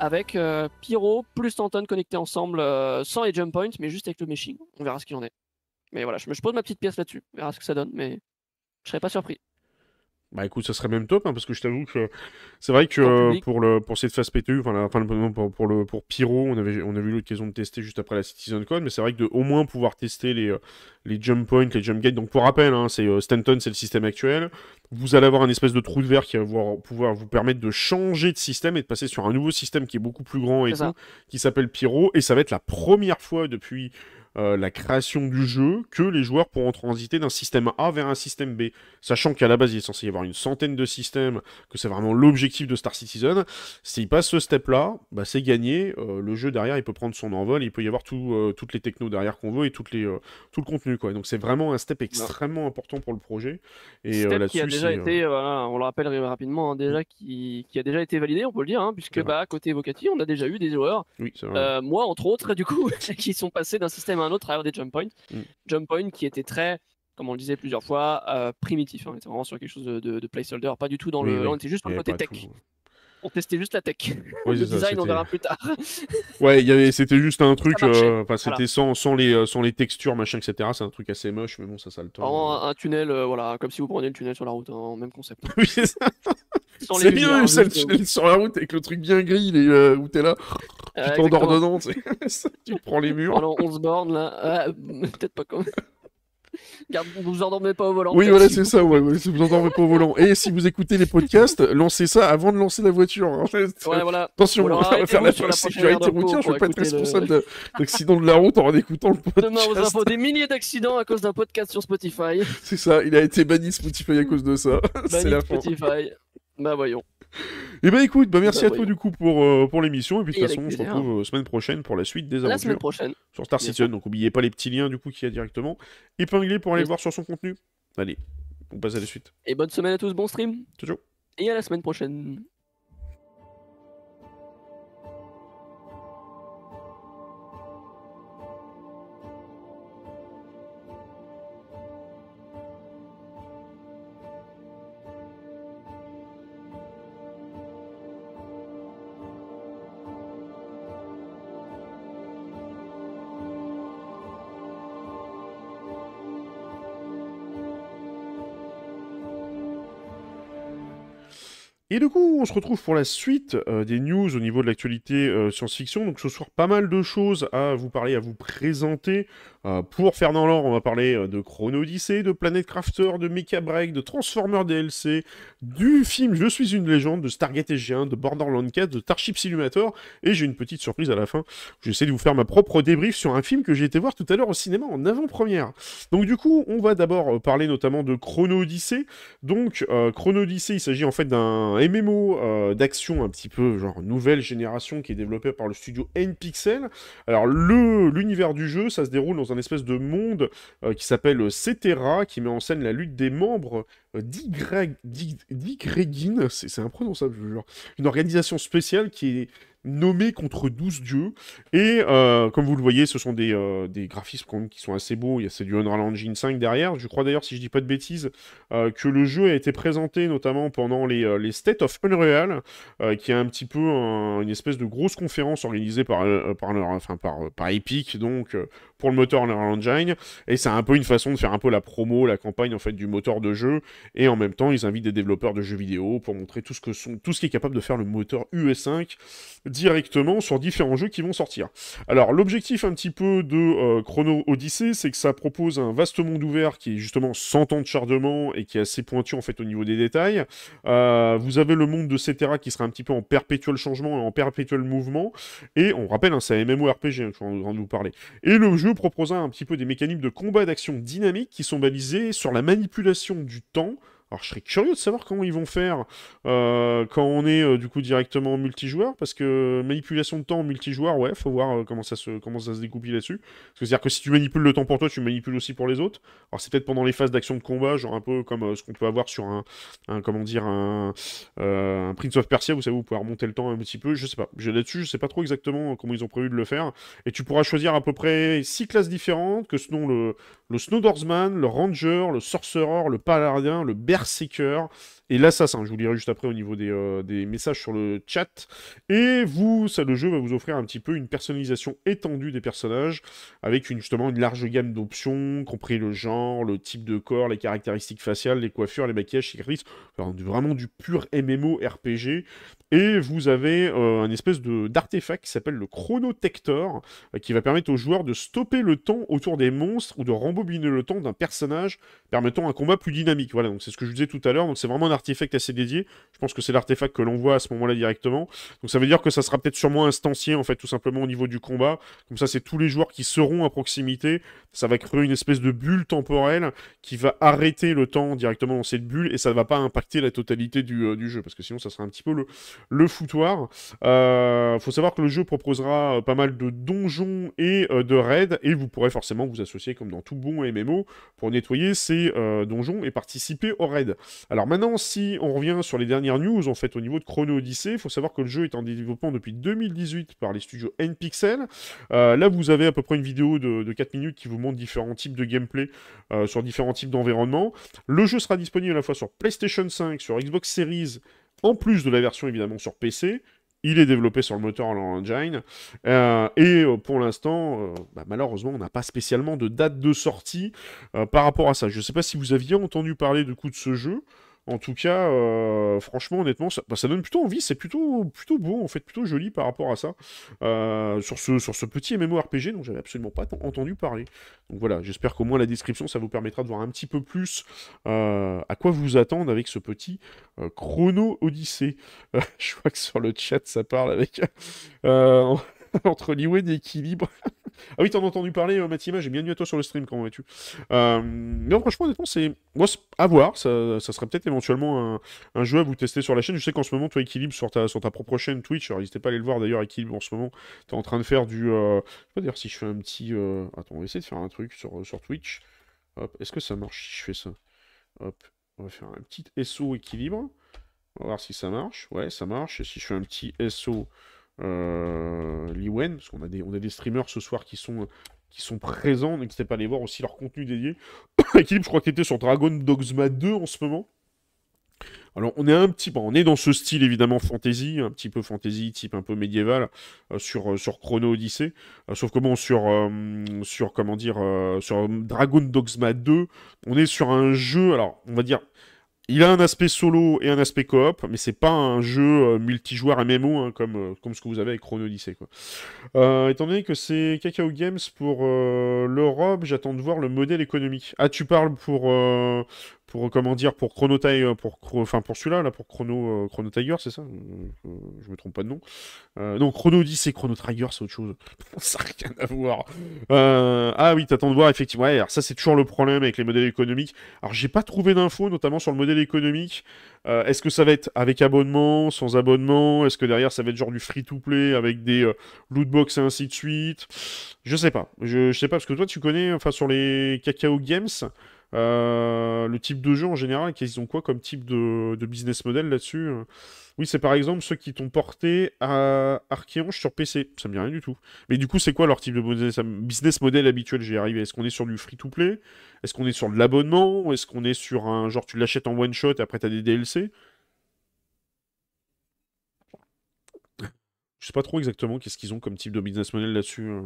avec Pyro plus Tanton connectés ensemble sans les jump points, mais juste avec le meshing. On verra ce qu'il en est. Mais voilà, je, je pose ma petite pièce là-dessus, on verra ce que ça donne, mais je serais pas surpris. Bah écoute, ça serait même top, hein, parce que je t'avoue que c'est vrai que euh, pour, le, pour cette phase PTU, enfin, enfin pour, le, pour Pyro, on avait, on avait eu l'occasion de tester juste après la Citizen Code, mais c'est vrai que de au moins pouvoir tester les, euh, les jump points, les jump gates. Donc pour rappel, hein, c'est euh, Stanton, c'est le système actuel. Vous allez avoir un espèce de trou de verre qui va pouvoir, vous permettre de changer de système et de passer sur un nouveau système qui est beaucoup plus grand et qui s'appelle Pyro. Et ça va être la première fois depuis euh, la création du jeu que les joueurs pourront transiter d'un système A vers un système B. Sachant qu'à la base, il est censé y avoir une centaine de systèmes, que c'est vraiment l'objectif de Star Citizen. S'il passe ce step-là, bah, c'est gagné. Euh, le jeu derrière, il peut prendre son envol, il peut y avoir euh, toutes les technos derrière qu'on veut et toutes les, tout le contenu. Quoi. Donc c'est vraiment un step extrêmement important pour le projet. Et step qui a déjà été, on le rappelle rapidement, hein, déjà qui, a déjà été validé, on peut le dire, hein, puisque bah, côté évocatif, on a déjà eu des joueurs. moi, entre autres, du coup, qui sont passés d'un système un autre à des jump points. Mm. Jump point qui était très, comme on le disait plusieurs fois, euh, primitif. Hein. vraiment sur quelque chose de, de, placeholder, pas du tout dans le. on était juste côté tech. On testait juste la tech. le design, on verra plus tard. ouais, c'était juste un truc. Euh, enfin, c'était sans, les, euh, sans les textures, machin, etc. C'est un truc assez moche, mais bon, ça, ça le temps. Hein. un tunnel, voilà, comme si vous preniez le tunnel sur la route, en hein, même concept. C'est les mieux, celle, sur la route avec le truc bien gris euh, où t'es là. tu t'endors dedans, tu prends les murs. Alors, on se borne là. Peut-être pas quand même. Garde, vous endormez pas au volant. Oui, voilà, c'est ça. Ouais, vous endormez pas au volant. Et si vous écoutez les podcasts, lancez ça avant de lancer la voiture. Hein. Attention, on va faire la, la sécurité routière. Je ne veux pas être responsable d'accidents de la route en écoutant le podcast. Demain vous infos, des milliers d'accidents à cause d'un podcast sur Spotify. C'est ça. Il a été banni Spotify à cause de ça. c'est la fin. Spotify. Bah voyons. Et eh bah ben, écoute, bah merci bah, à toi du coup pour, euh, pour l'émission. Et puis de toute façon, on se retrouve euh, semaine prochaine pour la suite des aventures. Sur Star Citizen. Donc oubliez pas les petits liens du coup qu'il y a directement. Épinglé pour aller voir sur son contenu. Allez, on passe à la suite. Et bonne semaine à tous, bon stream. Ciao. Et à la semaine prochaine. Et du coup, on se retrouve pour la suite euh, des news au niveau de l'actualité euh, science-fiction. Donc ce soir, pas mal de choses à vous parler, à vous présenter. Euh, pour Fernand l'or, on va parler de Chrono Odyssey, de Planet Crafter, de Mecha Break, de Transformer DLC, du film Je suis une légende, de Stargate SG1, de Borderlands 4, de Starship Simulator. Et j'ai une petite surprise à la fin. J'essaie de vous faire ma propre débrief sur un film que j'ai été voir tout à l'heure au cinéma en avant-première. Donc du coup, on va d'abord parler notamment de Chrono Odyssey. Donc Chrono Odyssey, il s'agit en fait d'un MMO euh, d'action un petit peu genre nouvelle génération qui est développé par le studio N-Pixel. Alors le l'univers du jeu, ça se déroule dans un espèce de monde euh, qui s'appelle euh, Cetera, qui met en scène la lutte des membres D'Y... c'est imprononçable, je dire. une organisation spéciale qui est nommé contre 12 dieux. Et euh, comme vous le voyez, ce sont des, euh, des graphismes quand qui sont assez beaux. il y C'est du Unreal Engine 5 derrière. Je crois d'ailleurs, si je dis pas de bêtises, euh, que le jeu a été présenté notamment pendant les, les State of Unreal, qui est un petit peu une espèce de grosse conférence organisée par, par, leur, enfin, par, par Epic, donc pour le moteur Unreal Engine. Et c'est un peu une façon de faire un peu la promo, la campagne en fait du moteur de jeu. Et en même temps, ils invitent des développeurs de jeux vidéo pour montrer tout ce que sont, tout ce qui est capable de faire le moteur UE5 directement sur différents jeux qui vont sortir. Alors l'objectif un petit peu de euh, Chrono Odyssey, c'est que ça propose un vaste monde ouvert qui est justement sans ans de chargement et qui est assez pointu en fait au niveau des détails. Euh, vous avez le monde de Cetera qui sera un petit peu en perpétuel changement et en perpétuel mouvement. Et on rappelle, hein, c'est un MMORPG hein, je suis en train de vous parler. Et le jeu proposera un petit peu des mécanismes de combat d'action dynamique qui sont balisés sur la manipulation du temps alors je serais curieux de savoir comment ils vont faire euh, quand on est euh, du coup directement en multijoueur, parce que manipulation de temps en multijoueur, ouais, faut voir euh, comment, ça se, comment ça se découpille là-dessus. c'est-à-dire que si tu manipules le temps pour toi, tu manipules aussi pour les autres. Alors c'est peut-être pendant les phases d'action de combat, genre un peu comme ce qu'on peut avoir sur un, comment dire, un, Prince of Persia, vous savez, vous pouvez remonter le temps un petit peu, je sais pas. Là-dessus, je sais pas trop exactement comment ils ont prévu de le faire. Et tu pourras choisir à peu près six classes différentes, que ce sont le, le le Ranger, le Sorcerer, le Paladin, le Berserker, Berserker et l'assassin. Je vous lirai juste après au niveau des, euh, des messages sur le chat. Et vous, ça, le jeu va vous offrir un petit peu une personnalisation étendue des personnages, avec une, justement une large gamme d'options, compris le genre, le type de corps, les caractéristiques faciales, les coiffures, les maquillages, les grises, vraiment du pur MMO RPG. Et vous avez euh, un espèce d'artefact qui s'appelle le chronotector, euh, qui va permettre aux joueurs de stopper le temps autour des monstres ou de rembobiner le temps d'un personnage, permettant un combat plus dynamique. Voilà, donc c'est ce que je disais tout à l'heure, donc c'est vraiment un artefact assez dédié. Je pense que c'est l'artefact que l'on voit à ce moment-là directement. Donc ça veut dire que ça sera peut-être sûrement instancié, en fait, tout simplement au niveau du combat. Comme ça, c'est tous les joueurs qui seront à proximité. Ça va créer une espèce de bulle temporelle qui va arrêter le temps directement dans cette bulle et ça ne va pas impacter la totalité euh, du, jeu parce que sinon, ça sera un petit peu le, foutoir. Il euh, faut savoir que le jeu proposera euh, pas mal de donjons et de raids et vous pourrez forcément vous associer comme dans tout bon MMO pour nettoyer ces donjons et participer aux raids. Alors maintenant, si on revient sur les dernières news, en fait, au niveau de Chrono Odyssey, il faut savoir que le jeu est en développement depuis 2018 par les studios N-Pixel. Euh, là, vous avez à peu près une vidéo de, 4 minutes qui vous montre différents types de gameplay euh, sur différents types d'environnements. Le jeu sera disponible à la fois sur PlayStation 5, sur Xbox Series, en plus de la version évidemment sur PC. Il est développé sur le moteur Unreal Engine. Euh, et pour l'instant, bah, malheureusement, on n'a pas spécialement de date de sortie par rapport à ça. Je ne sais pas si vous aviez entendu parler de coup de ce jeu. En tout cas, euh, franchement, honnêtement, bah, ça, donne plutôt envie. C'est plutôt, plutôt beau, en fait, plutôt joli par rapport à ça. Euh, sur, ce, sur ce petit MMORPG dont j'avais absolument pas entendu parler. Donc voilà, j'espère qu'au moins la description, ça vous permettra de voir un petit peu plus euh, à quoi vous attendre avec ce petit Chrono Odyssée. je crois que sur le chat, ça parle avec. entre Liwen et Equilibre. ah oui, t'en as entendu parler, euh, Mathima, j'ai bien vu à toi sur le stream, comment vas-tu euh, Non, franchement, honnêtement, c'est moi à voir. Ça, ça serait peut-être éventuellement un, un, jeu à vous tester sur la chaîne. Je sais qu'en ce moment, toi, équilibre sur ta, sur ta propre chaîne Twitch. Alors, n'hésitez pas à aller le voir d'ailleurs, équilibre en ce moment. T'es en train de faire du. Euh, je vais dire si je fais un petit. Attends, on va essayer de faire un truc sur, sur Twitch. Hop, est-ce que ça marche si je fais ça Hop, on va faire un petit SO équilibre. On va voir si ça marche. Ouais, ça marche. Et si je fais un petit SO euh, Liwen, parce qu'on a des, on a des streamers ce soir qui sont, qui sont présents, n'hésitez pas à aller voir aussi leur contenu dédié. Équilibre, je crois qu'il était sur Dragon Dogma 2 en ce moment. Alors on est un petit peu, on est dans ce style évidemment fantasy, un petit peu fantasy type un peu médiéval euh, sur, euh, sur Chrono Odyssey, euh, sauf que bon sur, sur comment dire sur Dragon Dogma 2, on est sur un jeu, alors on va dire il a un aspect solo et un aspect coop, mais c'est pas un jeu euh, multijoueur MMO hein, comme, euh, comme ce que vous avez avec Chrono Odyssey. Quoi. Euh, étant donné que c'est Cacao Games pour l'Europe, j'attends de voir le modèle économique. Ah, tu parles pour, pour euh, comment dire pour Chrono Tiger euh, pour enfin pour celui-là là pour Chrono euh, Chrono Tiger c'est ça je me trompe pas de nom euh, non Chrono et Chrono Tiger, c'est autre chose ça n'a rien à voir ah oui t'attends de voir effectivement ouais, alors ça c'est toujours le problème avec les modèles économiques alors j'ai pas trouvé d'infos notamment sur le modèle économique est-ce que ça va être avec abonnement sans abonnement est-ce que derrière ça va être genre du free to play avec des lootbox et ainsi de suite je sais pas je, je sais pas parce que toi tu connais enfin sur les cacao Games euh, le type de jeu en général, qu'ils ont quoi comme type de, business model là-dessus euh? Oui, c'est par exemple ceux qui t'ont porté à Archéange sur PC. Ça me dit rien du tout. Mais du coup, c'est quoi leur type de business model habituel J'y arrivé. Est-ce qu'on est sur du free-to-play Est-ce qu'on est sur de l'abonnement Est-ce qu'on est sur un genre tu l'achètes en one-shot et après t'as des DLC Je sais pas trop exactement qu'est-ce qu'ils ont comme type de business model là-dessus. Euh.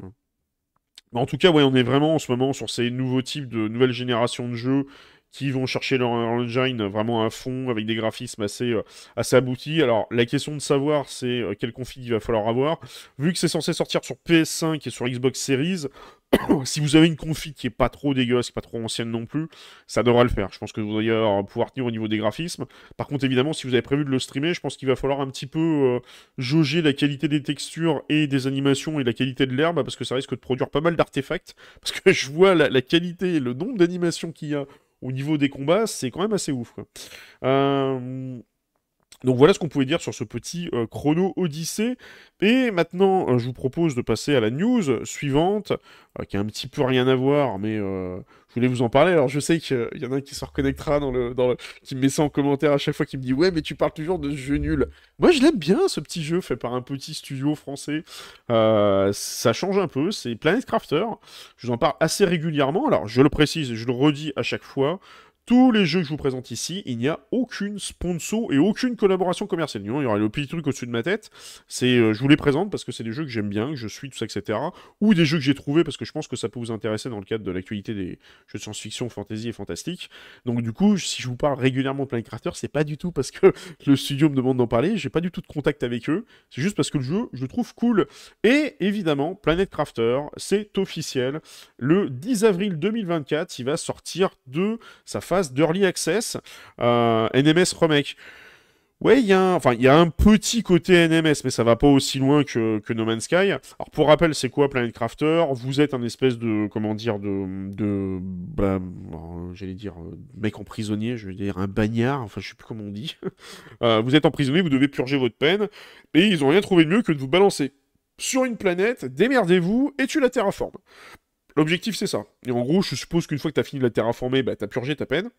Bah, en tout cas, ouais, on est vraiment en ce moment sur ces nouveaux types de nouvelles générations de jeux qui vont chercher leur, engine vraiment à fond avec des graphismes assez, euh, assez aboutis. Alors, la question de savoir, c'est euh, quel config il va falloir avoir. Vu que c'est censé sortir sur PS5 et sur Xbox Series, si vous avez une config qui est pas trop dégueulasse, pas trop ancienne non plus, ça devra le faire. Je pense que vous allez pouvoir tenir au niveau des graphismes. Par contre, évidemment, si vous avez prévu de le streamer, je pense qu'il va falloir un petit peu euh, jauger la qualité des textures et des animations et la qualité de l'herbe, parce que ça risque de produire pas mal d'artefacts. Parce que je vois la, qualité et le nombre d'animations qu'il y a au niveau des combats, c'est quand même assez ouf. Euh... Donc voilà ce qu'on pouvait dire sur ce petit euh, chrono Odyssée. Et maintenant, euh, je vous propose de passer à la news suivante, euh, qui a un petit peu rien à voir, mais je voulais vous en parler. Alors je sais qu'il y en a un qui se reconnectera dans le, dans le... qui me met ça en commentaire à chaque fois, qui me dit ouais, mais tu parles toujours de ce jeu nul. Moi, je l'aime bien ce petit jeu fait par un petit studio français. ça change un peu. C'est Planet Crafter. Je vous en parle assez régulièrement. Alors je le précise et je le redis à chaque fois tous les jeux que je vous présente ici, il n'y a aucune sponsor et aucune collaboration commerciale. il y aura le petit truc au-dessus de ma tête. C'est, euh, je vous les présente parce que c'est des jeux que j'aime bien, que je suis, tout ça, etc. Ou des jeux que j'ai trouvés parce que je pense que ça peut vous intéresser dans le cadre de l'actualité des jeux de science-fiction, fantasy et fantastique. Donc du coup, si je vous parle régulièrement de Planet Crafter, c'est pas du tout parce que le studio me demande d'en parler. J'ai pas du tout de contact avec eux. C'est juste parce que le jeu, je le trouve cool. Et évidemment, Planet Crafter, c'est officiel. Le 10 avril 2024, il va sortir de sa phase d'early access euh, NMS remake. Ouais, il y, a un, enfin, y a un petit côté NMS, mais ça va pas aussi loin que, que No Man's Sky. Alors, pour rappel, c'est quoi Planet Crafter Vous êtes un espèce de, comment dire, de, de bah, euh, j'allais dire, euh, mec en prisonnier, je vais dire un bagnard, enfin, je sais plus comment on dit. vous êtes emprisonné, vous devez purger votre peine, et ils ont rien trouvé de mieux que de vous balancer sur une planète, démerdez-vous, et tu la terraformes. L'objectif, c'est ça. Et en gros, je suppose qu'une fois que t'as fini de la terraformer, bah, t'as purgé ta peine.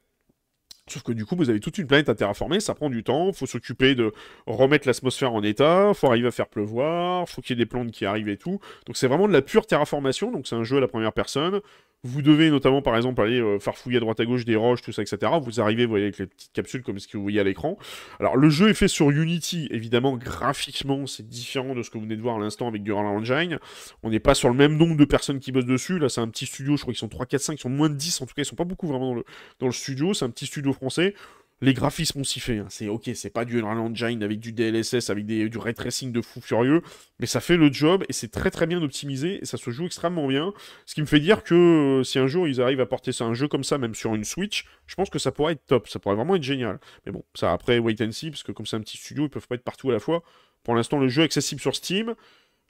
Sauf que du coup, vous avez toute une planète à terraformer, ça prend du temps, faut s'occuper de remettre l'atmosphère en état, faut arriver à faire pleuvoir, faut qu'il y ait des plantes qui arrivent et tout. Donc c'est vraiment de la pure terraformation, donc c'est un jeu à la première personne. Vous devez notamment, par exemple, aller euh, farfouiller à droite à gauche des roches, tout ça, etc. Vous arrivez, vous voyez, avec les petites capsules comme ce que vous voyez à l'écran. Alors, le jeu est fait sur Unity. Évidemment, graphiquement, c'est différent de ce que vous venez de voir à l'instant avec durant Engine. On n'est pas sur le même nombre de personnes qui bossent dessus. Là, c'est un petit studio, je crois qu'ils sont 3, 4, 5, ils sont moins de 10. En tout cas, ils sont pas beaucoup vraiment le, dans le studio. C'est un petit studio français les graphismes ont s'y fait, hein. C'est ok, c'est pas du Unreal Engine avec du DLSS, avec des, du ray tracing de fou furieux, mais ça fait le job et c'est très très bien optimisé et ça se joue extrêmement bien. Ce qui me fait dire que euh, si un jour ils arrivent à porter ça un jeu comme ça, même sur une Switch, je pense que ça pourrait être top, ça pourrait vraiment être génial. Mais bon, ça après wait and see parce que comme c'est un petit studio, ils peuvent pas être partout à la fois. Pour l'instant, le jeu est accessible sur Steam.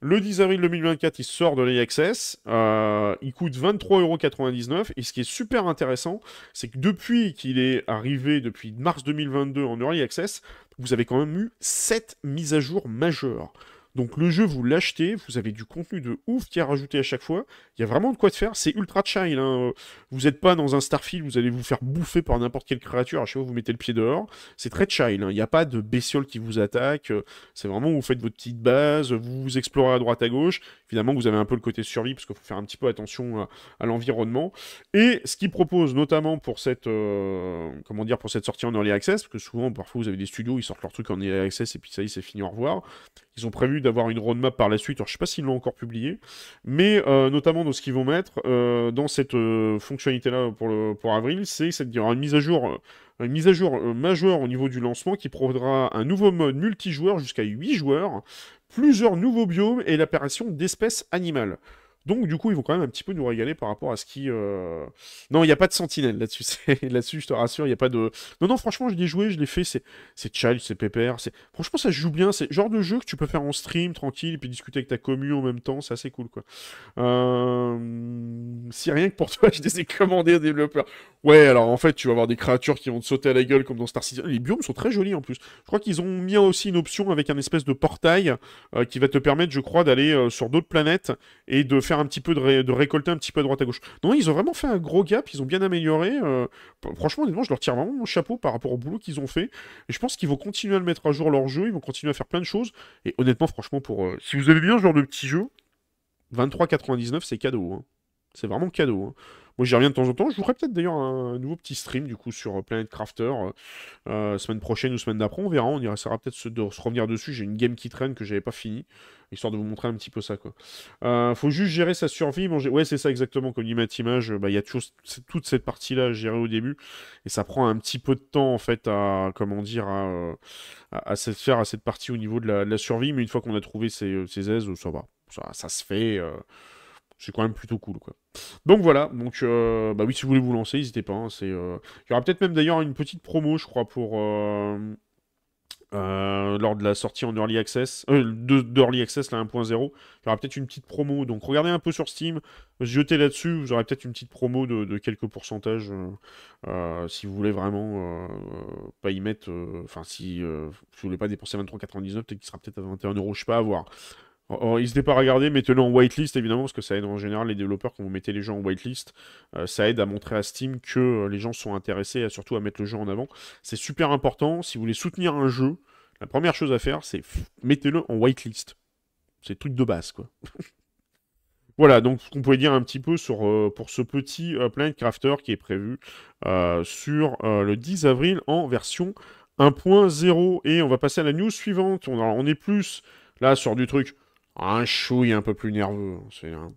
Le 10 avril 2024, il sort de l'AXS. Euh, il coûte 23,99€. Et ce qui est super intéressant, c'est que depuis qu'il est arrivé, depuis mars 2022 en Early Access, vous avez quand même eu 7 mises à jour majeures. Donc le jeu, vous l'achetez, vous avez du contenu de ouf qui est rajouté à chaque fois. Il y a vraiment de quoi de faire. C'est ultra child. Hein. Vous n'êtes pas dans un Starfield, vous allez vous faire bouffer par n'importe quelle créature. À chaque fois, vous mettez le pied dehors. C'est très chill. Hein. Il n'y a pas de bestioles qui vous attaque. C'est vraiment vous faites votre petite base, vous vous explorez à droite à gauche. Évidemment, vous avez un peu le côté survie, parce qu'il faut faire un petit peu attention euh, à, l'environnement. Et ce qu'ils proposent notamment pour cette, euh, comment dire, pour cette sortie en early access, parce que souvent, parfois, vous avez des studios, ils sortent leur truc en early access et puis ça y est, c'est fini, au revoir. Ils ont prévu d'avoir une roadmap par la suite. Alors, je ne sais pas s'ils l'ont encore publié, mais euh, notamment dans ce qu'ils vont mettre dans cette fonctionnalité-là pour, pour avril, c'est cette une mise à jour une euh, mise à jour euh, majeure au niveau du lancement qui prendra un nouveau mode multijoueur jusqu'à 8 joueurs, plusieurs nouveaux biomes et l'apparition d'espèces animales. Donc, du coup, ils vont quand même un petit peu nous régaler par rapport à ce qui. Euh, non, il n'y a pas de sentinelle là-dessus. là-dessus, je te rassure, il n'y a pas de. Non, non, franchement, je l'ai joué, je l'ai fait. C'est, child, c'est pépère. Franchement, ça joue bien. C'est genre de jeu que tu peux faire en stream, tranquille, et puis discuter avec ta commu en même temps. C'est assez cool, quoi. Euh, si rien que pour toi, je les ai commandés aux développeurs. Ouais, alors en fait, tu vas avoir des créatures qui vont te sauter à la gueule comme dans Star Citizen. Les biomes sont très jolis en plus. Je crois qu'ils ont mis aussi une option avec un espèce de portail euh, qui va te permettre, je crois, d'aller sur d'autres planètes et de faire un petit peu de, récolter un petit peu à droite à gauche. Non, ils ont vraiment fait un gros gap, ils ont bien amélioré. Euh, franchement, honnêtement, je leur tire vraiment mon chapeau par rapport au boulot qu'ils ont fait. Et je pense qu'ils vont continuer à le mettre à jour leur jeu, ils vont continuer à faire plein de choses. Et honnêtement, franchement, pour euh, si vous avez bien ce genre de petit jeu, 23,99 c'est cadeau. Hein. C'est vraiment cadeau. Hein. Moi, j'y reviens de temps en temps. Je voudrais peut-être d'ailleurs un nouveau petit stream du coup sur euh, Planet Crafter euh, euh, semaine prochaine ou semaine d'après. On verra. On y restera peut-être de se revenir dessus. J'ai une game qui traîne que j'avais pas fini, histoire de vous montrer un petit peu ça. Quoi. faut juste gérer sa survie. Ouais, c'est ça exactement. Comme dit Matimage, bah, il y a toujours toute cette partie-là à gérer au début et ça prend un petit peu de temps en fait à comment dire à, à, à faire à cette partie au niveau de la, survie. Mais une fois qu'on a trouvé ses, ses aises, ça va. Ça, se fait c'est quand même plutôt cool quoi. Donc voilà, donc euh, bah oui si vous voulez vous lancer, n'hésitez pas. Hein, c'est, euh, Il y aura peut-être même d'ailleurs une petite promo, je crois, pour euh, lors de la sortie en early access, De Early access là 1.0. Il y aura peut-être une petite promo. Donc regardez un peu sur Steam, jetez là-dessus, vous aurez peut-être une petite promo de, quelques pourcentages si vous voulez vraiment pas y mettre. Enfin si, vous voulez pas dépenser 23,99, peut-être qu'il sera peut-être à 21 euros, je sais pas à voir il N'hésitez pas à regarder, mettez-le en whitelist évidemment, parce que ça aide en général les développeurs quand vous mettez les gens en whitelist. Euh, ça aide à montrer à Steam que euh, les gens sont intéressés et surtout à mettre le jeu en avant. C'est super important. Si vous voulez soutenir un jeu, la première chose à faire, c'est mettez-le en whitelist. C'est truc de base quoi. voilà, donc ce qu'on pouvait dire un petit peu sur, euh, pour ce petit Planet Crafter qui est prévu sur le 10 avril en version 1.0. Et on va passer à la news suivante. On, on est plus là sur du truc un chouille un peu plus nerveux. Hein, c'est un...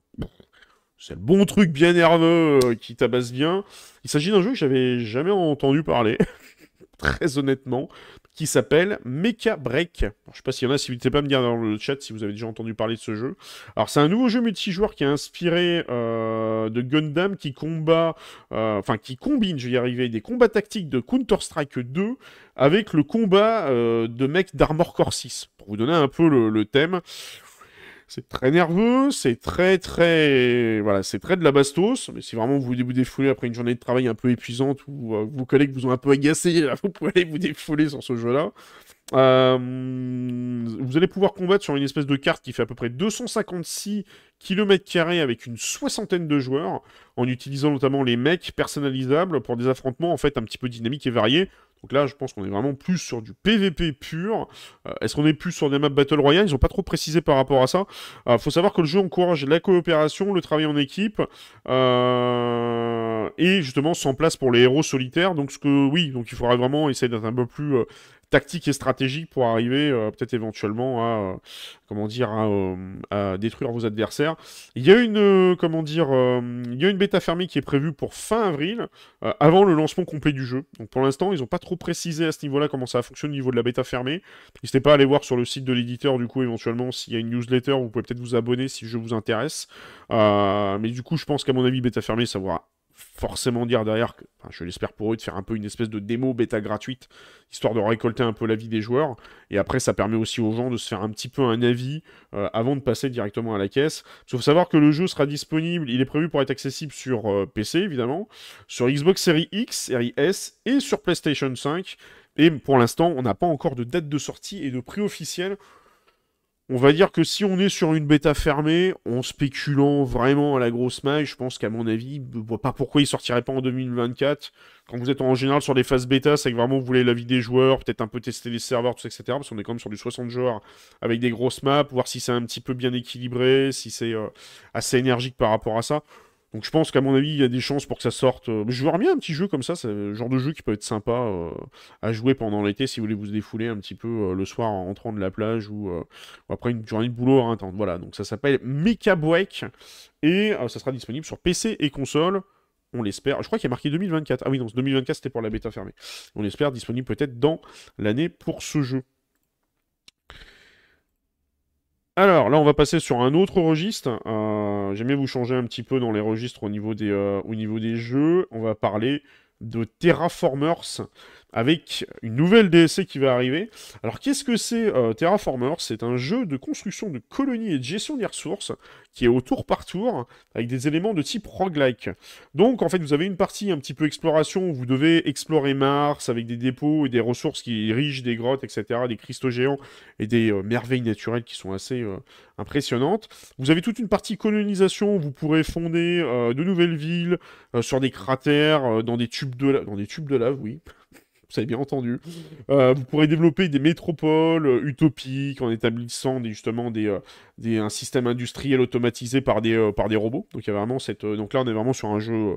le bon truc bien nerveux euh, qui tabasse bien. Il s'agit d'un jeu que j'avais jamais entendu parler, très honnêtement, qui s'appelle Mecha Break. je ne sais pas s'il y en a, si vous n'hésitez pas me dire dans le chat si vous avez déjà entendu parler de ce jeu. Alors c'est un nouveau jeu multijoueur qui est inspiré euh, de Gundam qui combat, euh, enfin qui combine, je vais y arriver, des combats tactiques de Counter-Strike 2 avec le combat de mecs d'Armor Core 6. Pour vous donner un peu le thème, c'est très nerveux, c'est très très voilà, c'est très de la bastos. Mais si vraiment vous voulez vous défouler après une journée de travail un peu épuisante ou euh, vos collègues vous ont un peu agacé, vous pouvez aller vous défouler sur ce jeu-là. Euh, vous allez pouvoir combattre sur une espèce de carte qui fait à peu près 256 km avec une soixantaine de joueurs, en utilisant notamment les mecs personnalisables pour des affrontements en fait un petit peu dynamiques et variés. Donc là, je pense qu'on est vraiment plus sur du PVP pur. Euh, est-ce qu'on est plus sur des maps Battle Royale Ils n'ont pas trop précisé par rapport à ça. Il euh, faut savoir que le jeu encourage la coopération, le travail en équipe, euh, et justement sans place pour les héros solitaires. Donc ce que oui, donc il faudrait vraiment essayer d'être un peu plus tactique et stratégique pour arriver euh, peut-être éventuellement à, euh, comment dire, euh, à, détruire vos adversaires. Il y a une, comment dire, il une bêta fermée qui est prévue pour fin avril, avant le lancement complet du jeu. Donc pour l'instant, ils n'ont pas trop précisé à ce niveau-là comment ça fonctionne au niveau de la bêta fermée. N'hésitez pas à aller voir sur le site de l'éditeur, du coup, éventuellement, s'il y a une newsletter, vous pouvez peut-être vous abonner si je vous intéresse. mais du coup, je pense qu'à mon avis, bêta fermée, ça va forcément dire derrière, je l'espère pour eux, de faire un peu une espèce de démo bêta gratuite, histoire de récolter un peu l'avis des joueurs. Et après, ça permet aussi aux gens de se faire un petit peu un avis euh, avant de passer directement à la caisse. Sauf savoir que le jeu sera disponible, il est prévu pour être accessible sur euh, PC évidemment, sur Xbox Series X, Series S et sur PlayStation 5. Et pour l'instant, on n'a pas encore de date de sortie et de prix officiel on va dire que si on est sur une bêta fermée, en spéculant vraiment à la grosse maille, je pense qu'à mon avis, pas pourquoi il sortirait pas en 2024. Quand vous êtes en général sur des phases bêta, c'est que vraiment vous voulez la vie des joueurs, peut-être un peu tester les serveurs, tout ça, etc. Parce qu'on est quand même sur du 60 joueurs avec des grosses maps, voir si c'est un petit peu bien équilibré, si c'est euh, assez énergique par rapport à ça. Donc je pense qu'à mon avis, il y a des chances pour que ça sorte. Euh, je vois bien un petit jeu comme ça, c'est le genre de jeu qui peut être sympa euh, à jouer pendant l'été si vous voulez vous défouler un petit peu euh, le soir en rentrant de la plage ou, après une journée de boulot intense. Voilà, donc ça s'appelle Mecha Break et ça sera disponible sur PC et console. On l'espère. Je crois qu'il y a marqué 2024. Ah oui, non, 2024 c'était pour la bêta fermée. On l'espère disponible peut-être dans l'année pour ce jeu. Alors là, on va passer sur un autre registre. Euh, j'aimais vous changer un petit peu dans les registres au niveau des, euh, au niveau des jeux. On va parler de Terraformers avec une nouvelle DLC qui va arriver. Alors qu'est-ce que c'est euh, Terraformers Terraformer C'est un jeu de construction de colonies et de gestion des ressources qui est au tour par tour avec des éléments de type roguelike. Donc en fait vous avez une partie un petit peu exploration où vous devez explorer Mars avec des dépôts et des ressources qui érigent des grottes, etc., des cristaux géants et des euh, merveilles naturelles qui sont assez euh, impressionnantes. Vous avez toute une partie colonisation où vous pourrez fonder de nouvelles villes sur des cratères, dans des tubes de dans des tubes de lave, oui vous avez bien entendu. Euh, vous pourrez développer des métropoles euh, utopiques en établissant justement euh, des, un système industriel automatisé par des, par des robots. Donc, y vraiment cette, donc là, on est vraiment sur un jeu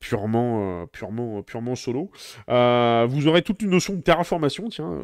purement, purement, purement solo. vous aurez toute une notion de terraformation, tiens,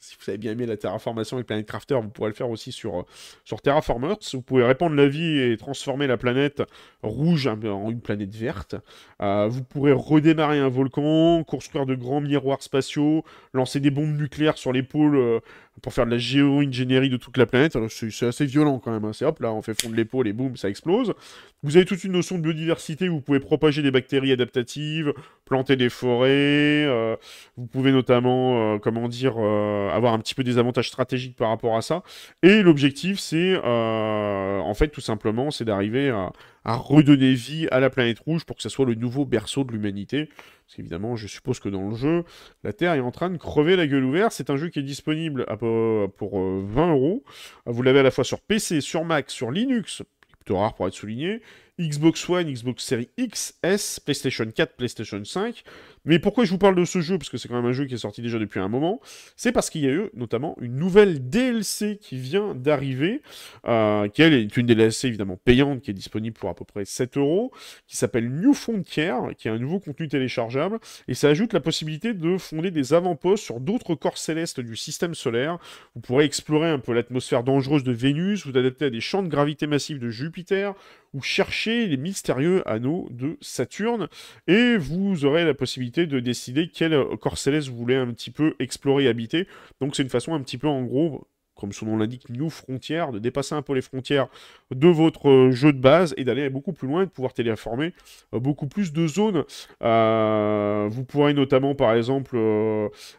si vous avez bien aimé la terraformation avec Planet Crafter, vous pourrez le faire aussi sur, euh, sur Terraformers. Vous pouvez répandre la vie et transformer la planète rouge en une planète verte. Euh, vous pourrez redémarrer un volcan, construire de grands miroirs spatiaux, lancer des bombes nucléaires sur les pôles euh, pour faire de la géo-ingénierie de toute la planète. Alors, c'est assez violent quand même. Hein. C'est hop, là, on fait fondre l'épaule et boum, ça explose. Vous avez toute une notion de biodiversité. vous pouvez propager des bactéries adaptatives, planter des forêts. Euh, vous pouvez notamment, euh, comment dire, euh, avoir un petit peu des avantages stratégiques par rapport à ça. Et l'objectif, c'est, en fait, tout simplement, c'est d'arriver à, à redonner vie à la planète rouge pour que ça soit le nouveau berceau de l'humanité. Parce qu'évidemment, je suppose que dans le jeu, la Terre est en train de crever la gueule ouverte. C'est un jeu qui est disponible pour 20 euh, euros. Vous l'avez à la fois sur PC, sur Mac, sur Linux, plutôt rare pour être souligné, Xbox One, Xbox Series X, S, PlayStation 4, PlayStation 5. Mais pourquoi je vous parle de ce jeu Parce que c'est quand même un jeu qui est sorti déjà depuis un moment. C'est parce qu'il y a eu notamment une nouvelle DLC qui vient d'arriver, euh, qui est une DLC évidemment payante, qui est disponible pour à peu près 7 euros, qui s'appelle New Frontier, qui est un nouveau contenu téléchargeable, et ça ajoute la possibilité de fonder des avant-postes sur d'autres corps célestes du système solaire. Vous pourrez explorer un peu l'atmosphère dangereuse de Vénus, vous adapter à des champs de gravité massive de Jupiter, ou chercher les mystérieux anneaux de Saturne et vous aurez la possibilité de décider quel corps céleste vous voulez un petit peu explorer et habiter. Donc c'est une façon un petit peu en gros comme son nom l'indique, New Frontières, de dépasser un peu les frontières de votre euh, jeu de base et d'aller beaucoup plus loin de pouvoir téléformer euh, beaucoup plus de zones. Euh, vous pourrez notamment, par exemple,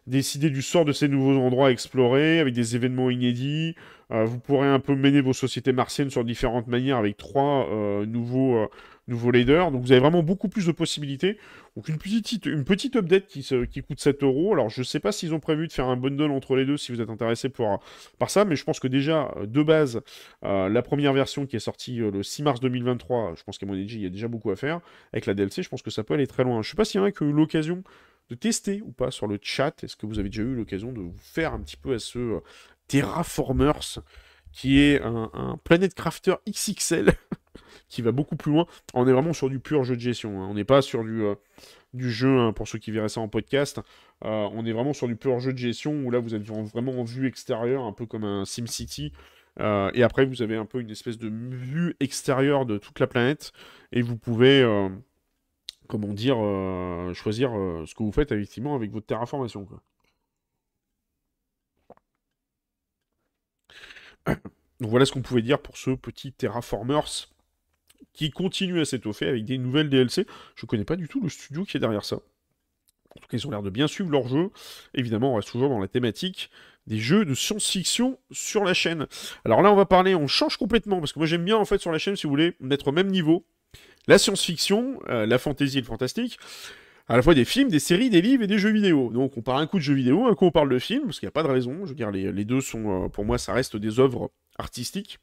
décider du sort de ces nouveaux endroits à explorer avec des événements inédits, euh, vous pourrez un peu mener vos sociétés martiennes sur différentes manières avec trois euh, nouveaux, euh, nouveaux leaders. Donc vous avez vraiment beaucoup plus de possibilités. Donc une petite, une petite update qui, coûte 7 euros. Alors je ne sais pas s'ils ont prévu de faire un bundle entre les deux si vous êtes intéressé par, ça, mais je pense que déjà, de base, la première version qui est sortie le 6 mars 2023, je pense qu'à mon avis, il y a déjà beaucoup à faire. Avec la DLC, je pense que ça peut aller très loin. Je ne sais pas s'il y en a qui eu l'occasion de tester ou pas sur le chat. Est-ce que vous avez déjà eu l'occasion de vous faire un petit peu à ce, Terraformers, qui est un, Planet Crafter XXL, qui va beaucoup plus loin. On est vraiment sur du pur jeu de gestion. Hein. On n'est pas sur du, euh, jeu, hein, pour ceux qui verraient ça en podcast. Euh, on est vraiment sur du pur jeu de gestion, où là, vous êtes vraiment en vue extérieure, un peu comme un SimCity. City. Euh, et après, vous avez un peu une espèce de vue extérieure de toute la planète. Et vous pouvez comment dire, choisir ce que vous faites effectivement avec votre terraformation. Donc voilà ce qu'on pouvait dire pour ce petit Terraformers qui continue à s'étoffer avec des nouvelles DLC. Je connais pas du tout le studio qui est derrière ça. En tout cas, ils ont l'air de bien suivre leur jeu. Évidemment, on reste toujours dans la thématique des jeux de science-fiction sur la chaîne. Alors là, on va parler, on change complètement, parce que moi j'aime bien en fait sur la chaîne, si vous voulez, mettre au même niveau la science-fiction, euh, la fantaisie et le fantastique à la fois des films, des séries, des livres et des jeux vidéo. Donc on parle un coup de jeux vidéo, un coup on parle de films, parce qu'il n'y a pas de raison. Je veux dire, les, deux sont, euh, pour moi, ça reste des œuvres artistiques.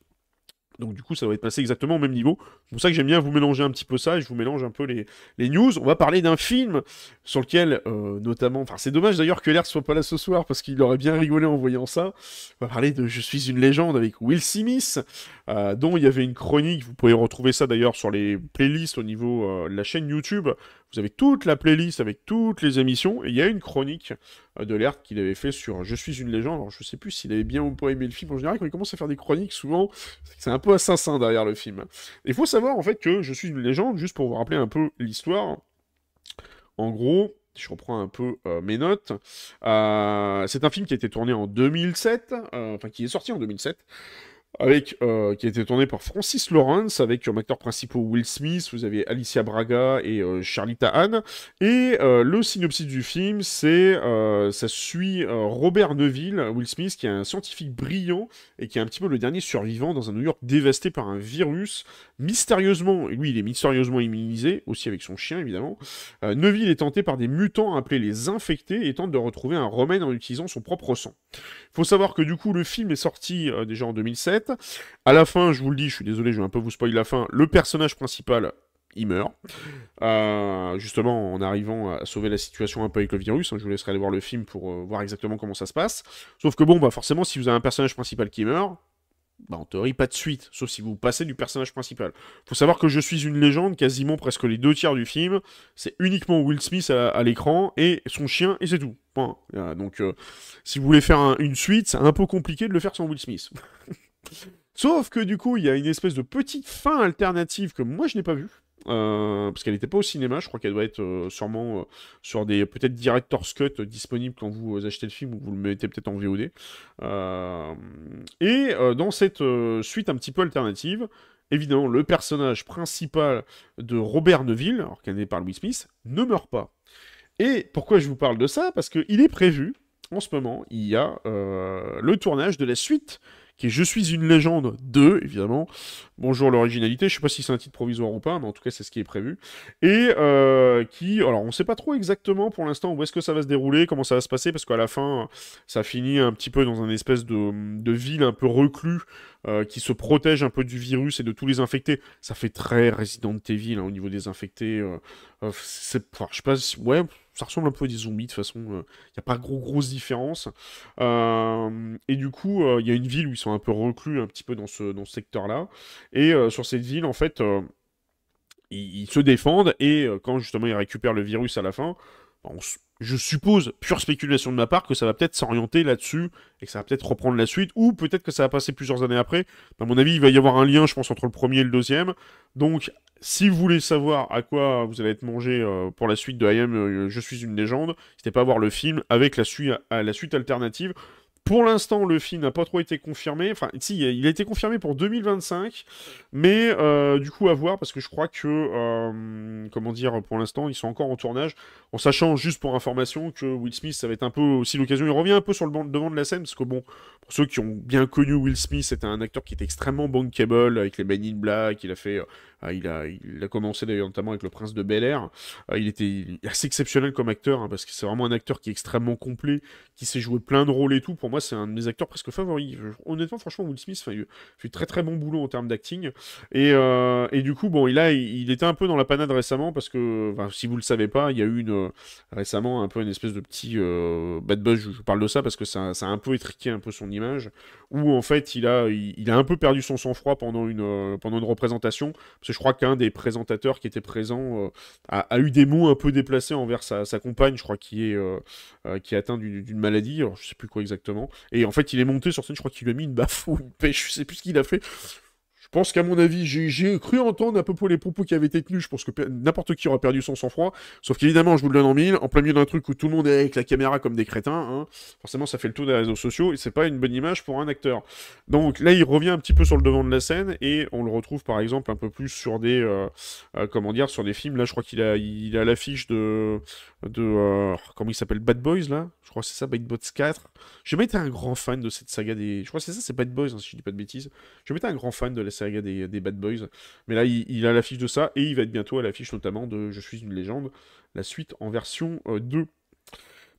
Donc du coup, ça doit être placé exactement au même niveau. C'est pour ça que j'aime bien vous mélanger un petit peu ça, et je vous mélange un peu les, news. On va parler d'un film sur lequel, euh, notamment... Enfin, c'est dommage d'ailleurs que l'air soit pas là ce soir, parce qu'il aurait bien rigolé en voyant ça. On va parler de Je suis une légende avec Will Smith, euh, dont il y avait une chronique, vous pouvez retrouver ça d'ailleurs sur les playlists au niveau de la chaîne YouTube. Vous avez toute la playlist avec toutes les émissions. Et il y a une chronique euh, de l'ERT qu'il avait fait sur euh, Je suis une légende. Alors, je sais plus s'il avait bien ou pas aimé le film. En général, quand il commence à faire des chroniques, souvent, c'est un peu assassin derrière le film. Il faut savoir, en fait, que Je suis une légende, juste pour vous rappeler un peu l'histoire. En gros, je reprends un peu euh, mes notes. c'est un film qui a été tourné en 2007, enfin qui est sorti en 2007 avec, euh, qui a été tourné par Francis Lawrence, avec comme acteur principal Will Smith, vous avez Alicia Braga et euh, Charlita Anne. Et euh, le synopsis du film, c'est ça suit Robert Neville, Will Smith, qui est un scientifique brillant et qui est un petit peu le dernier survivant dans un New York dévasté par un virus. Mystérieusement, lui il est mystérieusement immunisé, aussi avec son chien évidemment. Neville est tenté par des mutants appelés les infectés et tente de retrouver un remède en utilisant son propre sang. faut savoir que du coup le film est sorti déjà en 2007 à la fin, je vous le dis, je suis désolé, je vais un peu vous spoiler la fin. Le personnage principal, il meurt. Euh, justement, en arrivant à sauver la situation un peu avec le virus, hein, je vous laisserai aller voir le film pour euh, voir exactement comment ça se passe. Sauf que bon, bah forcément, si vous avez un personnage principal qui meurt, bah en théorie, pas de suite, sauf si vous passez du personnage principal. Faut savoir que je suis une légende, quasiment presque les deux tiers du film, c'est uniquement Will Smith à, l'écran et son chien, et c'est tout. Euh, donc, si vous voulez faire une suite, c'est un peu compliqué de le faire sans Will Smith. Sauf que du coup, il y a une espèce de petite fin alternative que moi je n'ai pas vue. Euh, parce qu'elle n'était pas au cinéma, je crois qu'elle doit être euh, sûrement euh, sur des peut-être director's cut disponibles quand vous achetez le film ou vous le mettez peut-être en VOD. et dans cette suite un petit peu alternative, évidemment, le personnage principal de Robert Neville, incarné par Louis Smith, ne meurt pas. Et pourquoi je vous parle de ça Parce qu'il est prévu, en ce moment, il y a le tournage de la suite qui est Je suis une légende 2, évidemment. Bonjour l'originalité, je sais pas si c'est un titre provisoire ou pas, mais en tout cas c'est ce qui est prévu. Et euh, qui, alors on sait pas trop exactement pour l'instant où est-ce que ça va se dérouler, comment ça va se passer, parce qu'à la fin, ça finit un petit peu dans une espèce de, ville un peu reclus, euh, qui se protège un peu du virus et de tous les infectés. Ça fait très Resident Evil villes hein, au niveau des infectés. Euh, je sais pas, ouais, ça ressemble un peu à des zombies de toute façon. Il euh, n'y a pas gros grosse différence. Euh, et du coup, il euh, y a une ville où ils sont un peu reclus, un petit peu dans ce, dans ce secteur-là. Et sur cette ville, en fait, ils, se défendent. Et quand justement ils récupèrent le virus à la fin, je suppose, pure spéculation de ma part, que ça va peut-être s'orienter là-dessus et que ça va peut-être reprendre la suite. Ou peut-être que ça va passer plusieurs années après. À mon avis, il va y avoir un lien, je pense, entre le premier et le deuxième. Donc, si vous voulez savoir à quoi vous allez être mangé euh, pour la suite de I Am euh, Je suis une légende, c'était pas à voir le film avec la, suite alternative. Pour l'instant, le film n'a pas trop été confirmé. Enfin, si, il a été confirmé pour 2025, mais euh, du coup, à voir, parce que je crois que, comment dire, pour l'instant, ils sont encore en tournage, en sachant juste pour information que Will Smith, ça va être un peu aussi l'occasion. Il revient un peu sur le devant de la scène, parce que bon, pour ceux qui ont bien connu Will Smith, c'était un acteur qui était extrêmement bankable, avec les Men in Black, il a fait ah, il, a, il a commencé d'ailleurs notamment avec Le Prince de Bel Air. Ah, il était assez exceptionnel comme acteur, hein, parce que c'est vraiment un acteur qui est extrêmement complet, qui sait jouer plein de rôles et tout. Pour moi, c'est un de mes acteurs presque favoris. Honnêtement, franchement, Will Smith fait très très bon boulot en termes d'acting. Euh, et, du coup, bon, il, a, il était un peu dans la panade récemment, parce que si vous le savez pas, il y a eu euh, récemment un peu une espèce de petit euh, bad buzz. Je, parle de ça parce que ça, a un peu étriqué un peu son image, où en fait, il a, il, a un peu perdu son sang-froid pendant une, pendant une représentation je crois qu'un des présentateurs qui était présent euh, a, eu des mots un peu déplacés envers sa, compagne, je crois, qui est, euh, euh, qui d'une maladie, je je sais plus quoi exactement. Et en fait, il est monté sur scène, je crois qu'il lui a mis une baffe ou une pêche, je sais plus ce qu'il a fait pense qu'à mon avis, j'ai cru entendre à peu pour les propos qui avaient été tenus. Je pense que n'importe qui aurait perdu son sang-froid. Sauf qu'évidemment, je vous le donne en mille, en plein milieu d'un truc où tout le monde est avec la caméra comme des crétins, hein, forcément, ça fait le tour des réseaux sociaux et c'est pas une bonne image pour un acteur. Donc là, il revient un petit peu sur le devant de la scène et on le retrouve par exemple un peu plus sur des, euh, euh, comment dire, sur des films. Là, je crois qu'il a, il a l'affiche de, de euh, comment il s'appelle, Bad Boys là. Je crois que c'est ça, Bad Boys 4. J'ai jamais été un grand fan de cette saga des. Je crois que c'est ça, c'est Bad Boys, hein, si je dis pas de bêtises. J'ai jamais été un grand fan de la saga y des, des, Bad Boys. Mais là, il, a l'affiche de ça, et il va être bientôt à l'affiche notamment de Je suis une légende, la suite en version 2.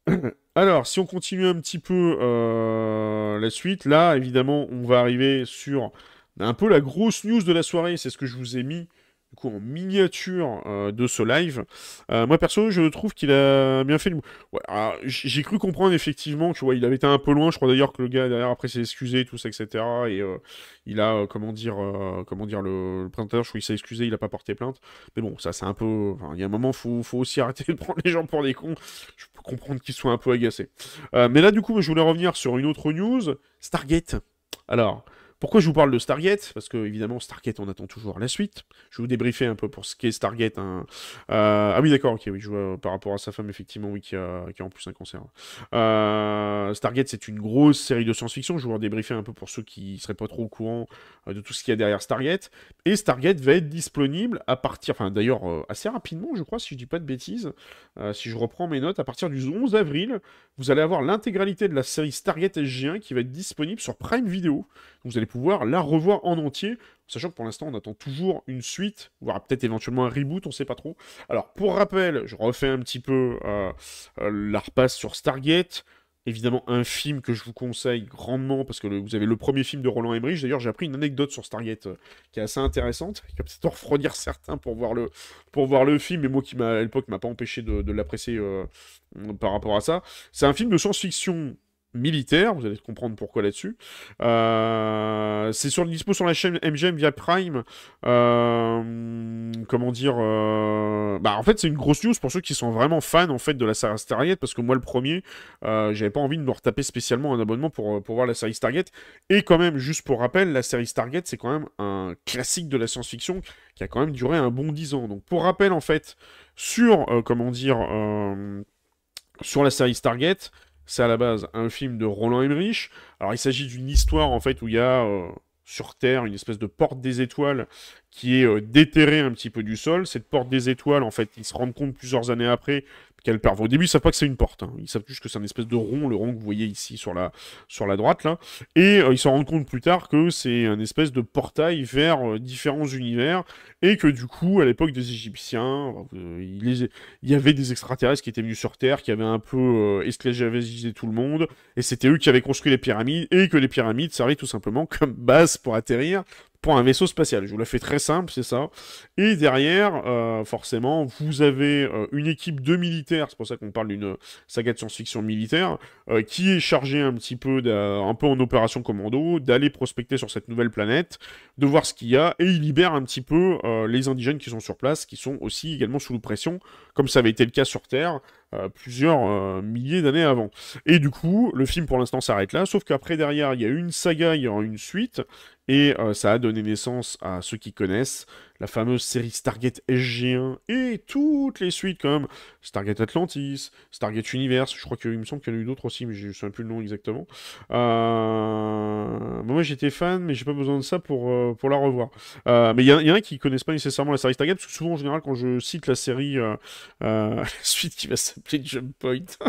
Euh, Alors, si on continue un petit peu euh, la suite, là, évidemment, on va arriver sur un peu la grosse news de la soirée, c'est ce que je vous ai mis du coup en miniature euh, de ce live. Euh, moi perso, je trouve qu'il a bien fait. Le... j'ai cru comprendre effectivement que ouais, il avait été un peu loin. Je crois d'ailleurs que le gars derrière après s'est excusé, tout ça, etc. Et euh, il a comment dire, comment dire le, présentateur, je crois qu'il s'est excusé, il n'a pas porté plainte. Mais bon, ça c'est un peu. Il y a un moment, faut faut aussi arrêter de prendre les gens pour des cons. Je peux comprendre qu'ils soient un peu agacés. mais là du coup, je voulais revenir sur une autre news, Stargate. Alors, pourquoi je vous parle de Stargate Parce que, évidemment, Stargate, on attend toujours la suite. Je vais vous débriefer un peu pour ce qu'est Stargate. Hein. Euh, ah oui, d'accord, ok, oui, je vois, par rapport à sa femme, effectivement, oui, qui a, en plus un cancer. Euh, Stargate, c'est une grosse série de science-fiction. Je vais vous débriefer un peu pour ceux qui ne seraient pas trop au courant euh, de tout ce qu'il y a derrière Stargate. Et Stargate va être disponible à partir, enfin, d'ailleurs, assez rapidement, je crois, si je ne dis pas de bêtises, si je reprends mes notes, à partir du 11 avril, vous allez avoir l'intégralité de la série Stargate SG1 qui va être disponible sur Prime Video vous allez pouvoir la revoir en entier, sachant que pour l'instant, on attend toujours une suite, voire peut-être éventuellement un reboot, on ne sait pas trop. Alors, pour rappel, je refais un petit peu euh, euh, la repasse sur Stargate. Évidemment, un film que je vous conseille grandement, parce que vous avez le premier film de Roland Emmerich. D'ailleurs, j'ai appris une anecdote sur Stargate euh, qui est assez intéressante, qui va peut-être refroidir certains pour voir le, pour voir le film, et moi qui, à l'époque, m'a pas empêché de, l'apprécier par rapport à ça. C'est un film de science-fiction militaire, vous allez comprendre pourquoi là-dessus. Euh, c'est sur le dispo sur la chaîne MGM via Prime. Euh, comment dire euh, Bah en fait c'est une grosse news pour ceux qui sont vraiment fans en fait de la série Stargate parce que moi le premier, j'avais pas envie de me retaper spécialement un abonnement pour, pour voir la série Stargate. Et quand même juste pour rappel, la série Stargate c'est quand même un classique de la science-fiction qui a quand même duré un bon 10 ans. Donc pour rappel en fait sur comment dire sur la série Stargate c'est à la base un film de Roland Emmerich. Alors il s'agit d'une histoire en fait où il y a euh, sur Terre une espèce de porte des étoiles qui est euh, déterrée un petit peu du sol. Cette porte des étoiles, en fait, ils se rendent compte plusieurs années après au début, ils savent pas que c'est une porte. Hein. Ils savent juste que c'est un espèce de rond, le rond que vous voyez ici sur la, sur la droite, là. Et euh, ils se rendent compte plus tard que c'est un espèce de portail vers euh, différents univers, et que du coup, à l'époque des Égyptiens, euh, il, y avait des extraterrestres qui étaient venus sur Terre, qui avaient un peu esclavagisé tout le monde, et c'était eux qui avaient construit les pyramides, et que les pyramides servaient tout simplement comme base pour atterrir pour un vaisseau spatial. Je vous la fais très simple, c'est ça. Et derrière, euh, forcément, vous avez euh, une équipe de militaires, c'est pour ça qu'on parle d'une saga de science-fiction militaire, euh, qui est chargée un petit peu, un peu en opération commando, d'aller prospecter sur cette nouvelle planète, de voir ce qu'il y a, et il libère un petit peu les indigènes qui sont sur place, qui sont aussi également sous pression, comme ça avait été le cas sur Terre, plusieurs milliers d'années avant. Et du coup, le film pour l'instant s'arrête là, sauf qu'après derrière, il y a une saga, il y aura une suite, et euh, ça a donné naissance à ceux qui connaissent la fameuse série Stargate SG1 et toutes les suites comme Stargate Atlantis, Stargate Universe, je crois qu'il me semble qu'il y en a eu d'autres aussi, mais je ne sais plus le nom exactement. Euh, moi j'étais fan, mais j'ai pas besoin de ça pour, euh, pour la revoir. mais il y, en a, qui ne connaissent pas nécessairement la série Stargate, parce que souvent en général quand je cite la série, la suite qui va s'appeler Jump Point,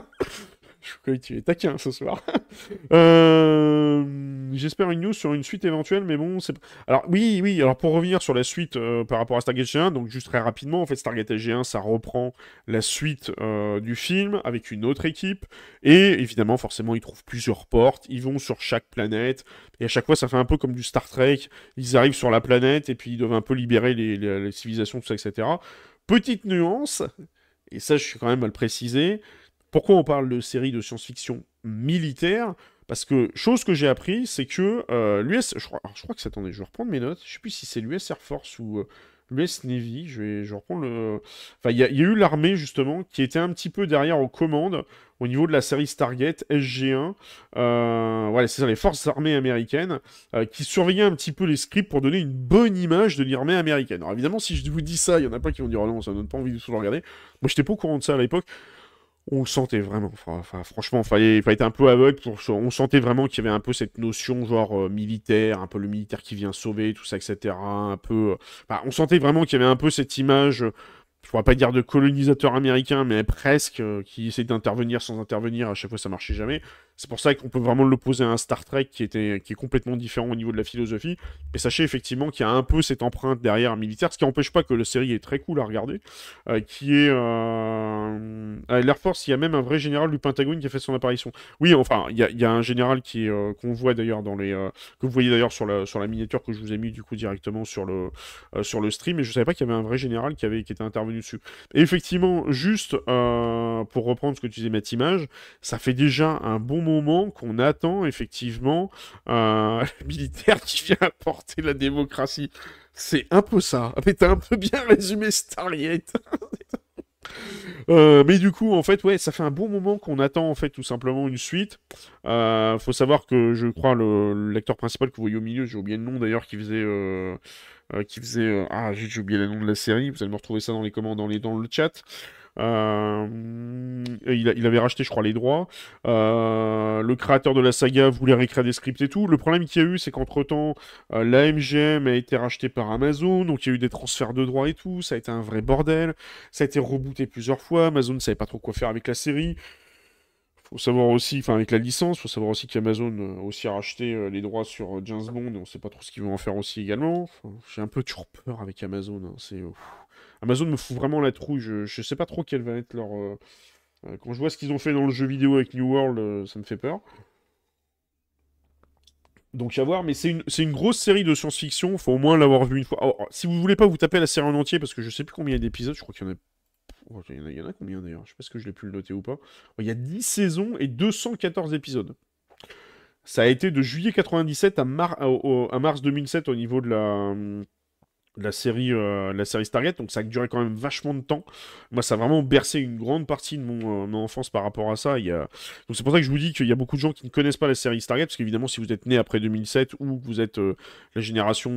Je que tu es taquin ce soir. Euh, j'espère une news sur une suite éventuelle, mais bon, c'est. Alors, oui, oui, alors pour revenir sur la suite euh, par rapport à Stargate G1, donc juste très rapidement, en fait, Stargate G1, ça reprend la suite euh, du film avec une autre équipe, et évidemment, forcément, ils trouvent plusieurs portes, ils vont sur chaque planète, et à chaque fois, ça fait un peu comme du Star Trek, ils arrivent sur la planète, et puis ils doivent un peu libérer les, civilisations, tout ça, etc. Petite nuance, et ça, je suis quand même à le préciser, pourquoi on parle de série de science-fiction militaire Parce que, chose que j'ai appris, c'est que euh, l'US... Je crois, que je crois que... Attendez, je vais reprendre mes notes. Je sais plus si c'est l'US Air Force ou... Euh, L'US Navy, je vais, je le. Enfin, il y, a eu l'armée, justement, qui était un petit peu derrière aux commandes au niveau de la série Stargate SG1. Euh, voilà, c'est ça, les forces armées américaines qui surveillaient un petit peu les scripts pour donner une bonne image de l'armée américaine. Alors, évidemment, si je vous dis ça, il y en a pas qui vont dire oh non, ça donne pas envie de tout regarder. Moi, j'étais pas au courant de ça à l'époque on sentait vraiment, franchement, il fallait, être un peu aveugle, on sentait vraiment qu'il y avait un peu cette notion genre euh, militaire, un peu le militaire qui vient sauver, tout ça, etc. Un peu, euh, on sentait vraiment qu'il y avait un peu cette image, je pourrais pas dire de colonisateur américain, mais presque, euh, qui essaie d'intervenir sans intervenir, à chaque fois ça marchait jamais. C'est pour ça qu'on peut vraiment l'opposer à un Star Trek qui, était, qui est complètement différent au niveau de la philosophie. Mais sachez effectivement qu'il y a un peu cette empreinte derrière militaire, ce qui n'empêche pas que la série est très cool à regarder. Euh, qui est. Euh, l'Air Force, il y a même un vrai général du Pentagone qui a fait son apparition. Oui, enfin, il y a, un général qui euh, qu'on voit d'ailleurs dans les. que vous voyez d'ailleurs sur la, sur la miniature que je vous ai mis du coup directement sur le, sur le stream. Et je ne savais pas qu'il y avait un vrai général qui, avait, qui était intervenu dessus. Et effectivement, juste pour reprendre ce que tu disais, Image, ça fait déjà un bon moment moment qu'on attend effectivement un militaire qui vient apporter la démocratie. C'est un peu ça. Ah, mais t'as un peu bien résumé Starlight. Euh, mais du coup, en fait, ouais, ça fait un bon moment qu'on attend en fait tout simplement une suite. Euh, faut savoir que je crois le, lecteur principal que vous voyez au milieu, j'ai oublié le nom d'ailleurs, qui faisait, euh, qui faisait, ah, j'ai oublié le nom de la série. Vous allez me retrouver ça dans les commandes, dans, les, dans le chat. Euh, il, avait racheté, je crois, les droits. Euh, le créateur de la saga voulait réécrire des scripts et tout. Le problème qu'il y a eu, c'est qu'entre-temps, euh, la MGM a été rachetée par Amazon, donc il y a eu des transferts de droits et tout. Ça a été un vrai bordel. Ça a été rebooté plusieurs fois. Amazon ne savait pas trop quoi faire avec la série faut savoir aussi, enfin avec la licence, faut savoir aussi qu'Amazon a aussi racheté les droits sur James Bond et on sait pas trop ce qu'ils vont en faire aussi également. J'ai un peu toujours peur avec Amazon, hein. c'est Amazon me fout vraiment la trouille. Je, sais pas trop quelle va être leur. Euh, euh, quand je vois ce qu'ils ont fait dans le jeu vidéo avec New World, euh, ça me fait peur. Donc à voir, mais c'est une, grosse série de science-fiction, faut au moins l'avoir vue une fois. si vous voulez pas vous taper la série en entier, parce que je sais plus combien il y a d'épisodes, je crois qu'il y en a... Oh, il, y en a, combien d'ailleurs Je sais pas si je l'ai pu le noter ou pas. Il y a 10 saisons et 214 épisodes. Ça a été de juillet 97 à, à mars 2007 au niveau de la... Hum, la série, euh, la série Stargate, donc ça a duré quand même vachement de temps. Moi, ça a vraiment bercé une grande partie de mon, euh, enfance par rapport à ça. Il Donc c'est pour ça que je vous dis qu'il y a beaucoup de gens qui ne connaissent pas la série Stargate, parce qu'évidemment, si vous êtes né après 2007 ou vous êtes euh, la génération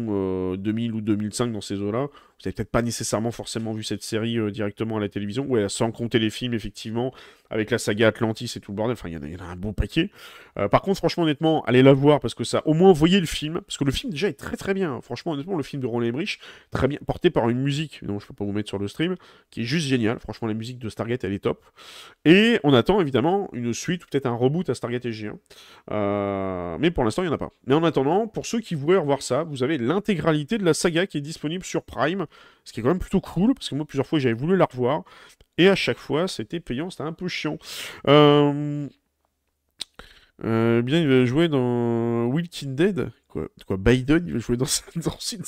2000 ou 2005 dans ces eaux-là, vous n'avez peut-être pas nécessairement forcément vu cette série directement à la télévision. Ouais, sans compter les films, effectivement, avec la saga Atlantis et tout le bordel. Enfin, il y, en a un bon paquet. Euh, par contre, franchement, honnêtement, allez la voir parce que ça, au moins, voyez le film. Parce que le film, déjà, est très très bien. Franchement, honnêtement, le film de Roland Emmerich, très bien, porté par une musique, dont je peux pas vous mettre sur le stream, qui est juste géniale. Franchement, la musique de Stargate, elle est top. Et on attend évidemment une suite ou peut-être un reboot à Stargate SG1. Euh, mais pour l'instant, il n'y en a pas. Mais en attendant, pour ceux qui voulaient revoir ça, vous avez l'intégralité de la saga qui est disponible sur Prime ce qui est quand même plutôt cool, parce que moi, plusieurs fois, j'avais voulu la revoir, et à chaque fois, c'était payant, c'était un peu chiant. Euh... euh bien, il va jouer dans Wilkin Dead. Quoi, Biden, il va jouer dans, dans une...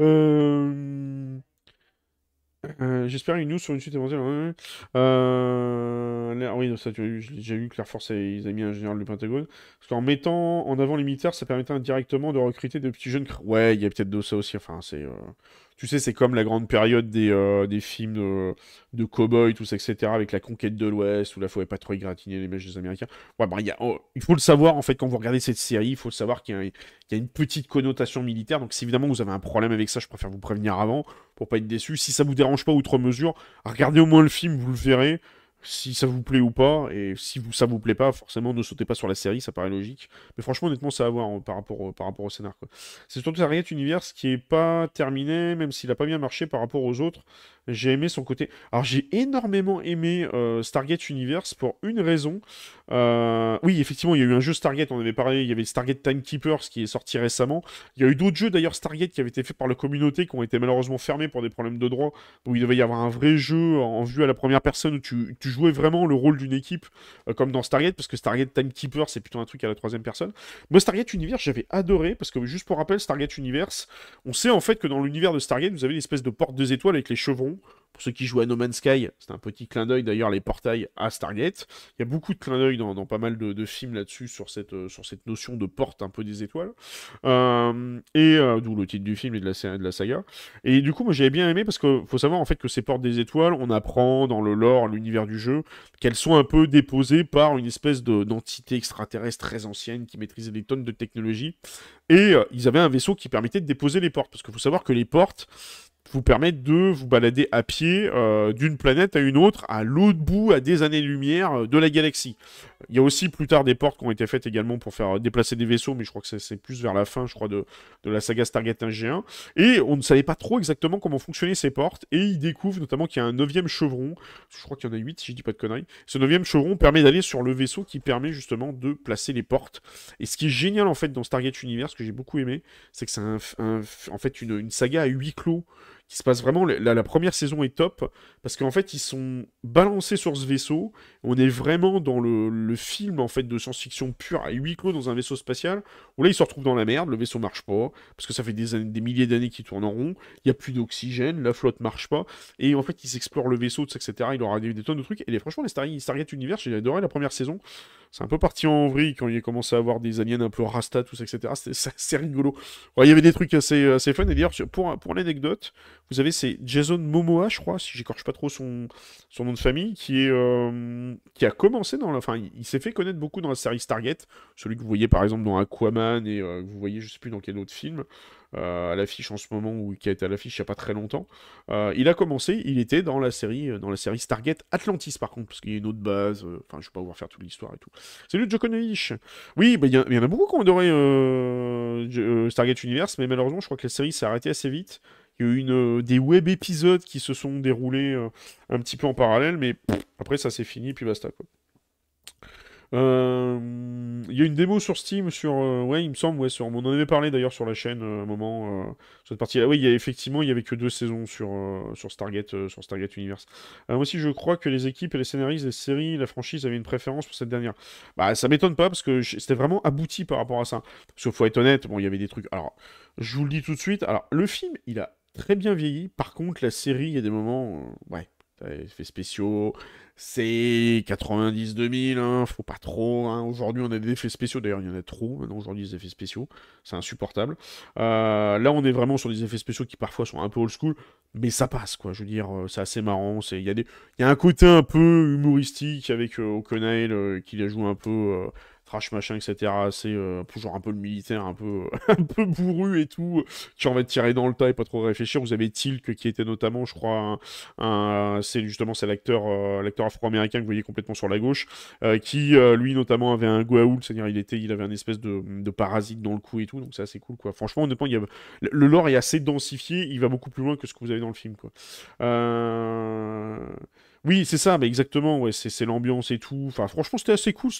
euh... Euh, j'espère une nous, sur une suite éventuelle. Euh... ça oui, ça, j'ai vu que l'Air Force ils avaient mis un général du Pentagone. Parce qu'en mettant en avant les militaires, ça permettait indirectement de recruter des petits jeunes. Ouais, il y a peut-être de ça aussi. Enfin, c'est. Euh, tu sais, c'est comme la grande période des, euh, films de, de cow tout ça, etc., avec la conquête de l'Ouest, où la il faut pas trop gratiner les mèches des Américains. Ouais, bah, oh, il faut le savoir, en fait, quand vous regardez cette série, il faut savoir qu'il y, a une petite connotation militaire. Donc, si évidemment vous avez un problème avec ça, je préfère vous prévenir avant, pour pas être déçu. Si ça vous dérange pas outre mesure, regardez au moins le film, vous le verrez si ça vous plaît ou pas, et si ça vous plaît pas, forcément ne sautez pas sur la série, ça paraît logique. Mais franchement, honnêtement, ça à voir hein, par, rapport, par rapport au scénar. C'est surtout Riot Universe qui est pas terminé, même s'il a pas bien marché par rapport aux autres. J'ai aimé son côté. Alors j'ai énormément aimé euh, Stargate Universe pour une raison. Euh, oui, effectivement, il y a eu un jeu Stargate, on avait parlé, il y avait Stargate Timekeepers qui est sorti récemment. Il y a eu d'autres jeux d'ailleurs Stargate qui avaient été faits par la communauté, qui ont été malheureusement fermés pour des problèmes de droit. où il devait y avoir un vrai jeu en vue à la première personne où tu, jouais vraiment le rôle d'une équipe, euh, comme dans Stargate, parce que Stargate Timekeeper, c'est plutôt un truc à la troisième personne. Moi, Stargate Universe, j'avais adoré, parce que juste pour rappel, Stargate Universe, on sait en fait que dans l'univers de Stargate, vous avez une espèce de porte des étoiles avec les chevrons pour ceux qui jouent à No Man's Sky, c'est un petit clin d'œil d'ailleurs les portails à Stargate. Il y a beaucoup de clins d'œil dans, pas mal de, films là-dessus euh, sur cette, notion de porte un peu des étoiles. Euh, et euh, d'où le titre du film et de la, de la saga. Et du coup, moi j'avais bien aimé parce que faut savoir en fait que ces portes des étoiles, on apprend dans le lore, l'univers du jeu, qu'elles sont un peu déposées par une espèce d'entité extraterrestre très ancienne qui maîtrisait des tonnes de technologie. Et ils avaient un vaisseau qui permettait de déposer les portes. Parce qu'il faut savoir que les portes, vous permettre de vous balader à pied euh, d'une planète à une autre, à l'autre bout, à des années-lumière euh, de la galaxie. Il y a aussi plus tard des portes qui ont été faites également pour faire euh, déplacer des vaisseaux, mais je crois que c'est plus vers la fin, je crois, de, de la saga Stargate 1G1. Et on ne savait pas trop exactement comment fonctionnaient ces portes, et ils découvrent notamment qu'il y a un neuvième chevron, je crois qu'il y en a 8 si je dis pas de conneries. Ce neuvième chevron permet d'aller sur le vaisseau qui permet justement de placer les portes. Et ce qui est génial en fait dans Stargate Universe, que j'ai beaucoup aimé, c'est que c'est en fait une, saga à huit clos qui se passe vraiment. La, première saison est top parce qu'en fait ils sont balancés sur ce vaisseau. On est vraiment dans le, film en fait de science-fiction pure à huis clos dans un vaisseau spatial où là ils se retrouvent dans la merde, le vaisseau marche pas parce que ça fait des, des milliers d'années qu'ils tournent en rond. Il y a plus d'oxygène, la flotte marche pas et en fait ils explorent le vaisseau, etc. Il aura des, des tonnes de trucs. Et franchement les Star, Stargate Universe, j'ai adoré la première saison. C'est un peu parti en vrille quand il a commencé à avoir des aliens un peu rasta, tout etc. C'est rigolo. Il y avait des trucs assez, assez fun. Et d'ailleurs, pour, pour l'anecdote, vous avez, c'est Jason Momoa, je crois, si j'écorche pas trop son, son nom de famille, qui, est, euh, qui a commencé dans la. Enfin, il, s'est fait connaître beaucoup dans la série Stargate, celui que vous voyez par exemple dans Aquaman et euh, que vous voyez, je sais plus dans quel autre film, euh, à l'affiche en ce moment ou qui a été à l'affiche il y a pas très longtemps. il a commencé, il était dans la série dans la série Stargate Atlantis par contre, parce qu'il y a une autre base. Enfin, je vais pas vous faire toute l'histoire et tout. Salut Joe Konovich Oui, bah, il y, y, en a beaucoup qui ont adoré Stargate Universe, mais malheureusement, je crois que la série s'est arrêtée assez vite. Il y a eu une, euh, des web épisodes qui se sont déroulés euh, un petit peu en parallèle, mais après ça s'est fini, puis basta quoi. il euh, y a une démo sur Steam, sur ouais, il me semble, ouais, sur, on en avait parlé d'ailleurs sur la chaîne un moment. cette partie-là, oui, effectivement, il y avait que deux saisons sur sur Stargate, sur Stargate Universe. moi aussi, je crois que les équipes et les scénaristes des séries, la franchise avaient une préférence pour cette dernière. Bah, ça m'étonne pas parce que c'était vraiment abouti par rapport à ça. Parce qu'il faut être honnête, bon, il y avait des trucs. Alors, je vous le dis tout de suite. Alors, le film, il a très bien vieilli. Par contre, la série, il y a des moments, euh, ouais, effets spéciaux, c'est 90-2000, hein, faut pas trop. Hein. Aujourd'hui, on a des effets spéciaux, d'ailleurs, il y en a trop. Maintenant, aujourd'hui, des effets spéciaux, c'est insupportable. Euh, là, on est vraiment sur des effets spéciaux qui parfois sont un peu old school, mais ça passe, quoi. Je veux dire, euh, c'est assez marrant. Il y, a des... un côté un peu humoristique avec O'Connell qui la joue un peu trash machin, etc. Assez toujours euh, un peu le militaire, un peu, un peu bourru et tout, qui en va tirer dans le tas et pas trop réfléchir. Vous avez Tilk qui était notamment, je crois, c'est justement euh, l'acteur afro-américain que vous voyez complètement sur la gauche, euh, qui lui notamment avait un goa'uld, c'est-à-dire il il avait une espèce de, parasite dans le cou et tout, donc c'est assez cool quoi. Franchement, honnêtement, il le lore est assez densifié, il va beaucoup plus loin que ce que vous avez dans le film quoi. Euh... Oui, c'est ça, mais exactement, c'est l'ambiance et tout. Enfin, franchement, c'était assez cool.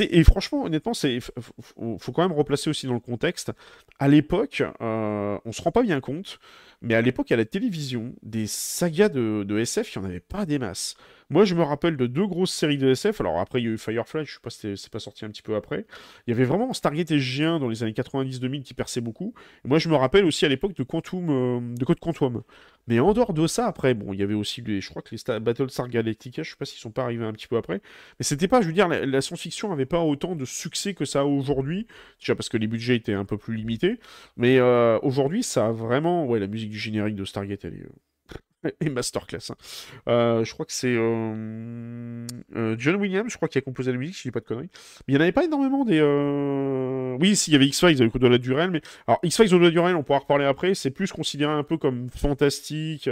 Et franchement, honnêtement, c'est faut quand même replacer aussi dans le contexte. À l'époque, on euh, on se rend pas bien compte, mais à l'époque, à la télévision, des sagas de, de SF, qui n'y en avait pas des masses. Moi, je me rappelle de deux grosses séries de SF. Alors après, il y a eu Firefly, je ne sais pas si c'est pas sorti un petit peu après. Il y avait vraiment Stargate SG1 dans les années 90-2000 qui perçait beaucoup. moi, je me rappelle aussi à l'époque de Quantum, euh, de Code Quantum. Mais en dehors de ça, après, bon, il y avait aussi, je crois que les Star Battlestar Galactica, je ne sais pas s'ils ne sont pas arrivés un petit peu après. Mais c'était pas, je veux dire, la, science-fiction n'avait pas autant de succès que ça a aujourd'hui. Déjà parce que les budgets étaient un peu plus limités. Mais euh, aujourd'hui, ça a vraiment, ouais, la musique du générique de Stargate, elle est euh, et masterclass. Hein. Euh, je crois que c'est euh, euh, John Williams, je crois, qui a composé la musique, si je dis pas de conneries. Mais il n'y en avait pas énormément des. Oui, s'il y avait X-Files avec Au-delà du réel, mais. Alors, X-Files Au-delà du on pourra reparler après, c'est plus considéré un peu comme fantastique.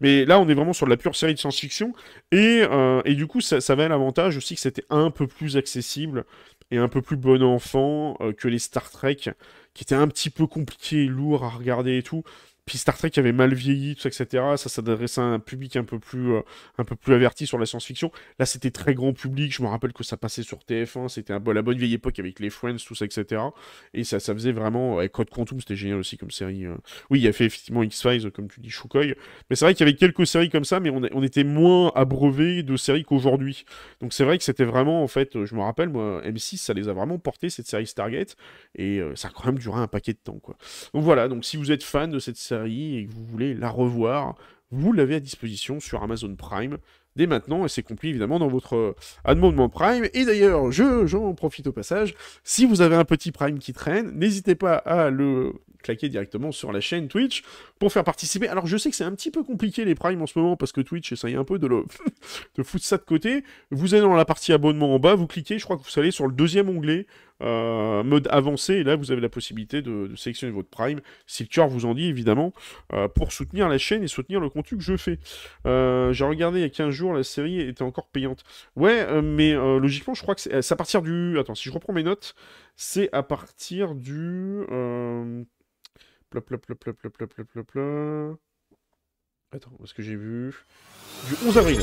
Mais là, on est vraiment sur de la pure série de science-fiction. Et, et, du coup, ça, ça avait l'avantage aussi que c'était un peu plus accessible et un peu plus bon enfant que les Star Trek, qui étaient un petit peu compliqués lourds à regarder et tout. Puis Star Trek avait mal vieilli, tout ça, etc. Ça s'adressait à un public un peu plus, euh, un peu plus averti sur la science-fiction. Là, c'était très grand public. Je me rappelle que ça passait sur TF1. C'était la bonne vieille époque avec les Friends, tout ça, etc. Et ça, ça faisait vraiment. Et Code Quantum, c'était génial aussi comme série. Euh. Oui, il y a fait effectivement X-Files, comme tu dis, Shukoi. Mais c'est vrai qu'il y avait quelques séries comme ça, mais on, était moins abreuvé de séries qu'aujourd'hui. Donc c'est vrai que c'était vraiment, en fait, je me rappelle, moi, M6, ça les a vraiment portés, cette série Stargate. Et euh, ça a quand même duré un paquet de temps, quoi. Donc voilà, donc si vous êtes fan de cette série, et que vous voulez la revoir, vous l'avez à disposition sur Amazon Prime dès maintenant, et c'est compris évidemment dans votre euh, abonnement Prime. Et d'ailleurs, je j'en profite au passage, si vous avez un petit Prime qui traîne, n'hésitez pas à le claquer directement sur la chaîne Twitch pour faire participer. Alors je sais que c'est un petit peu compliqué les primes en ce moment parce que Twitch essaye un peu de, le... de foutre ça de côté. Vous allez dans la partie abonnement en bas, vous cliquez, je crois que vous allez sur le deuxième onglet euh, mode avancé, et là vous avez la possibilité de, sélectionner votre prime, si le cœur vous en dit évidemment, euh, pour soutenir la chaîne et soutenir le contenu que je fais. Euh, j'ai regardé il y a 15 jours, la série était encore payante. Ouais, mais logiquement, je crois que c'est à partir du. Attends, si je reprends mes notes, c'est à partir du. Attends, est-ce que j'ai vu Du 11 avril.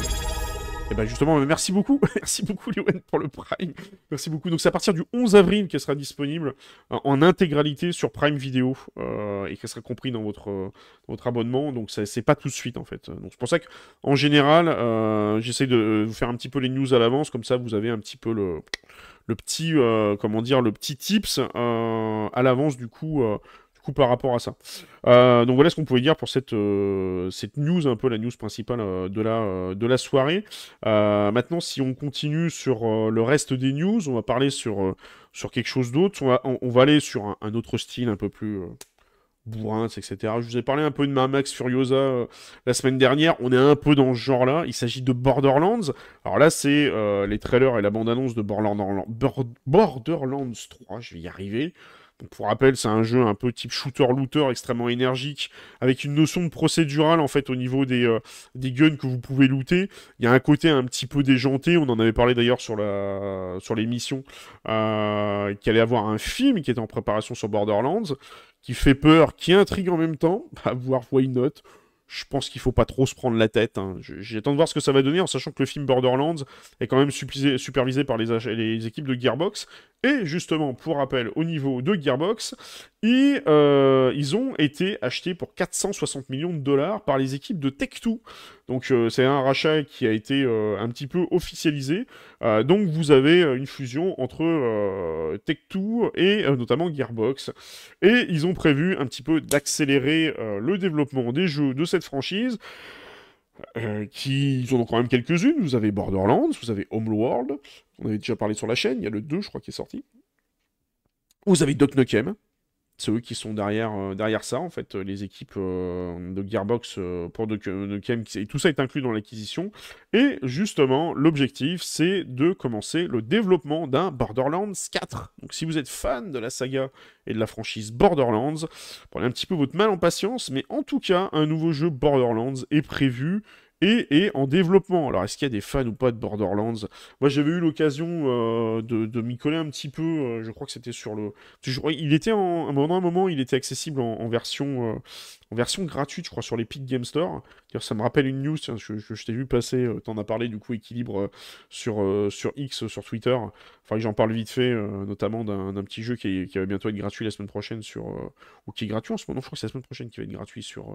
Et eh bien justement, merci beaucoup, merci beaucoup Léon pour le Prime, merci beaucoup. Donc c'est à partir du 11 avril qu'elle sera disponible euh, en intégralité sur Prime Vidéo euh, et qu'elle sera compris dans votre, euh, votre abonnement. Donc c'est pas tout de suite en fait. Donc c'est pour ça qu'en général, j'essaie de vous faire un petit peu les news à l'avance, comme ça vous avez un petit peu le, le petit comment dire le petit tips à l'avance du coup par rapport à ça. Euh, donc voilà ce qu'on pouvait dire pour cette, euh, cette news, un peu la news principale euh, de, la, de la soirée. maintenant, si on continue sur le reste des news, on va parler sur, sur quelque chose d'autre. On va, on, va, aller sur un, autre style un peu plus bourrin, etc. Je vous ai parlé un peu de ma Max Furiosa la semaine dernière. On est un peu dans ce genre-là. Il s'agit de Borderlands. Alors là, c'est les trailers et la bande-annonce de Borderlands, Borderlands 3. Je vais y arriver pour rappel, c'est un jeu un peu type shooter-looter extrêmement énergique, avec une notion de procédurale en fait au niveau des, euh, des guns que vous pouvez looter. Il y a un côté un petit peu déjanté, on en avait parlé d'ailleurs sur, la... sur l'émission, euh, qu'il allait avoir un film qui était en préparation sur Borderlands, qui fait peur, qui intrigue en même temps, à bah, voir why not je pense qu'il faut pas trop se prendre la tête. Hein. J'ai J'attends de voir ce que ça va donner, en sachant que le film Borderlands est quand même supervisé par les, les équipes de Gearbox. Et justement, pour rappel, au niveau de Gearbox, et euh, ils ont été achetés pour 460 millions de dollars par les équipes de Tech2. Donc euh, c'est un rachat qui a été euh, un petit peu officialisé. donc vous avez une fusion entre Tech2 et notamment Gearbox. Et ils ont prévu un petit peu d'accélérer le développement des jeux de cette franchise. qui ils en ont quand même quelques-unes. Vous avez Borderlands, vous avez Homeworld, on avait déjà parlé sur la chaîne, il y a le 2, je crois, qui est sorti. Vous avez Doc c'est eux qui sont derrière, euh, derrière ça, en fait, euh, les équipes euh, de Gearbox pour de, et tout ça est inclus dans l'acquisition. Et justement, l'objectif, c'est de commencer le développement d'un Borderlands 4. Donc si vous êtes fan de la saga et de la franchise Borderlands, prenez un petit peu votre mal en patience, mais en tout cas, un nouveau jeu Borderlands est prévu, et en développement. Alors, est-ce qu'il y a des fans ou pas de Borderlands Moi, j'avais eu l'occasion euh, de, m'y coller un petit peu. Euh, je crois que c'était sur le. Il était en. À un moment, il était accessible en version euh, en version gratuite, je crois, sur l'Epic Game Store. Ça me rappelle une news, je, t'ai vu passer, euh, t'en as parlé du coup équilibre euh, sur, euh, sur X, sur Twitter. Enfin, j'en parle vite fait, notamment d'un petit jeu qui, qui, va bientôt être gratuit la semaine prochaine sur. ou qui est gratuit en ce moment, je crois que c'est la semaine prochaine qui va être gratuit sur.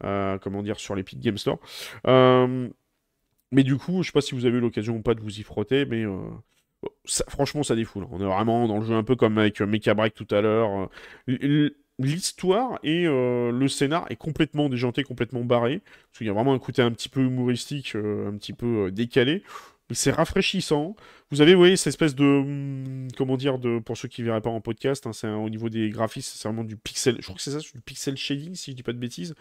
comment dire, sur l'Epic Game Store. mais du coup, je sais pas si vous avez eu l'occasion ou pas de vous y frotter, mais. franchement, ça défoule. On est vraiment dans le jeu un peu comme avec Mecha Break tout à l'heure l'histoire et euh, le scénar est complètement déjanté, complètement barré. Parce qu'il y a vraiment un côté un petit peu humoristique, euh, un petit peu euh, décalé. Mais c'est rafraîchissant. Vous avez, vous voyez, cette espèce de. Hum, comment dire de, Pour ceux qui ne verraient pas en podcast, hein, c'est au niveau des graphismes, c'est vraiment du pixel. Je crois que c'est ça, du pixel shading, si je ne dis pas de bêtises.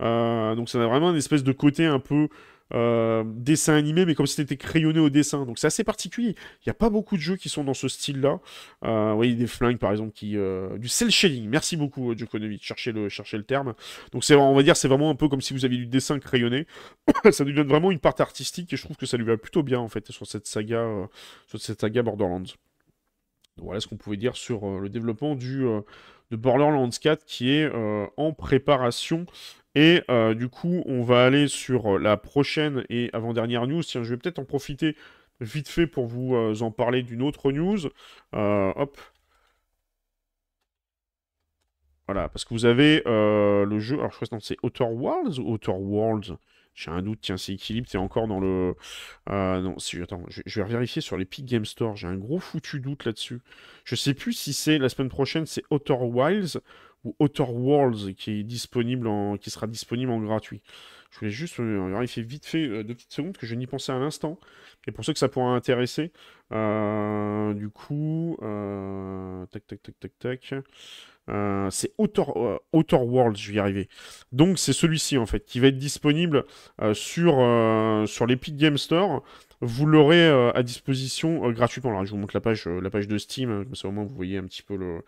donc ça a vraiment une espèce de côté un peu euh, dessin animé, mais comme si c'était crayonné au dessin. Donc c'est assez particulier. Il n'y a pas beaucoup de jeux qui sont dans ce style-là. Euh, vous voyez, des flingues, par exemple, qui... Euh, du cel shading. Merci beaucoup, euh, Djokovic. chercher le, chercher le terme. Donc c'est, on va dire, c'est vraiment un peu comme si vous aviez du dessin crayonné. ça lui donne vraiment une part artistique et je trouve que ça lui va plutôt bien, en fait, sur cette saga, sur cette saga Borderlands voilà ce qu'on pouvait dire sur euh, le développement du, euh, de Borderlands 4 qui est euh, en préparation. Et du coup, on va aller sur la prochaine et avant-dernière news. Tiens, je vais peut-être en profiter vite fait pour vous en parler d'une autre news. hop. Voilà, parce que vous avez le jeu. Alors, je crois que c'est Outer Worlds ou Outer Worlds j'ai un doute, tiens, c'est équilibre, t'es encore dans le. Euh, non, attends, je, vais vérifier sur l'Epic Game Store. J'ai un gros foutu doute là-dessus. Je sais plus si c'est la semaine prochaine, c'est Outer Wilds ou Outer Worlds qui est disponible en, qui sera disponible en gratuit. Je voulais juste euh, vérifier vite fait euh, deux petites secondes que je n'y pensais à l'instant. Et pour ceux que ça pourra intéresser, euh, du coup, tac, tac, tac, tac, tac. Euh, c'est Outer, euh, World, je vais y arriver. Donc c'est celui-ci en fait qui va être disponible euh, sur, sur l'Epic Game Store. Vous l'aurez à disposition gratuitement. Alors, je vous montre la page, la page de Steam, comme ça au moins vous voyez un petit peu le,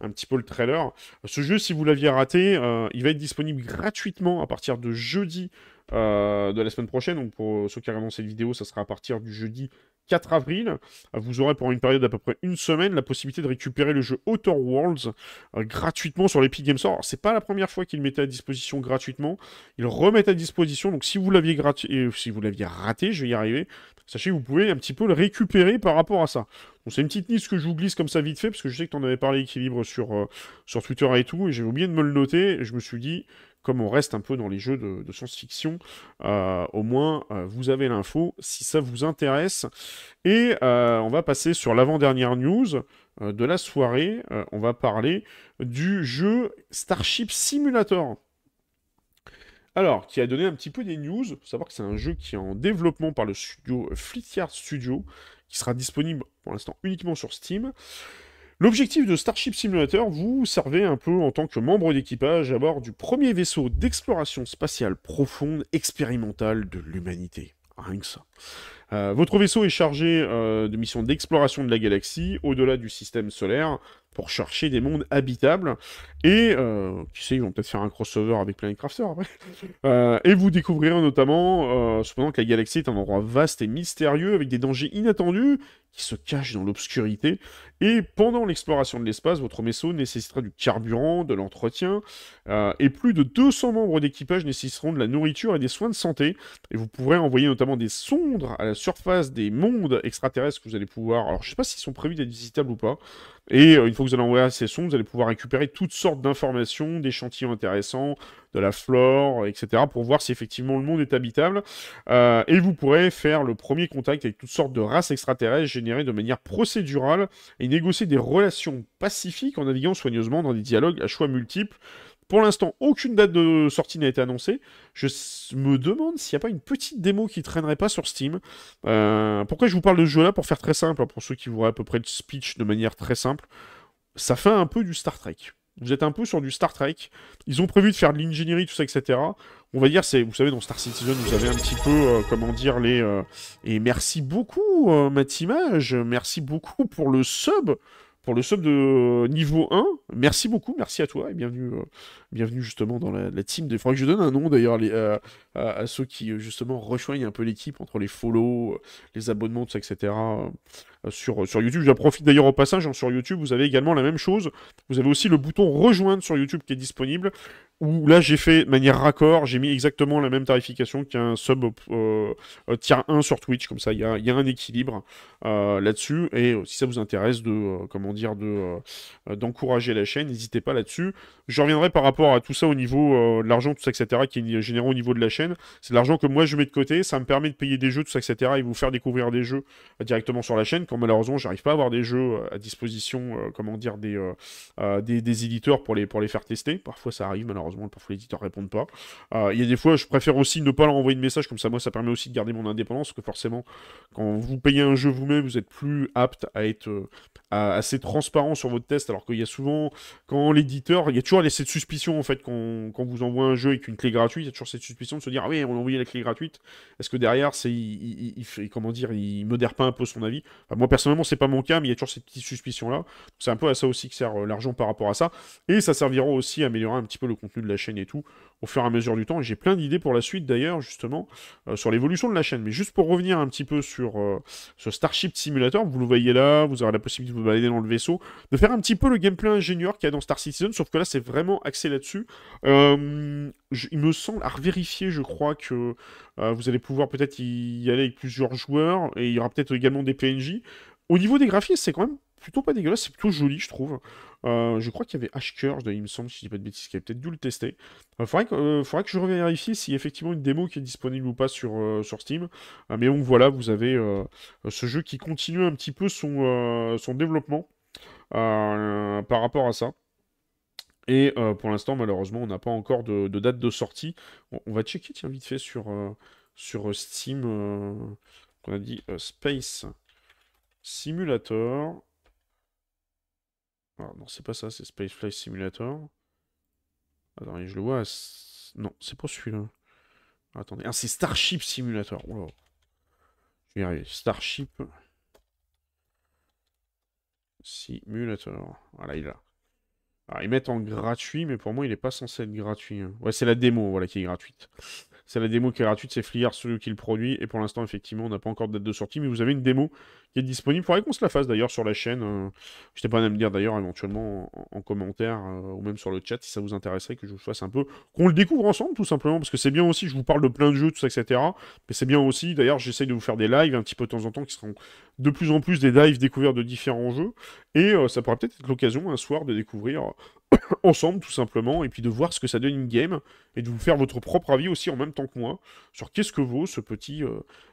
un petit peu le trailer. Ce jeu, si vous l'aviez raté, il va être disponible gratuitement à partir de jeudi de la semaine prochaine. Donc pour ceux qui regardent cette vidéo, ça sera à partir du jeudi 4 avril, vous aurez pour une période d'à peu près une semaine la possibilité de récupérer le jeu Outer Worlds euh, gratuitement sur l'Epic Games Store. C'est pas la première fois qu'ils mettait à disposition gratuitement. Ils remet remettent à disposition. Donc si vous l'aviez euh, si vous l'aviez raté, je vais y arriver. Sachez que vous pouvez un petit peu le récupérer par rapport à ça. c'est une petite liste que je vous glisse comme ça vite fait parce que je sais que tu en avais parlé équilibre sur, euh, sur Twitter et tout et j'ai oublié de me le noter. Et je me suis dit comme on reste un peu dans les jeux de, science-fiction, euh, au moins euh, vous avez l'info si ça vous intéresse. Et euh, on va passer sur l'avant-dernière news de la soirée. on va parler du jeu Starship Simulator. Alors, qui a donné un petit peu des news. faut savoir que c'est un jeu qui est en développement par le studio Fleetyard Studio, qui sera disponible pour l'instant uniquement sur Steam. L'objectif de Starship Simulator, vous servez un peu en tant que membre d'équipage à bord du premier vaisseau d'exploration spatiale profonde expérimentale de l'humanité. Rien que ça. Euh, votre vaisseau est chargé euh, de missions d'exploration de la galaxie au-delà du système solaire pour chercher des mondes habitables. Et euh, qui sait, ils vont peut-être faire un crossover avec Planet Crafter après. et vous découvrirez notamment, cependant, que la galaxie est un endroit vaste et mystérieux avec des dangers inattendus qui se cache dans l'obscurité. Et pendant l'exploration de l'espace, votre vaisseau nécessitera du carburant, de l'entretien, euh, et plus de 200 membres d'équipage nécessiteront de la nourriture et des soins de santé. Et vous pourrez envoyer notamment des sondes à la surface des mondes extraterrestres que vous allez pouvoir... Alors je ne sais pas s'ils sont prévus d'être visitables ou pas. Et euh, une fois que vous allez envoyer ces sondes, vous allez pouvoir récupérer toutes sortes d'informations, d'échantillons intéressants, de la flore, etc., pour voir si effectivement le monde est habitable. Euh, et vous pourrez faire le premier contact avec toutes sortes de races extraterrestres générées de manière procédurale et négocier des relations pacifiques en naviguant soigneusement dans des dialogues à choix multiples. Pour l'instant, aucune date de sortie n'a été annoncée. Je me demande s'il n'y a pas une petite démo qui traînerait pas sur Steam. Euh, pourquoi je vous parle de ce jeu-là Pour faire très simple, hein, pour ceux qui voudraient à peu près le speech de manière très simple. Ça fait un peu du Star Trek. Vous êtes un peu sur du Star Trek. Ils ont prévu de faire de l'ingénierie, tout ça, etc. On va dire, c'est, vous savez, dans Star Citizen, vous avez un petit peu, euh, comment dire, les. Euh, et merci beaucoup, euh, Matimage. Merci beaucoup pour le sub. Pour le sub de niveau 1. Merci beaucoup. Merci à toi et bienvenue bienvenue justement dans la, team. Il faudrait que je donne un nom d'ailleurs euh, à, ceux qui euh, justement rejoignent un peu l'équipe entre les follow, euh, les abonnements, etc. sur, sur YouTube, j'en profite d'ailleurs au passage. Hein, sur YouTube, vous avez également la même chose. Vous avez aussi le bouton rejoindre sur YouTube qui est disponible. Où là, j'ai fait de manière raccord, j'ai mis exactement la même tarification qu'un sub euh, tier 1 sur Twitch. Comme ça, il y a, un équilibre là-dessus. Et si ça vous intéresse de comment dire de d'encourager la chaîne, n'hésitez pas là-dessus. Je reviendrai par rapport à tout ça au niveau euh, de l'argent, tout ça, etc., qui est généré au niveau de la chaîne. C'est l'argent que moi je mets de côté, ça me permet de payer des jeux, tout ça, etc., et vous faire découvrir des jeux euh, directement sur la chaîne, quand malheureusement j'arrive pas à avoir des jeux euh, à disposition, comment dire, des, des, éditeurs pour les, pour les faire tester. Parfois ça arrive, malheureusement, parfois les éditeurs répondent pas. Il y a des fois, je préfère aussi ne pas leur envoyer de message, comme ça, moi, ça permet aussi de garder mon indépendance, que forcément, quand vous payez un jeu vous-même, vous êtes plus apte à être assez transparent sur votre test, alors qu'il y a souvent, quand l'éditeur, il y a toujours cette suspicion en fait quand on vous envoie un jeu avec une clé gratuite, il y a toujours cette suspicion de se dire ah oui on a envoyé la clé gratuite. Est-ce que derrière c'est il, comment dire il modère pas un peu son avis Moi personnellement c'est pas mon cas mais il y a toujours cette petite suspicion là. C'est un peu à ça aussi que sert euh, l'argent par rapport à ça et ça servira aussi à améliorer un petit peu le contenu de la chaîne et tout au fur et à mesure du temps. Et j'ai plein d'idées pour la suite d'ailleurs, justement, euh, sur l'évolution de la chaîne. Mais juste pour revenir un petit peu sur ce euh, Starship Simulator, vous le voyez là, vous aurez la possibilité de vous balader dans le vaisseau, de faire un petit peu le gameplay ingénieur qu'il y a dans Star Citizen, sauf que là c'est vraiment axé là-dessus. Euh, il me semble, à revérifier, je crois que vous allez pouvoir peut-être y aller avec plusieurs joueurs, et il y aura peut-être également des PNJ. Au niveau des graphismes, c'est quand même plutôt pas dégueulasse, c'est plutôt joli, je trouve. Euh, je crois qu'il y avait H-Curse, il me semble, si je dis pas de bêtises, qui avait peut-être dû le tester. Il euh, faudrait, euh, faudrait, que je revérifie a effectivement une démo qui est disponible ou pas sur, euh, sur Steam. mais bon, voilà, vous avez ce jeu qui continue un petit peu son, son développement par rapport à ça. Et pour l'instant, malheureusement, on n'a pas encore de, date de sortie. On, va checker, tiens, vite fait, sur, sur Steam. on a dit Space Simulator. Ah, non, c'est pas ça, c'est Flight Simulator. Attendez, je le vois. Non, c'est pas celui-là. Attendez. Ah, c'est Starship Simulator. Je vais y arriver. Starship Simulator. Voilà, ah, il est là. Alors, ils mettent en gratuit, mais pour moi, il n'est pas censé être gratuit. Hein. Ouais, c'est la démo voilà, qui est gratuite. c'est la démo qui est gratuite, c'est Fliar, celui qui le produit. Et pour l'instant, effectivement, on n'a pas encore de date de sortie, mais vous avez une démo qui est disponible. Il faudrait qu'on se la fasse d'ailleurs sur la chaîne. Je euh. J'étais pas à me dire d'ailleurs éventuellement en, commentaire euh, ou même sur le chat si ça vous intéresserait que je vous fasse un peu. Qu'on le découvre ensemble tout simplement parce que c'est bien aussi. Je vous parle de plein de jeux, tout ça, etc. Mais c'est bien aussi. D'ailleurs, j'essaye de vous faire des lives un petit peu de temps en temps qui seront de plus en plus des lives découvertes de différents jeux. Et euh, ça pourrait peut-être être, l'occasion un soir de découvrir ensemble tout simplement et puis de voir ce que ça donne une game et de vous faire votre propre avis aussi en même temps que moi sur qu'est-ce que vaut ce petit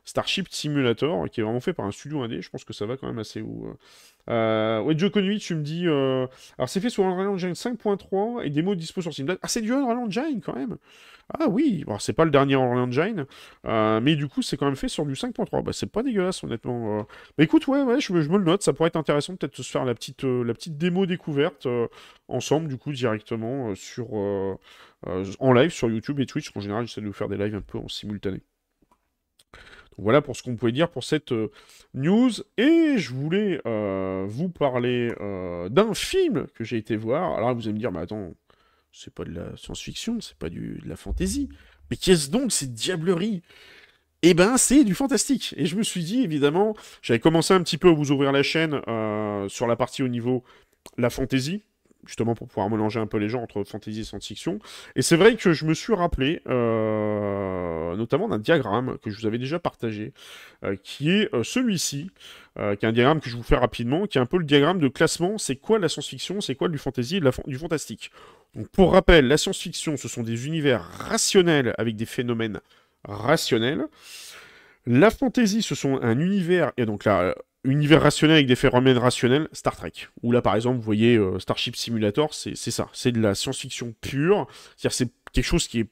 Starship Simulator qui est vraiment fait par un studio indé je pense que ça va quand même assez haut. Hein. Euh, ouais, Joe tu me dis. Euh, alors, c'est fait sur Unreal Engine 5.3 et des mots dispo sur Steam. Ah, c'est du Unreal Engine quand même Ah oui Bon, c'est pas le dernier Unreal Engine, euh, mais du coup, c'est quand même fait sur du 5.3. Bah, c'est pas dégueulasse, honnêtement. mais bah, écoute, ouais, ouais, je, je, me le note. Ça pourrait être intéressant peut-être de se faire la petite, la petite démo découverte ensemble, du coup, directement sur, en live sur YouTube et Twitch. En général, j'essaie de vous faire des lives un peu en simultané. Voilà pour ce qu'on pouvait dire pour cette euh, news. Et je voulais euh, vous parler euh, d'un film que j'ai été voir. Alors vous allez me dire, mais attends, c'est pas de la science-fiction, c'est pas du, de la fantasy. Mais qu'est-ce donc cette diablerie eh ben, c'est du fantastique. Et je me suis dit, évidemment, j'avais commencé un petit peu à vous ouvrir la chaîne sur la partie au niveau la fantasy, justement pour pouvoir mélanger un peu les gens entre fantasy et science-fiction. Et c'est vrai que je me suis rappelé, euh, notamment d'un diagramme que je vous avais déjà partagé, euh, qui est euh, celui-ci, qui est un diagramme que je vous fais rapidement, qui est un peu le diagramme de classement, c'est quoi la science-fiction, c'est quoi du fantasy et du fantastique. Donc pour rappel, la science-fiction, ce sont des univers rationnels avec des phénomènes rationnels. La fantasy, ce sont un univers, et donc là, univers rationnel avec des phénomènes rationnels, Star Trek. Où là, par exemple, vous voyez euh, Starship Simulator, c'est ça. C'est de la science-fiction pure. C'est-à-dire, c'est quelque chose qui est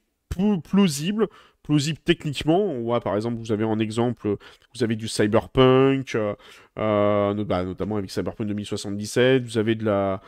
plausible, plausible techniquement. On voit, par exemple, vous avez en exemple, euh, vous avez du cyberpunk, euh, euh, bah, notamment avec Cyberpunk 2077. Vous avez de la,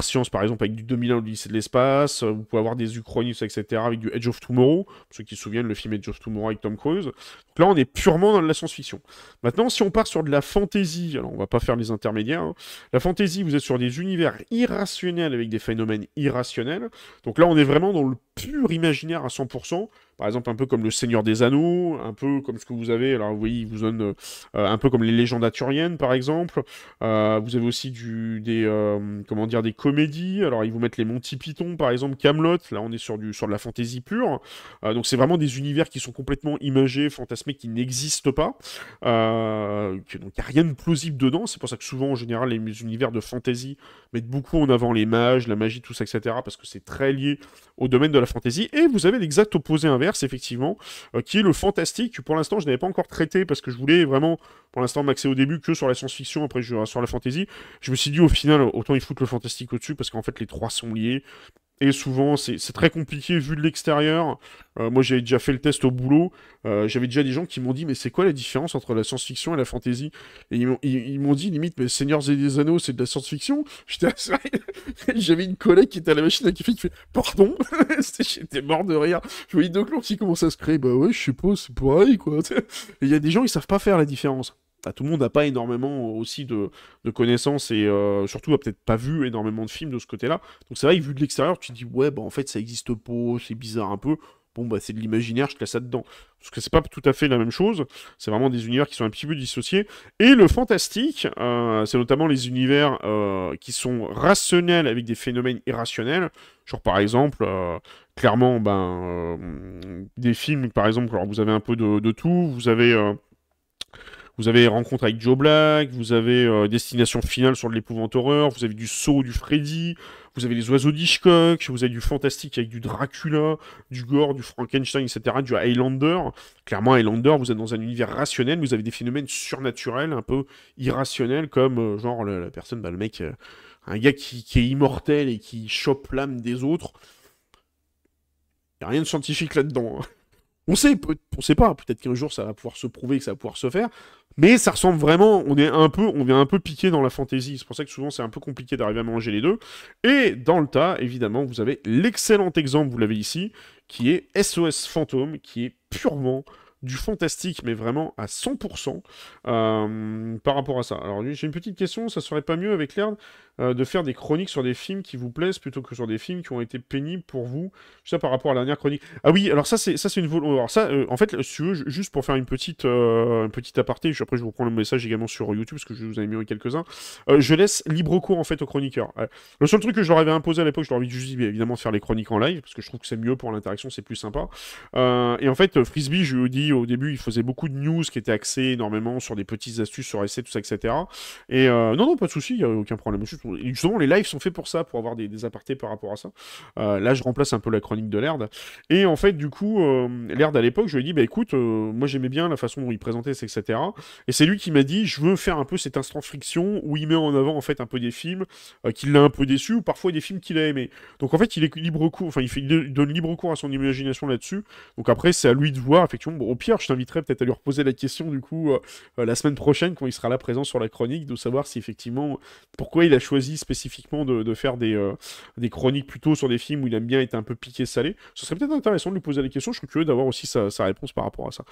science, par exemple, avec du 2001 au lycée de l'espace. Euh, vous pouvez avoir des Uchronics, etc., avec du Edge of Tomorrow. Pour ceux qui se souviennent, le film Edge of Tomorrow avec Tom Cruise. là, on est purement dans la science-fiction. Maintenant, si on part sur de la fantasy, alors on va pas faire les intermédiaires. Hein. La fantasy, vous êtes sur des univers irrationnels avec des phénomènes irrationnels. Donc là, on est vraiment dans le pur imaginaire à 100%. Par exemple, un peu comme le Seigneur des Anneaux, un peu comme ce que vous avez. Alors, vous voyez, il vous donne euh, un peu comme les légendes aturiennes par exemple. Euh, vous avez aussi du, des, euh, comment dire, des comédies. Alors, ils vous mettent les Monty Python, par exemple, Camelot. Là, on est sur, du, sur de la fantaisie pure. Euh, donc, c'est vraiment des univers qui sont complètement imagés, fantasmés, qui n'existent pas. donc, il n'y a rien de plausible dedans. C'est pour ça que souvent, en général, les univers de fantasy mettent beaucoup en avant les mages, la magie, tout ça, etc. Parce que c'est très lié au domaine de la fantaisie. Et vous avez l'exact opposé inverse, effectivement, qui est le fantastique. Pour l'instant, je n'avais pas encore traité parce que je voulais vraiment, pour l'instant, m'axer au début que sur sur la science-fiction, après je, sur la fantasy. Je me suis dit au final, autant ils foutent le fantastique au-dessus parce qu'en fait les trois sont liés. Et souvent, c'est très compliqué vu de l'extérieur. Euh, moi, j'avais déjà fait le test au boulot. Euh, j'avais déjà des gens qui m'ont dit Mais c'est quoi la différence entre la science-fiction et la fantasy Et ils m'ont dit limite Mais Seigneurs et des Anneaux, c'est de la science-fiction J'avais une collègue qui était à la machine à café qui fait Pardon J'étais mort de rire. Je voyais deux clowns qui commencent à se créer Bah ouais, je suppose, c'est pareil quoi. Il y a des gens, ils savent pas faire la différence. Bah, tout le monde n'a pas énormément euh, aussi de, connaissances et euh, surtout n'a peut-être pas vu énormément de films de ce côté-là. Donc c'est vrai vu de l'extérieur, tu te dis ouais, bah, en fait ça existe pas, c'est bizarre un peu. Bon, bah c'est de l'imaginaire, je te laisse ça dedans. Parce que c'est pas tout à fait la même chose. C'est vraiment des univers qui sont un petit peu dissociés. Et le fantastique, euh, c'est notamment les univers qui sont rationnels avec des phénomènes irrationnels. Genre par exemple, clairement, ben, des films, par exemple, alors vous avez un peu de, de tout, vous avez vous avez Rencontre avec Joe Black, vous avez euh, Destination finale sur de l'épouvante horreur, vous avez du saut du Freddy, vous avez les oiseaux d'Hitchcock, vous avez du fantastique avec du Dracula, du gore, du Frankenstein, etc., du Highlander. Clairement, Highlander, vous êtes dans un univers rationnel, vous avez des phénomènes surnaturels, un peu irrationnels, comme euh, genre la, personne, bah, le mec, euh, un gars qui, est immortel et qui chope l'âme des autres. Il a rien de scientifique là-dedans. Hein. On sait, on sait pas, peut-être qu'un jour ça va pouvoir se prouver, que ça va pouvoir se faire, mais ça ressemble vraiment, on est un peu, on vient un peu piqué dans la fantaisie, c'est pour ça que souvent c'est un peu compliqué d'arriver à manger les deux. Et dans le tas, évidemment, vous avez l'excellent exemple, vous l'avez ici, qui est SOS Fantôme, qui est purement du fantastique, mais vraiment à 100% euh, par rapport à ça. Alors, j'ai une petite question, ça serait pas mieux avec l'air, euh, de faire des chroniques sur des films qui vous plaisent plutôt que sur des films qui ont été pénibles pour vous ça par rapport à la dernière chronique. Ah oui, alors ça, c'est, ça, c'est une volonté. Alors, ça, euh, en fait, juste pour faire une petite, aparté, je, après, je vous reprends le message également sur YouTube, parce que je vous en ai mis quelques-uns. je laisse libre cours, en fait, aux chroniqueurs. le seul truc que je leur avais imposé à l'époque, je leur avais juste dit, évidemment, de faire les chroniques en live, parce que je trouve que c'est mieux pour l'interaction c'est plus sympa. Euh, et en fait, Frisbee, je lui dis au début, il faisait beaucoup de news qui étaient axé énormément sur des petites astuces sur essais, tout ça, etc. Et euh, non, non, pas de souci, il n'y a aucun problème. Justement, les lives sont faits pour ça, pour avoir des, apartés par rapport à ça. Euh, là, je remplace un peu la chronique de Laird. Et en fait, du coup, Laird à l'époque, je lui ai dit, bah écoute, moi j'aimais bien la façon dont il présentait, etc. Et c'est lui qui m'a dit, je veux faire un peu cet instant friction où il met en avant en fait un peu des films qu'il l'a un peu déçu ou parfois des films qu'il a aimé, Donc en fait, il est libre cours, enfin, il, fait, il donne libre cours à son imagination là-dessus. Donc après, c'est à lui de voir, effectivement. Bon, au pire, je t'inviterai peut-être à lui reposer la question, du coup, euh, euh, la semaine prochaine, quand il sera là présent sur la chronique, de savoir si effectivement, pourquoi il a choisi spécifiquement de, faire des, euh, des chroniques plutôt sur des films où il aime bien être un peu piqué salé. Ce serait peut-être intéressant de lui poser la question. Je suis curieux d'avoir aussi sa, réponse par rapport à ça.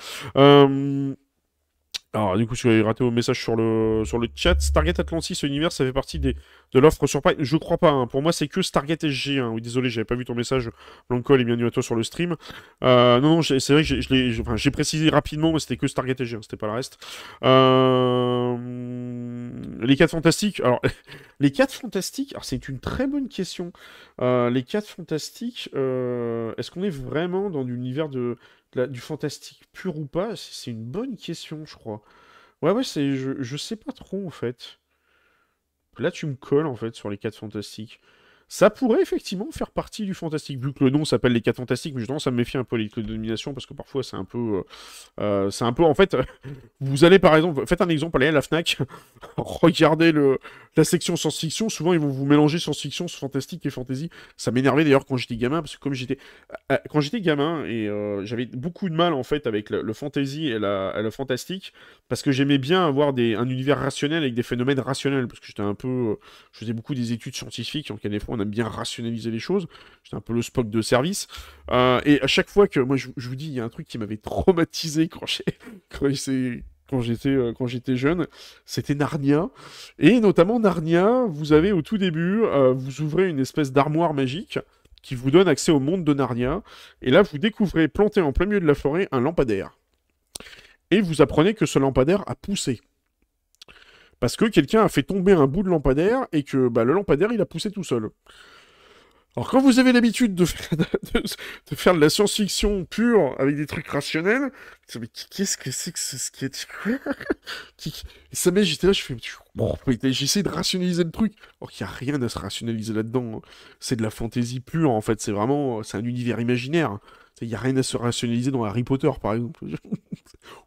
Alors, du coup, si vous avez raté vos messages sur le, sur le chat, Stargate Atlantis univers, ça fait partie des, de l'offre sur Prime. Je crois pas, hein. pour moi, c'est que Stargate SG1. Hein. Oui, désolé, j'avais pas vu ton message, call et bienvenue à toi sur le stream. Euh, non, non c'est vrai que j'ai précisé rapidement, mais c'était que Stargate SG1, hein. c'était pas le reste. Euh, les 4 Fantastiques, alors, les 4 Fantastiques, alors c'est une très bonne question. Euh, les 4 Fantastiques, est-ce qu'on est vraiment dans l'univers de du fantastique pur ou pas, c'est une bonne question, je crois. Ouais, ouais, c'est, je, je sais pas trop en fait. Là, tu me colles en fait sur les quatre fantastiques. Ça pourrait effectivement faire partie du fantastique, vu que le nom s'appelle les 4 fantastiques, mais justement ça me méfie un peu les domination parce que parfois c'est un peu. Euh, euh, c'est un peu. En fait, vous allez par exemple. Faites un exemple, allez à la Fnac, regardez le, la section science-fiction. Souvent ils vont vous mélanger science-fiction, fantastique et fantasy. Ça m'énervait d'ailleurs quand j'étais gamin, parce que comme j'étais. Euh, quand j'étais gamin, et j'avais beaucoup de mal en fait avec le, fantasy et, la, le fantastique, parce que j'aimais bien avoir des, un univers rationnel avec des phénomènes rationnels, parce que j'étais un peu. Je faisais beaucoup des études scientifiques, en cas on bien rationaliser les choses. J'étais un peu le Spock de service. Euh, et à chaque fois que, moi, je, vous dis, il y a un truc qui m'avait traumatisé quand j'étais euh, quand j'étais jeune, c'était Narnia et notamment Narnia, vous avez au tout début, euh, vous ouvrez une espèce d'armoire magique qui vous donne accès au monde de Narnia et là vous découvrez planté en plein milieu de la forêt un lampadaire. Et vous apprenez que ce lampadaire a poussé parce que quelqu'un a fait tomber un bout de lampadaire et que bah, le lampadaire il a poussé tout seul. Alors quand vous avez l'habitude de, de, de, faire de la science-fiction pure avec des trucs rationnels, mais qu'est-ce que c'est que ce Et Ça m'est, j'étais là, je fais, bon, j'essaie de rationaliser le truc. Or oh, qu'il n'y a rien à se rationaliser là-dedans. C'est de la fantaisie pure en fait. C'est vraiment, c'est un univers imaginaire. Il n'y a rien à se rationaliser dans Harry Potter par exemple,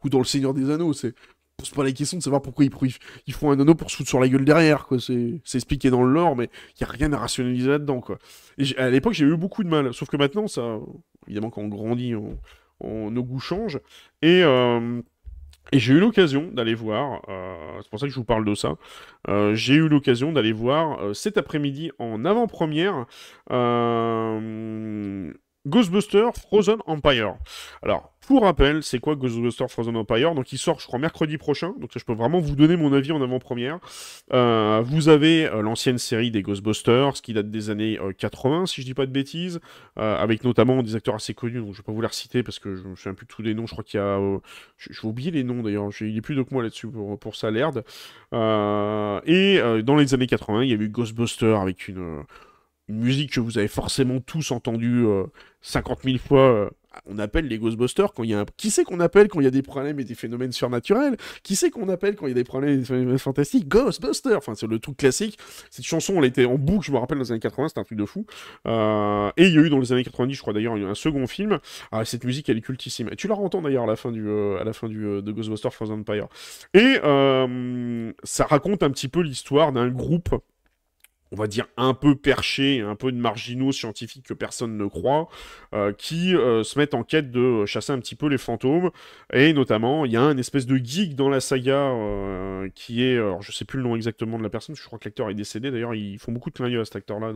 ou dans Le Seigneur des Anneaux. C'est pose pas la question de savoir pourquoi ils, font un anneau pour se foutre sur la gueule derrière, quoi. C'est expliqué dans le lore, mais il n'y a rien à rationaliser là-dedans, quoi. à l'époque, j'ai eu beaucoup de mal. Sauf que maintenant, ça, évidemment, quand on grandit, nos goûts changent. Euh, et. j'ai eu l'occasion d'aller voir, euh, c'est pour ça que je vous parle de ça, euh, j'ai eu l'occasion d'aller voir cet après-midi en avant-première Ghostbusters Frozen Empire. Alors, pour rappel, c'est quoi Ghostbusters Frozen Empire Donc, il sort, je crois, mercredi prochain. Donc, je peux vraiment vous donner mon avis en avant-première. Euh, vous avez euh, l'ancienne série des Ghostbusters, qui date des années 80, euh, si je dis pas de bêtises, avec notamment des acteurs assez connus. Donc, je vais pas vous les reciter parce que je me souviens plus de tous les noms. Je crois qu'il y a. je vais oublier les noms d'ailleurs. Il a plus de que moi là-dessus pour, ça, l'airde. et dans les années 80, il y a eu Ghostbusters avec une une musique que vous avez forcément tous entendue euh, cinquante 50 000 fois. Euh, on appelle les Ghostbusters quand il y a un... Qui c'est qu'on appelle quand il y a des problèmes et des phénomènes surnaturels Qui sait qu'on appelle quand il y a des problèmes et des phénomènes fantastiques Ghostbusters Enfin, c'est le truc classique. Cette chanson, elle était en boucle, je me rappelle, dans les années 80, c'était un truc de fou. Euh, et il y a eu dans les années 90, je crois d'ailleurs, il y a un second film. Ah, cette musique, elle est cultissime. Et tu la entends d'ailleurs à la fin, du, à la fin du, de Ghostbusters Frozen Empire. Et ça raconte un petit peu l'histoire d'un groupe on va dire, un peu perché un peu de marginaux scientifiques que personne ne croit, euh, qui euh, se mettent en quête de euh, chasser un petit peu les fantômes. Et notamment, il y a un espèce de geek dans la saga qui est, alors je sais plus le nom exactement de la personne, je crois que l'acteur est décédé, d'ailleurs ils font beaucoup de clin d'œil à cet acteur-là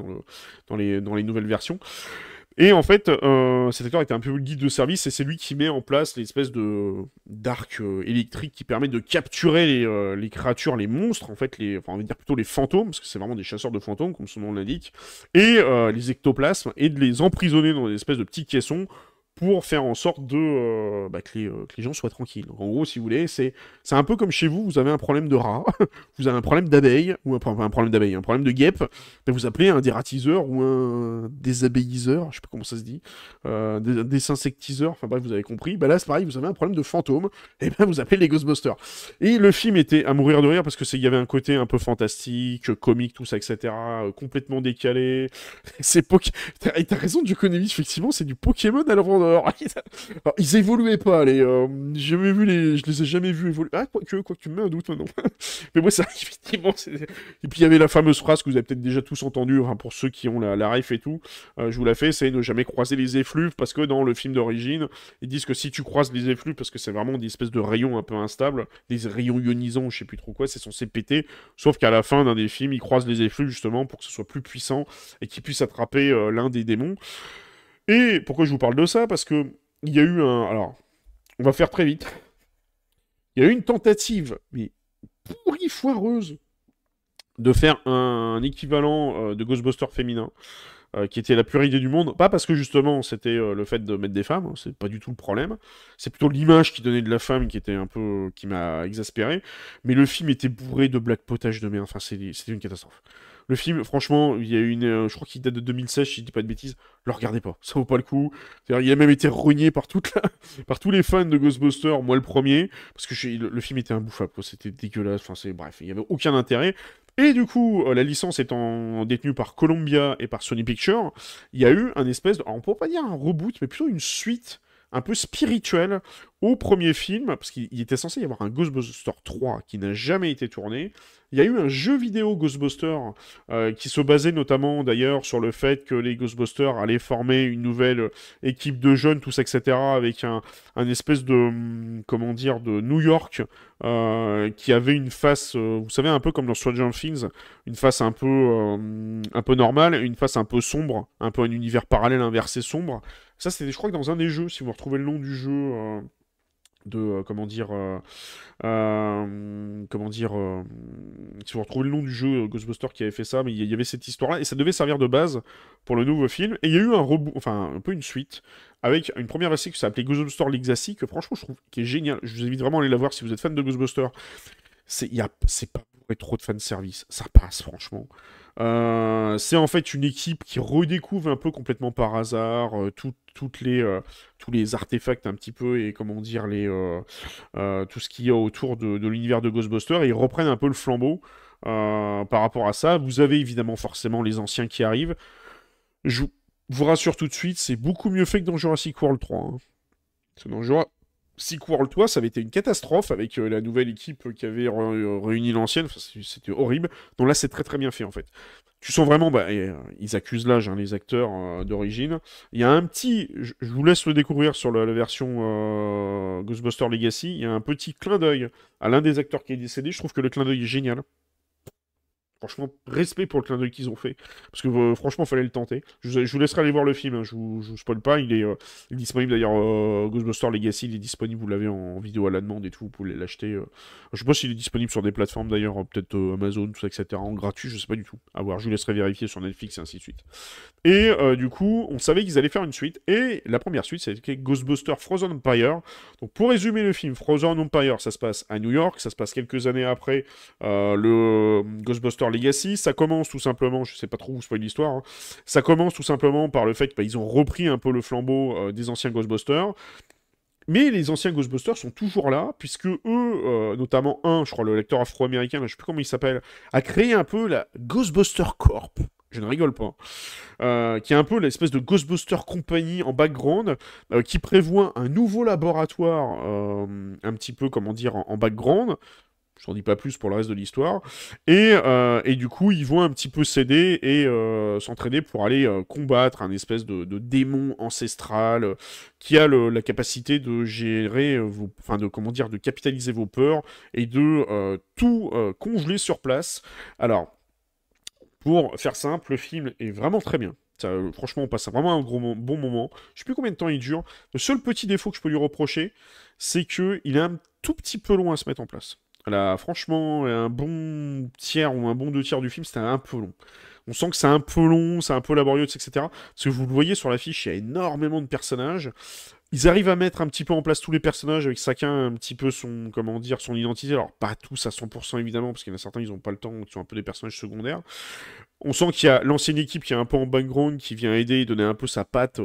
dans, les, dans les nouvelles versions. Et en fait, euh, cet acteur était un peu le guide de service et c'est lui qui met en place l'espèce de d'arc euh, électrique qui permet de capturer euh, les, créatures, les monstres, en fait, les, enfin, on va dire plutôt les fantômes, parce que c'est vraiment des chasseurs de fantômes, comme son nom l'indique, et les ectoplasmes, et de les emprisonner dans des espèces de petits caissons pour faire en sorte de euh, bah, euh, que, les, gens soient tranquilles. en gros, si vous voulez, c'est un peu comme chez vous, vous avez un problème de rat, vous avez un problème d'abeille, ou un, un problème d'abeille, un problème de guêpe, vous appelez un dératiseur ou un désabeilliseur, je sais pas comment ça se dit, euh, des, enfin bref, vous avez compris. Bah, là, c'est pareil, vous avez un problème de fantôme, et bien, vous appelez les Ghostbusters. Et le film était à mourir de rire parce qu'il y avait un côté un peu fantastique, comique, tout ça, etc., complètement décalé. c'est T'as raison, du Konami, effectivement, c'est du Pokémon à ils évoluaient pas, euh, vu les. Je les ai jamais vus évoluer. Ah, quoi que, quoi tu mets un doute Non. Mais moi, ça, effectivement. Et puis, il y avait la fameuse phrase que vous avez peut-être déjà tous entendue, pour ceux qui ont la, la ref et tout. Euh, je vous la fais, c'est ne jamais croiser les effluves, parce que dans le film d'origine, ils disent que si tu croises les effluves, parce que c'est vraiment des espèces de rayons un peu instables, des rayons ionisants, je sais plus trop quoi, c'est censé péter. Sauf qu'à la fin d'un des films, ils croisent les effluves, justement, pour que ce soit plus puissant et qu'ils puissent attraper euh, l'un des démons. Et pourquoi je vous parle de ça Parce que il y a eu un. Alors, on va faire très vite. Il y a eu une tentative, mais pourrie foireuse, de faire un, équivalent euh, de Ghostbusters féminin, euh, qui était la pure idée du monde. Pas parce que justement c'était euh, le fait de mettre des femmes, hein, c'est pas du tout le problème. C'est plutôt l'image qui donnait de la femme qui était un peu, qui m'a exaspéré. Mais le film était bourré de black potage de merde. Enfin, c'était une catastrophe. Le film, franchement, il y a une. Euh, je crois qu'il date de 2016, si je dis pas de bêtises. Le regardez pas, ça vaut pas le coup. Il a même été rogné par, par tous les fans de Ghostbusters, moi le premier, parce que le, film était imbouffable, c'était dégueulasse. Enfin, Bref, il n'y avait aucun intérêt. Et du coup, euh, la licence étant détenue par Columbia et par Sony Pictures, il y a eu un espèce de. Alors, on peut pas dire un reboot, mais plutôt une suite un peu spirituel au premier film, parce qu'il était censé y avoir un Ghostbusters 3 qui n'a jamais été tourné. Il y a eu un jeu vidéo Ghostbusters euh, qui se basait notamment d'ailleurs sur le fait que les Ghostbusters allaient former une nouvelle équipe de jeunes, tous, etc., avec un, espèce de, hum, comment dire, de New York euh, qui avait une face, euh, vous savez, un peu comme dans Stranger Things, une face un peu, un peu normale, une face un peu sombre, un peu un univers parallèle inversé sombre. Ça, c'était, je crois, que dans un des jeux, si vous retrouvez le nom du jeu. Euh, de euh, comment dire euh, comment dire si vous retrouvez le nom du jeu Ghostbuster qui avait fait ça mais il y, avait cette histoire là et ça devait servir de base pour le nouveau film et il y a eu un reboot enfin un peu une suite avec une première version qui s'appelait Ghostbuster Legacy que franchement je trouve qui est génial je vous invite vraiment à aller la voir si vous êtes fan de Ghostbuster c'est c'est pas pour être trop de fan service ça passe franchement euh, c'est en fait une équipe qui redécouvre un peu complètement par hasard euh, toutes les, euh, tous les artefacts un petit peu et comment dire les, tout ce qu'il y a autour de, l'univers de Ghostbusters et ils reprennent un peu le flambeau par rapport à ça. Vous avez évidemment forcément les anciens qui arrivent. Je vous rassure tout de suite, c'est beaucoup mieux fait que dans Jurassic World 3. Hein. C'est dans Sick World 3, ça avait été une catastrophe avec euh, la nouvelle équipe qui avait euh, réuni l'ancienne. c'était horrible. Donc là, c'est très très bien fait en fait. Tu sens vraiment, bah, euh, ils accusent l'âge, hein, les acteurs d'origine. Il y a un petit, je vous laisse le découvrir sur la, la version Ghostbuster Legacy, il y a un petit clin d'œil à l'un des acteurs qui est décédé. Je trouve que le clin d'œil est génial. Franchement, respect pour le clin d'œil qu'ils ont fait. Parce que franchement euh, franchement, fallait le tenter. Je, vous laisserai aller voir le film, hein, je, vous, spoil pas. Il est, euh, disponible d'ailleurs, euh, Ghostbuster Legacy, il est disponible, vous l'avez en, vidéo à la demande et tout, vous pouvez l'acheter. Je sais pas s'il est disponible sur des plateformes d'ailleurs, peut-être Amazon, tout ça, etc. En gratuit, je sais pas du tout. À voir, je vous laisserai vérifier sur Netflix et ainsi de suite. Et du coup, on savait qu'ils allaient faire une suite. Et la première suite, c'était Ghostbuster Frozen Empire. Donc pour résumer le film, Frozen Empire, ça se passe à New York, ça se passe quelques années après le Ghostbuster Legacy. Ça commence tout simplement, je sais pas trop où spoil l'histoire, hein. ça commence tout simplement par le fait qu'ils ont repris un peu le flambeau euh, des anciens Ghostbusters. Mais les anciens Ghostbusters sont toujours là, puisque eux, euh, notamment un, je crois, le lecteur afro-américain, je sais plus comment il s'appelle, a créé un peu la Ghostbuster Corp. Je ne rigole pas. Hein. Euh, qui est un peu l'espèce de Ghostbuster Company en background, qui prévoit un nouveau laboratoire, un petit peu, comment dire, en background, je n'en dis pas plus pour le reste de l'histoire. Et, euh, du coup, ils vont un petit peu céder et euh, s'entraider pour aller euh, combattre un espèce de, démon ancestral qui a la capacité de gérer, vos, enfin de comment dire, de capitaliser vos peurs et de tout congeler sur place. Alors, pour faire simple, le film est vraiment très bien. franchement, on passe vraiment un gros bon moment. Je ne sais plus combien de temps il dure. Le seul petit défaut que je peux lui reprocher, c'est qu'il il est un tout petit peu loin à se mettre en place. Là, franchement, un bon tiers ou un bon deux tiers du film, c'était un peu long. On sent que c'est un peu long, c'est un peu laborieux, etc. Parce que vous le voyez sur l'affiche, il y a énormément de personnages. Ils arrivent à mettre un petit peu en place tous les personnages avec chacun un petit peu son, comment dire, son identité. Alors pas tous à 100% évidemment, parce qu'il y en a certains, ils n'ont pas le temps, qui sont un peu des personnages secondaires. On sent qu'il y a l'ancienne équipe qui est un peu en background, qui vient aider et donner un peu sa patte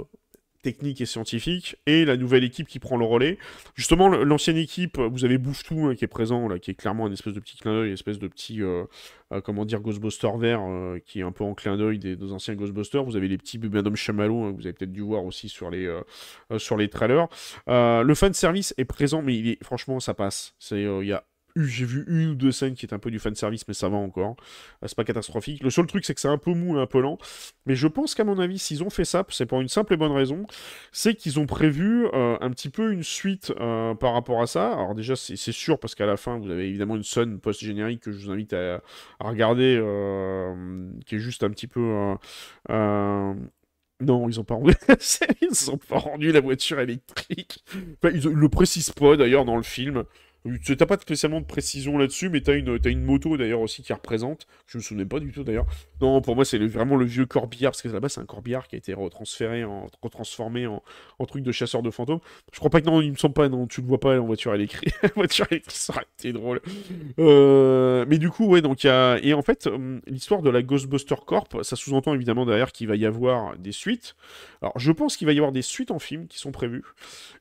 technique et scientifique, et la nouvelle équipe qui prend le relais. Justement, l'ancienne équipe, vous avez Bouftou, hein, qui est présent, là, qui est clairement un espèce de petit clin d'œil, une espèce de petit, euh, euh, comment dire, Ghostbuster vert, euh, qui est un peu en clin d'œil des, anciens Ghostbusters. Vous avez les petits Benhomme Chamallow, hein, que vous avez peut-être dû voir aussi sur les, sur les trailers. le fan service est présent, mais franchement, ça passe. Il y a j'ai vu une ou deux scènes qui est un peu du fan service, mais ça va encore. Euh, c'est pas catastrophique. Le seul truc, c'est que c'est un peu mou et un peu lent. Mais je pense qu'à mon avis, s'ils ont fait ça, c'est pour une simple et bonne raison, c'est qu'ils ont prévu euh, un petit peu une suite euh, par rapport à ça. Alors déjà, c'est sûr parce qu'à la fin, vous avez évidemment une scène post générique que je vous invite à, regarder, qui est juste un petit peu. Non, ils n'ont pas rendu ils ont pas rendu la voiture électrique. Enfin, ils ne le précisent pas d'ailleurs dans le film. Tu pas spécialement de précision là-dessus, mais tu as, euh, as une, moto d'ailleurs aussi qui représente. Je me souvenais pas du tout d'ailleurs. Non, pour moi, c'est vraiment le vieux corbillard, parce que là-bas, c'est un corbillard qui a été retransféré, en, retransformé en, truc de chasseur de fantômes. Je crois pas que non, il me semble pas, non, tu le vois pas en voiture elle la voiture électrique, ça aurait été drôle. Euh, mais du coup, ouais, donc il y a. Et en fait, hum, l'histoire de la Ghostbuster Corp, ça sous-entend évidemment derrière qu'il va y avoir des suites. Alors, je pense qu'il va y avoir des suites en film qui sont prévues.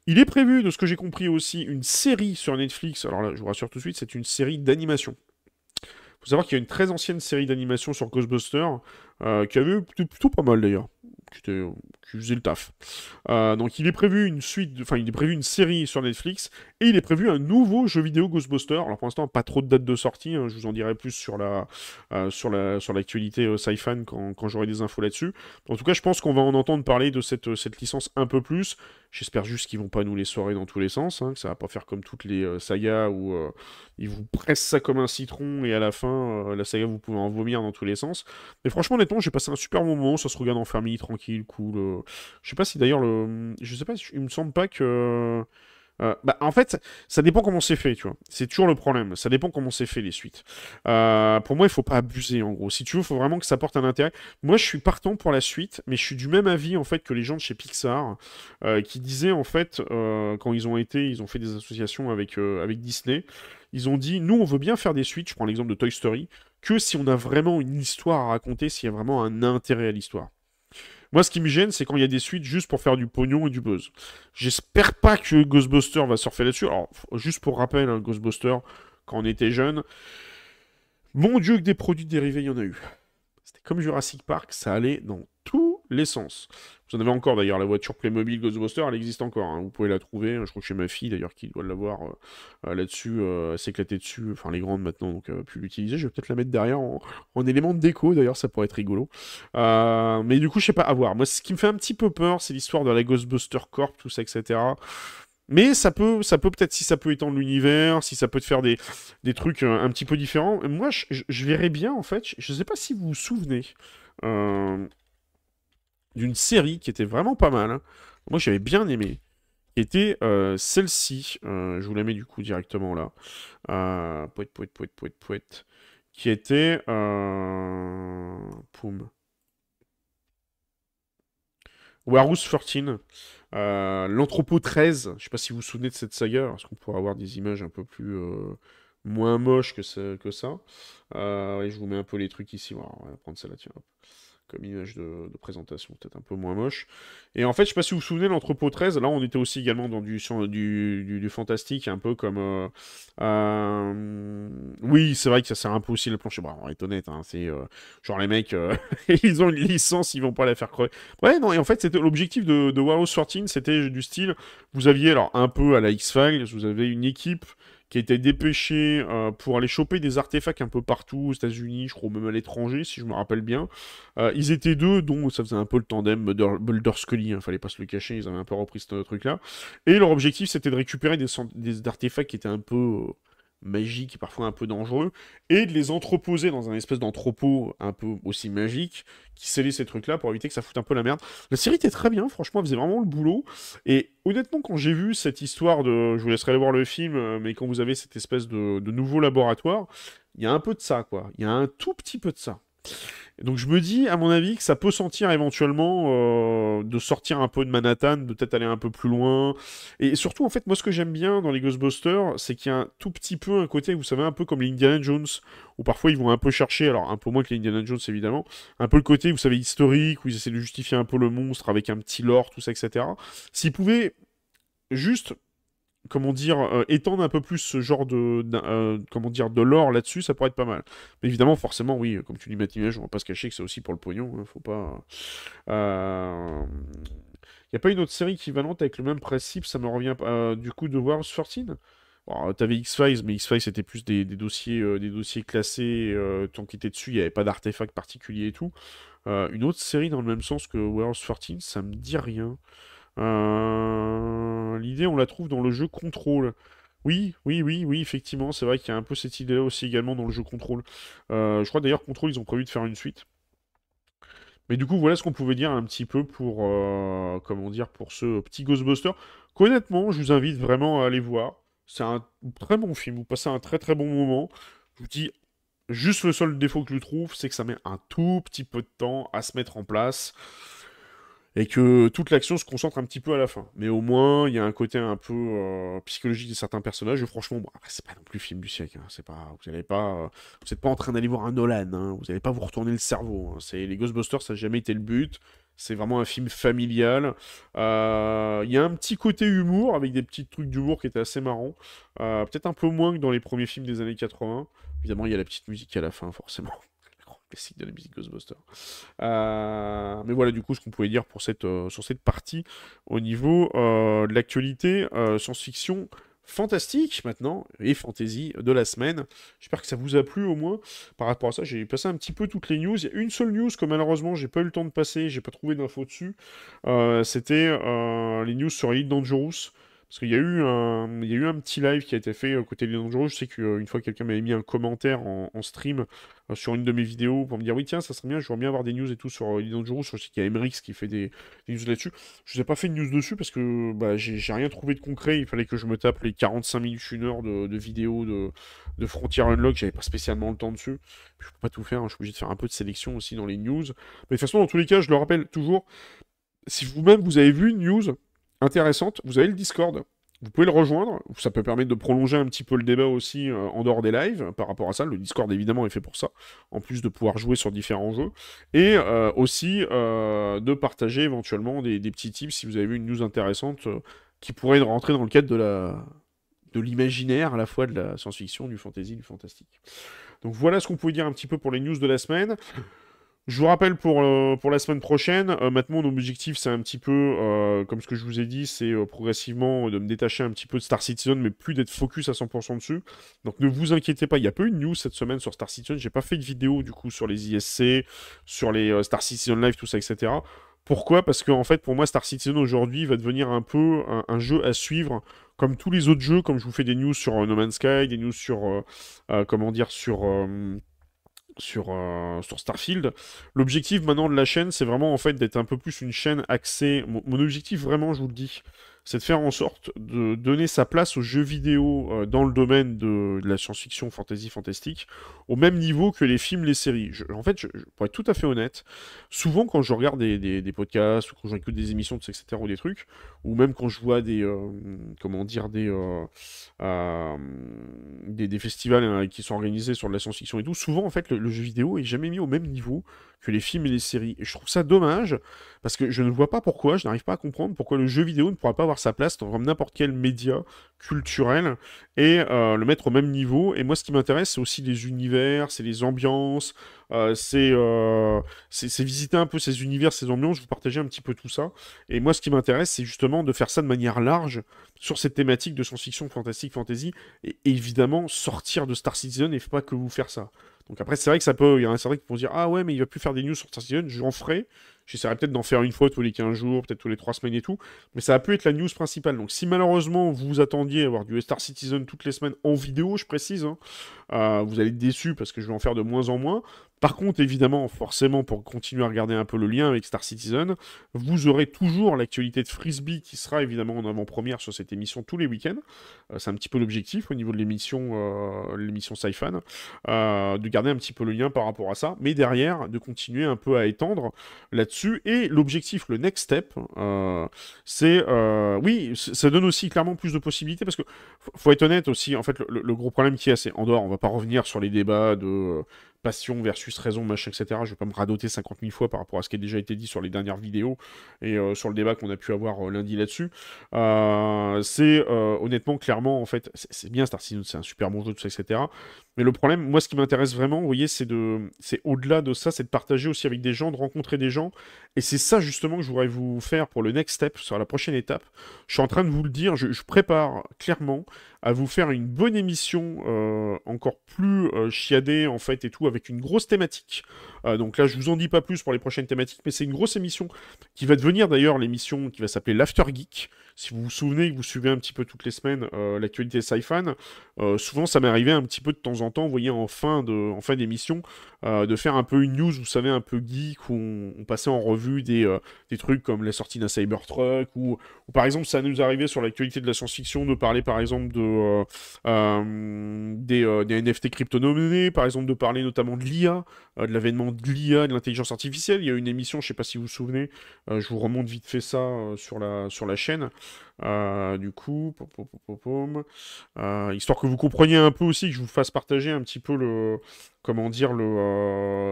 Il est prévu, de ce que j'ai compris aussi, une série sur Netflix alors là, je vous rassure tout de suite, c'est une série d'animation. Il faut savoir qu'il y a une très ancienne série d'animation sur Ghostbusters, euh, qui avait eu plutôt pas mal d'ailleurs qui, était, le taf. Euh, donc il est prévu une suite, enfin il est prévu une série sur Netflix et il est prévu un nouveau jeu vidéo Ghostbuster. Alors pour l'instant pas trop de date de sortie, hein, je vous en dirai plus sur la euh, sur la sur l'actualité euh, quand, j'aurai des infos là-dessus. En tout cas je pense qu'on va en entendre parler de cette euh, cette licence un peu plus. J'espère juste qu'ils vont pas nous les soirer dans tous les sens, hein, que ça va pas faire comme toutes les sagas où ils vous pressent ça comme un citron et à la fin la saga vous pouvez en vomir dans tous les sens. Mais franchement honnêtement j'ai passé un super moment, ça se regarde en famille tranquille tranquille, coule... Euh. Je sais pas si d'ailleurs le. Je sais pas, il me semble pas que. Euh, bah, en fait, ça dépend comment c'est fait, tu vois. C'est toujours le problème. Ça dépend comment c'est fait les suites. Euh, pour moi, il faut pas abuser, en gros. Si tu veux, il faut vraiment que ça porte un intérêt. Moi, je suis partant pour la suite, mais je suis du même avis, en fait, que les gens de chez Pixar, qui disaient, en fait, quand ils ont été, ils ont fait des associations avec, avec Disney, ils ont dit, nous, on veut bien faire des suites. Je prends l'exemple de Toy Story, que si on a vraiment une histoire à raconter, s'il y a vraiment un intérêt à l'histoire. Moi, ce qui me gêne, c'est quand il y a des suites juste pour faire du pognon et du buzz. J'espère pas que Ghostbuster va surfer là-dessus. Alors, juste pour rappel, hein, Ghostbuster, quand on était jeune, mon Dieu, que des produits dérivés, il y en a eu. C'était comme Jurassic Park, ça allait dans l'essence. Vous en avez encore d'ailleurs, la voiture Playmobil Ghostbuster, elle existe encore. Hein. Vous pouvez la trouver. Hein. Je crois que chez ma fille d'ailleurs qui doit l'avoir euh, euh, là-dessus, euh, s'éclater dessus. Enfin, les grandes maintenant, donc euh, plus l'utiliser. Je vais peut-être la mettre derrière en, élément de déco d'ailleurs, ça pourrait être rigolo. mais du coup, je sais pas, à voir. Moi, ce qui me fait un petit peu peur, c'est l'histoire de la Ghostbuster Corp, tout ça, etc. Mais ça peut, ça peut peut-être, si ça peut étendre l'univers, si ça peut te faire des, trucs un petit peu différents. Moi, je, verrais bien, en fait, je ne sais pas si vous vous souvenez, d'une série qui était vraiment pas mal. Hein. Moi, j'avais bien aimé. Qui était euh, celle-ci. Euh, je vous la mets du coup directement là. Euh, poète, poète, poète, poète, poète. Qui était. Euh, poum. Warus 14. L'Anthropo 13. Je sais pas si vous vous souvenez de cette saga. Est-ce qu'on pourrait avoir des images un peu plus moins moches que ça. et je vous mets un peu les trucs ici. on va prendre celle là, comme image de, présentation, peut-être un peu moins moche. Et en fait, je sais pas si vous vous souvenez, l'entrepôt 13, là on était aussi également dans du, du, fantastique, un peu comme... Euh, euh, oui, c'est vrai que ça sert un peu aussi le plancher. Bon, on est honnête, hein, c'est euh, genre les mecs, euh, ils ont une licence, ils vont pas la faire crever. Ouais, non, et en fait, c'était l'objectif de, de Warhouse 14, c'était du style, vous aviez alors un peu à la X-Files, vous avez une équipe qui étaient dépêchés dépêché euh, pour aller choper des artefacts un peu partout, aux États-Unis, je crois même à l'étranger, si je me rappelle bien. Euh, ils étaient deux, dont ça faisait un peu le tandem Boulder Scully, ne hein, fallait pas se le cacher, ils avaient un peu repris ce truc-là. Et leur objectif, c'était de récupérer des, artefacts qui étaient un peu. Euh, magique et parfois un peu dangereux, et de les entreposer dans un espèce d'entrepôt un peu aussi magique qui scellait ces trucs-là pour éviter que ça foute un peu la merde. La série était très bien, franchement, elle faisait vraiment le boulot. Et honnêtement, quand j'ai vu cette histoire de. Je vous laisserai aller voir le film, euh, mais quand vous avez cette espèce de nouveau laboratoire, il y a un peu de ça, quoi. Il y a un tout petit peu de ça. Donc je me dis, à mon avis, que ça peut sentir éventuellement euh, de sortir un peu de Manhattan, de peut-être aller un peu plus loin. Et surtout, en fait, moi, ce que j'aime bien dans les Ghostbusters, c'est qu'il y a un tout petit peu un côté, vous savez, un peu comme les Indiana Jones, où parfois ils vont un peu chercher, alors un peu moins que les Indiana Jones, évidemment, un peu le côté, vous savez, historique, où ils essaient de justifier un peu le monstre avec un petit lore, tout ça, etc. S'ils pouvaient juste comment dire, euh, étendre un peu plus ce genre de, euh, comment dire, de l'or là-dessus, ça pourrait être pas mal. Mais évidemment, forcément, oui, comme tu dis, je on va pas se cacher que c'est aussi pour le pognon, hein, faut pas... Il euh, a pas une autre série équivalente avec le même principe, ça me revient du coup de World's 14 Bon, t'avais X-Files, mais X-Files c'était plus des, dossiers, des dossiers classés, tant qu'il était dessus, il n'y avait pas d'artefacts particuliers et tout. une autre série dans le même sens que World's 14, ça me dit rien. Euh, l'idée, on la trouve dans le jeu Control. Oui, oui, oui, oui, effectivement, c'est vrai qu'il y a un peu cette idée-là aussi également dans le jeu Control. Euh, je crois d'ailleurs Control, ils ont prévu de faire une suite. Mais du coup, voilà ce qu'on pouvait dire un petit peu pour, euh, comment dire, pour ce petit Ghostbuster. Honnêtement je vous invite vraiment à aller voir. C'est un très bon film. Vous passez un très très bon moment. Je vous dis, juste le seul défaut que je trouve, c'est que ça met un tout petit peu de temps à se mettre en place et que toute l'action se concentre un petit peu à la fin. Mais au moins, il y a un côté un peu euh, psychologique de certains personnages. franchement, c'est pas non plus film du siècle. Hein. C'est pas, vous n'êtes pas, euh, pas en train d'aller voir un Nolan. Hein. Vous n'allez pas vous retourner le cerveau. Hein. C'est les Ghostbusters, ça n'a jamais été le but. C'est vraiment un film familial. Euh, il y a un petit côté humour avec des petits trucs d'humour qui étaient assez marrants. Peut-être un peu moins que dans les premiers films des années 80. Évidemment, il y a la petite musique à la fin, forcément de la musique euh, mais voilà, du coup, ce qu'on pouvait dire pour cette, euh, sur cette partie au niveau euh, de l'actualité science-fiction fantastique maintenant et fantasy de la semaine. J'espère que ça vous a plu au moins. Par rapport à ça, j'ai passé un petit peu toutes les news. Il y a une seule news que malheureusement j'ai pas eu le temps de passer, j'ai pas trouvé d'infos dessus. C'était les news sur Elite Dangerous. Parce qu'il y, a eu un, y eu un petit live qui a été fait euh, côté des dangereux. Je sais qu'une euh, fois, quelqu'un m'avait mis un commentaire en, stream euh, sur une de mes vidéos pour me dire Oui, tiens, ça serait bien, je voudrais bien avoir des news et tout sur les dangereux. Je sais qu'il y a MRX qui fait des, news là-dessus. Je ne vous ai pas fait de news dessus parce que bah, j'ai rien trouvé de concret. Il fallait que je me tape les 45 minutes, une heure de, de vidéos de, Frontier Unlock. J'avais pas spécialement le temps dessus. Je ne peux pas tout faire. Hein. Je suis obligé de faire un peu de sélection aussi dans les news. Mais de toute façon, dans tous les cas, je le rappelle toujours si vous-même vous avez vu une news intéressante. Vous avez le Discord. Vous pouvez le rejoindre. Ça peut permettre de prolonger un petit peu le débat aussi euh, en dehors des lives par rapport à ça. Le Discord, évidemment, est fait pour ça. En plus de pouvoir jouer sur différents jeux. Et euh, aussi euh, de partager éventuellement des, petits tips si vous avez vu une news intéressante qui pourrait rentrer dans le cadre de la de l'imaginaire, à la fois de la science-fiction, du fantasy, du fantastique. Donc voilà ce qu'on pouvait dire un petit peu pour les news de la semaine. Je vous rappelle pour, euh, pour la semaine prochaine, euh, maintenant mon objectif c'est un petit peu, euh, comme ce que je vous ai dit, c'est progressivement de me détacher un petit peu de Star Citizen, mais plus d'être focus à 100% dessus. Donc ne vous inquiétez pas, il n'y a pas eu de news cette semaine sur Star Citizen, j'ai pas fait de vidéo du coup sur les ISC, sur les Star Citizen Live, tout ça, etc. Pourquoi Parce qu'en en fait pour moi Star Citizen aujourd'hui va devenir un peu un jeu à suivre comme tous les autres jeux, comme je vous fais des news sur No Man's Sky, des news sur, comment dire, sur sur, euh, sur Starfield. L'objectif maintenant de la chaîne, c'est vraiment en fait d'être un peu plus une chaîne axée. mon objectif vraiment, je vous le dis, c'est de faire en sorte de donner sa place aux jeux vidéo euh, dans le domaine de, la science-fiction, fantasy, fantastique, au même niveau que les films, les séries. en fait, je, pour être tout à fait honnête, souvent quand je regarde des, podcasts ou quand j'écoute des émissions, etc., ou des trucs, ou même quand je vois des, euh, comment dire, des, euh, des, festivals hein, qui sont organisés sur de la science-fiction et tout, souvent, en fait, le, le jeu vidéo est jamais mis au même niveau que les films et les séries. Et je trouve ça dommage, parce que je ne vois pas pourquoi, je n'arrive pas à comprendre pourquoi le jeu vidéo ne pourra pas avoir sa place dans n'importe quel média culturel et euh, le mettre au même niveau. Et moi, ce qui m'intéresse, c'est aussi les univers, c'est les ambiances, euh, euh, c'est visiter un peu ces univers, ces ambiances, vous partager un petit peu tout ça. Et moi, ce qui m'intéresse, c'est justement de faire ça de manière large sur cette thématique de science-fiction, fantastique, fantasy, et évidemment sortir de Star Citizen et pas que vous faire ça. Donc après, c'est vrai que ça peut. Il y en a vrai qui vont dire Ah ouais, mais il va plus faire des news sur Star j'en ferai. J'essaierai peut-être d'en faire une fois tous les 15 jours, peut-être tous les 3 semaines et tout. Mais ça a pu être la news principale. Donc si malheureusement vous vous attendiez à avoir du Star Citizen toutes les semaines en vidéo, je précise, hein, euh, vous allez être déçu parce que je vais en faire de moins en moins. Par contre, évidemment, forcément, pour continuer à regarder un peu le lien avec Star Citizen, vous aurez toujours l'actualité de Frisbee qui sera évidemment en avant-première sur cette émission tous les week-ends. Euh, c'est un petit peu l'objectif au niveau de l'émission, euh, l'émission sci de garder un petit peu le lien par rapport à ça. Mais derrière, de continuer un peu à étendre là-dessus et l'objectif, le next step, euh, c'est... Euh, oui, ça donne aussi clairement plus de possibilités, parce que faut être honnête aussi, en fait, le, gros problème qu'il y a, c'est en dehors, on va pas revenir sur les débats de euh, passion versus raison, machin, etc. Je vais pas me radoter 50 000 fois par rapport à ce qui a déjà été dit sur les dernières vidéos et euh, sur le débat qu'on a pu avoir euh, lundi là-dessus. Euh, c'est honnêtement, clairement, en fait, c'est bien Star Citizen, c'est un super bon jeu, tout ça, etc. Mais le problème, moi, ce qui m'intéresse vraiment, vous voyez, c'est de, c'est au-delà de ça, c'est de partager aussi avec des gens, de rencontrer des gens. Et c'est ça justement que je voudrais vous faire pour le next step, sur la prochaine étape. Je suis en train de vous le dire, je prépare clairement à vous faire une bonne émission euh, encore plus euh, chiadée en fait et tout avec une grosse thématique. Euh, donc là, je vous en dis pas plus pour les prochaines thématiques, mais c'est une grosse émission qui va devenir d'ailleurs l'émission qui va s'appeler l'After Geek, si vous vous souvenez que vous suivez un petit peu toutes les semaines euh, l'actualité Sci-Fan, euh, souvent ça m'est arrivé un petit peu de temps en temps, vous voyez, en fin de, en fin d'émission, euh, de faire un peu une news, vous savez, un peu geek, où on, passait en revue des, trucs comme la sortie d'un Cybertruck, ou, par exemple, ça nous arrivait sur l'actualité de la science-fiction de parler par exemple de, des, des, NFT crypto-nominés, par exemple de parler notamment de l'IA, de l'avènement de l'IA, de l'intelligence artificielle. Il y a eu une émission, je ne sais pas si vous vous souvenez, je vous remonte vite fait ça sur, la, sur la chaîne. Euh, du coup, euh, histoire que vous compreniez un peu aussi, que je vous fasse partager un petit peu le, comment dire, le,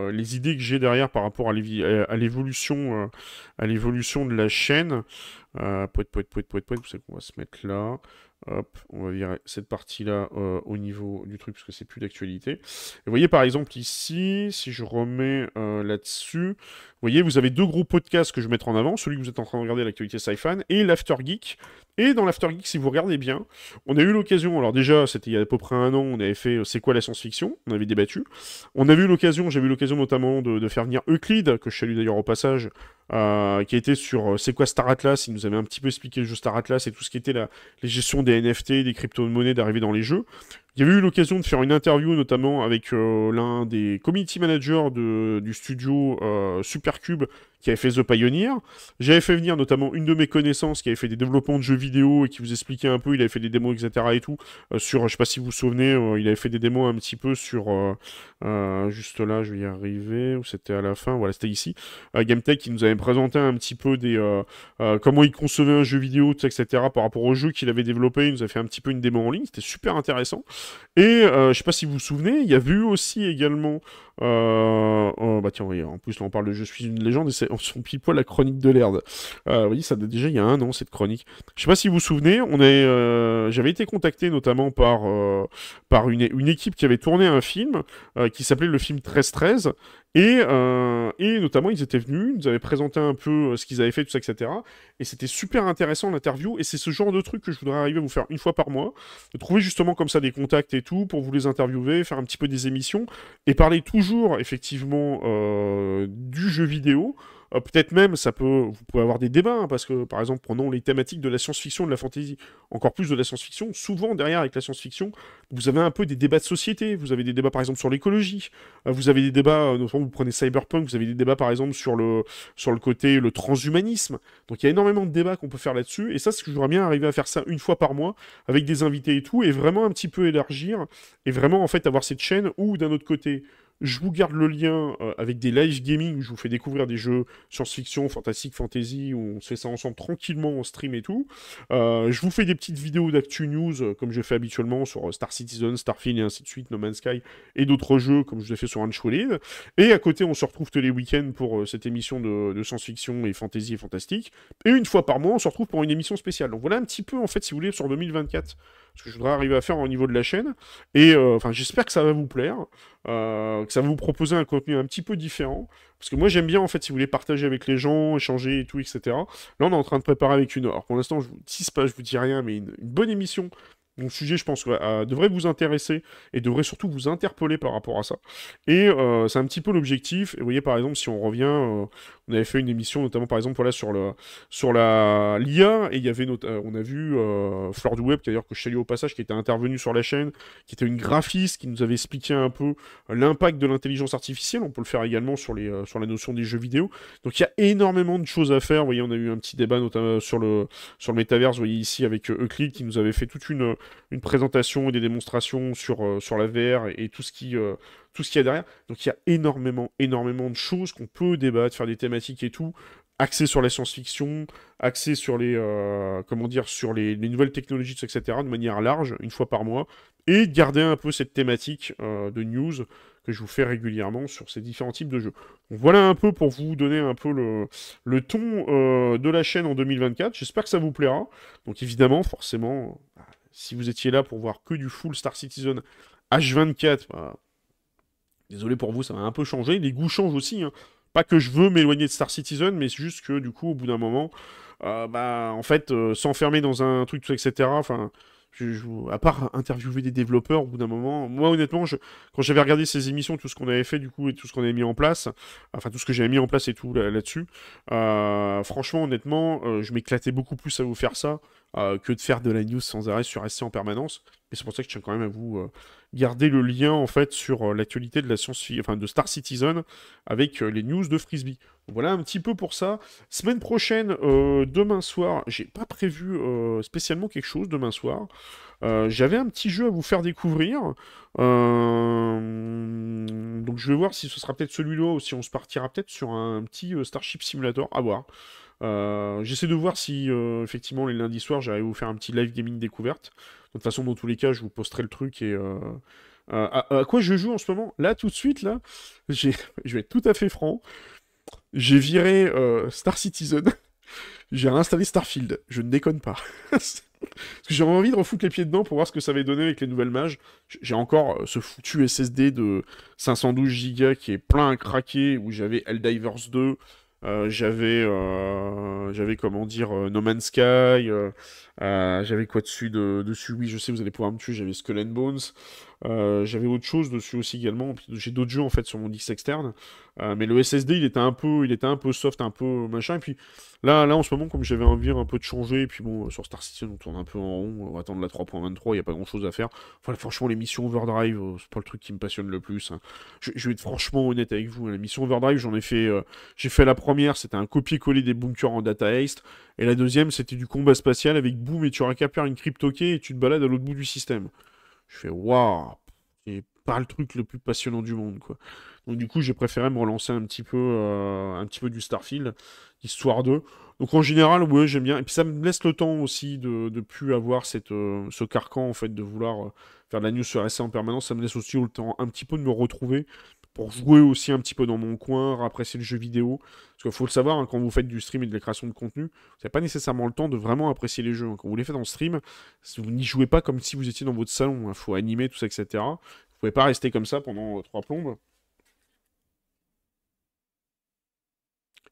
euh, les idées que j'ai derrière par rapport à l'évolution, à l'évolution de la chaîne. Poète, poète, poète, poète, poète, vous qu'on va se mettre là. Hop, on va virer cette partie-là au niveau du truc parce que c'est plus d'actualité. vous voyez par exemple ici, si je remets là-dessus, vous voyez, vous avez deux gros podcasts que je vais mettre en avant, celui que vous êtes en train de regarder, l'actualité Sci-Fan, et l'After Geek. Et dans l'After Geek, si vous regardez bien, on a eu l'occasion, alors déjà, c'était il y a à peu près un an, on avait fait euh, C'est quoi la science-fiction On avait débattu. On a eu l'occasion, j'ai eu l'occasion notamment de, faire venir Euclide, que je salue d'ailleurs au passage, qui euh, qui était sur euh, C'est quoi Star Atlas Il nous avait un petit peu expliqué le jeu Star Atlas et tout ce qui était la, les gestions des NFT, des crypto-monnaies d'arriver dans les jeux. J'avais eu l'occasion de faire une interview notamment avec euh, l'un des community managers de, du studio euh, Supercube qui avait fait The Pioneer. J'avais fait venir notamment une de mes connaissances qui avait fait des développements de jeux vidéo et qui vous expliquait un peu, il avait fait des démos, etc. et tout. Euh, sur, je sais pas si vous vous souvenez, il avait fait des démos un petit peu sur, juste là, je vais y arriver, ou c'était à la fin, voilà, c'était ici. GameTech qui nous avait présenté un petit peu des, comment il concevait un jeu vidéo, etc. par rapport au jeu qu'il avait développé, il nous a fait un petit peu une démo en ligne, c'était super intéressant. Et euh, je ne sais pas si vous vous souvenez, il y a vu aussi également. Euh, euh, bah tiens, en plus, là, on parle de Je suis une légende et c'est son pile poil la chronique de l'herbe. Euh, voyez, ça déjà il y a un an, cette chronique. Je ne sais pas si vous vous souvenez, on est, j'avais été contacté notamment par, par une, une, équipe qui avait tourné un film qui s'appelait le film 13-13 euh, et, notamment, ils étaient venus, ils nous avaient présenté un peu euh, ce qu'ils avaient fait, tout ça, etc. Et c'était super intéressant l'interview. Et c'est ce genre de truc que je voudrais arriver à vous faire une fois par mois. De trouver justement comme ça des contacts et tout pour vous les interviewer, faire un petit peu des émissions et parler toujours effectivement euh, du jeu vidéo. Ah, peut-être même, ça peut, vous pouvez avoir des débats, hein, parce que, par exemple, prenons les thématiques de la science-fiction, de la fantasy, encore plus de la science-fiction. Souvent, derrière, avec la science-fiction, vous avez un peu des débats de société. Vous avez des débats, par exemple, sur l'écologie. Euh, vous avez des débats, euh, notamment, vous prenez Cyberpunk, vous avez des débats, par exemple, sur le, sur le côté, le transhumanisme. Donc, il y a énormément de débats qu'on peut faire là-dessus. Et ça, c'est que bien arriver à faire ça une fois par mois, avec des invités et tout, et vraiment un petit peu élargir, et vraiment, en fait, avoir cette chaîne ou d'un autre côté, je vous garde le lien euh, avec des live gaming où je vous fais découvrir des jeux science-fiction, fantastique, fantasy, où on fait ça ensemble tranquillement en stream et tout. Euh, je vous fais des petites vidéos d'actu news, euh, comme je fais habituellement sur Star Citizen, Starfield et ainsi de suite, No Man's Sky et d'autres jeux, comme je l'ai fait sur Unshrouded. Et à côté, on se retrouve tous les week-ends pour cette émission de, science-fiction et fantasy et fantastique. Et une fois par mois, on se retrouve pour une émission spéciale. Donc voilà un petit peu, en fait, si vous voulez, sur 2024 ce que je voudrais arriver à faire au niveau de la chaîne. Et enfin, j'espère que ça va vous plaire. Euh, que ça vous proposer un contenu un petit peu différent. Parce que moi j'aime bien en fait si vous voulez partager avec les gens, échanger et tout, etc. Là on est en train de préparer avec une heure. Pour l'instant je vous dis pas, je vous dis rien, mais une bonne émission mon sujet, je pense, devrait vous intéresser et devrait surtout vous interpeller par rapport à ça. Et euh, c'est un petit peu l'objectif. Et vous voyez, par exemple, si on revient, euh, on avait fait une émission, notamment par exemple, voilà, sur, le, sur la l'IA, et il y avait notre, euh, on a vu Fleur du Web, d'ailleurs que je salue au passage, qui était intervenu sur la chaîne, qui était une graphiste, qui nous avait expliqué un peu l'impact de l'intelligence artificielle. On peut le faire également sur, les, sur la notion des jeux vidéo. Donc il y a énormément de choses à faire. Vous voyez, on a eu un petit débat notamment sur le, sur le vous voyez ici, avec Euclid, qui nous avait fait toute une une présentation et des démonstrations sur, euh, sur la VR et, tout ce qui euh, tout ce qu'il y a derrière. Donc il y a énormément, énormément de choses qu'on peut débattre, faire des thématiques et tout, axées sur la science-fiction, axées sur les euh, comment dire sur les, nouvelles technologies, etc. de manière large, une fois par mois, et garder un peu cette thématique de news que je vous fais régulièrement sur ces différents types de jeux. voilà un peu pour vous donner un peu le, le ton de la chaîne en 2024. J'espère que ça vous plaira. Donc évidemment, forcément si vous étiez là pour voir que du full Star Citizen H24, bah, désolé pour vous, ça m'a un peu changé. Les goûts changent aussi. Hein. Pas que je veux m'éloigner de Star Citizen, mais c'est juste que du coup, au bout d'un moment, euh, bah, en fait, euh, s'enfermer dans un truc, etc. Enfin, je, à part interviewer des développeurs, au bout d'un moment, moi honnêtement, quand j'avais regardé ces émissions, tout ce qu'on avait fait du coup et tout ce qu'on avait mis en place, enfin tout ce que j'avais mis en place et tout là-dessus, euh, franchement, honnêtement, euh, je m'éclatais beaucoup plus à vous faire ça euh, que de faire de la news sans arrêt sur SC en permanence. Mais c'est pour ça que je tiens quand même à vous garder le lien en fait sur euh, l'actualité de la science, enfin de Star Citizen avec euh, les news de Frisbee. Voilà un petit peu pour ça. Semaine prochaine, euh, demain soir, j'ai pas prévu spécialement quelque chose demain soir. J'avais un petit jeu à vous faire découvrir. Donc je vais voir si ce sera peut-être celui-là ou si on se partira peut-être sur un petit Starship Simulator. À voir. Euh, j'essaie de voir si, euh, effectivement, les lundis soirs, j'arrive à vous faire un petit live gaming découverte. De toute façon, dans tous les cas, je vous posterai le truc et. Euh, à, quoi je joue en ce moment Là, tout de suite, là, je vais être tout à fait franc. J'ai viré Star Citizen. j'ai réinstallé Starfield. Je ne déconne pas. Parce que j'ai envie de refoutre les pieds dedans pour voir ce que ça va donner avec les nouvelles mages. J'ai encore ce foutu SSD de 512 Go qui est plein à craquer, où j'avais Helldivers 2, euh, j'avais, euh, j'avais comment dire, euh, No Man's Sky. j'avais quoi dessus de, dessus Oui, je sais, vous allez pouvoir me tuer. J'avais Skull and Bones. Euh, j'avais autre chose dessus aussi également. J'ai d'autres jeux en fait sur mon disque externe. Euh, mais le SSD, il était un peu, il était un peu soft, un peu machin. Et puis là, là en ce moment, comme j'avais envie un peu de changer, et puis bon, euh, sur Star Citizen, on tourne un peu en rond. On va attendre la 3.23, il n'y a pas grand chose à faire. Enfin, franchement, les missions Overdrive, c'est pas le truc qui me passionne le plus. Hein. Je, vais être franchement honnête avec vous. Hein. La mission Overdrive, j'en ai fait, j'ai fait la première, c'était un copier-coller des bunkers en Data Haste, Et la deuxième, c'était du combat spatial avec Boom et tu récupères une crypto-key et tu te balades à l'autre bout du système. Je fais waouh, c'est pas le truc le plus passionnant du monde, quoi. Donc du coup, j'ai préféré me relancer un petit peu, euh, un petit peu du Starfield, histoire 2. Donc en général, oui, j'aime bien. Et puis ça me laisse le temps aussi de, ne plus avoir cette, euh, ce carcan en fait de vouloir euh, faire de la news sur en permanence. Ça me laisse aussi le temps un petit peu de me retrouver pour jouer aussi un petit peu dans mon coin, apprécier le jeu vidéo. Parce qu'il faut le savoir, hein, quand vous faites du stream et de la création de contenu, vous n'avez pas nécessairement le temps de vraiment apprécier les jeux. Hein. Quand vous les faites en stream, vous n'y jouez pas comme si vous étiez dans votre salon. Il hein. faut animer, tout ça, etc. Vous pouvez pas rester comme ça pendant euh, trois plombes.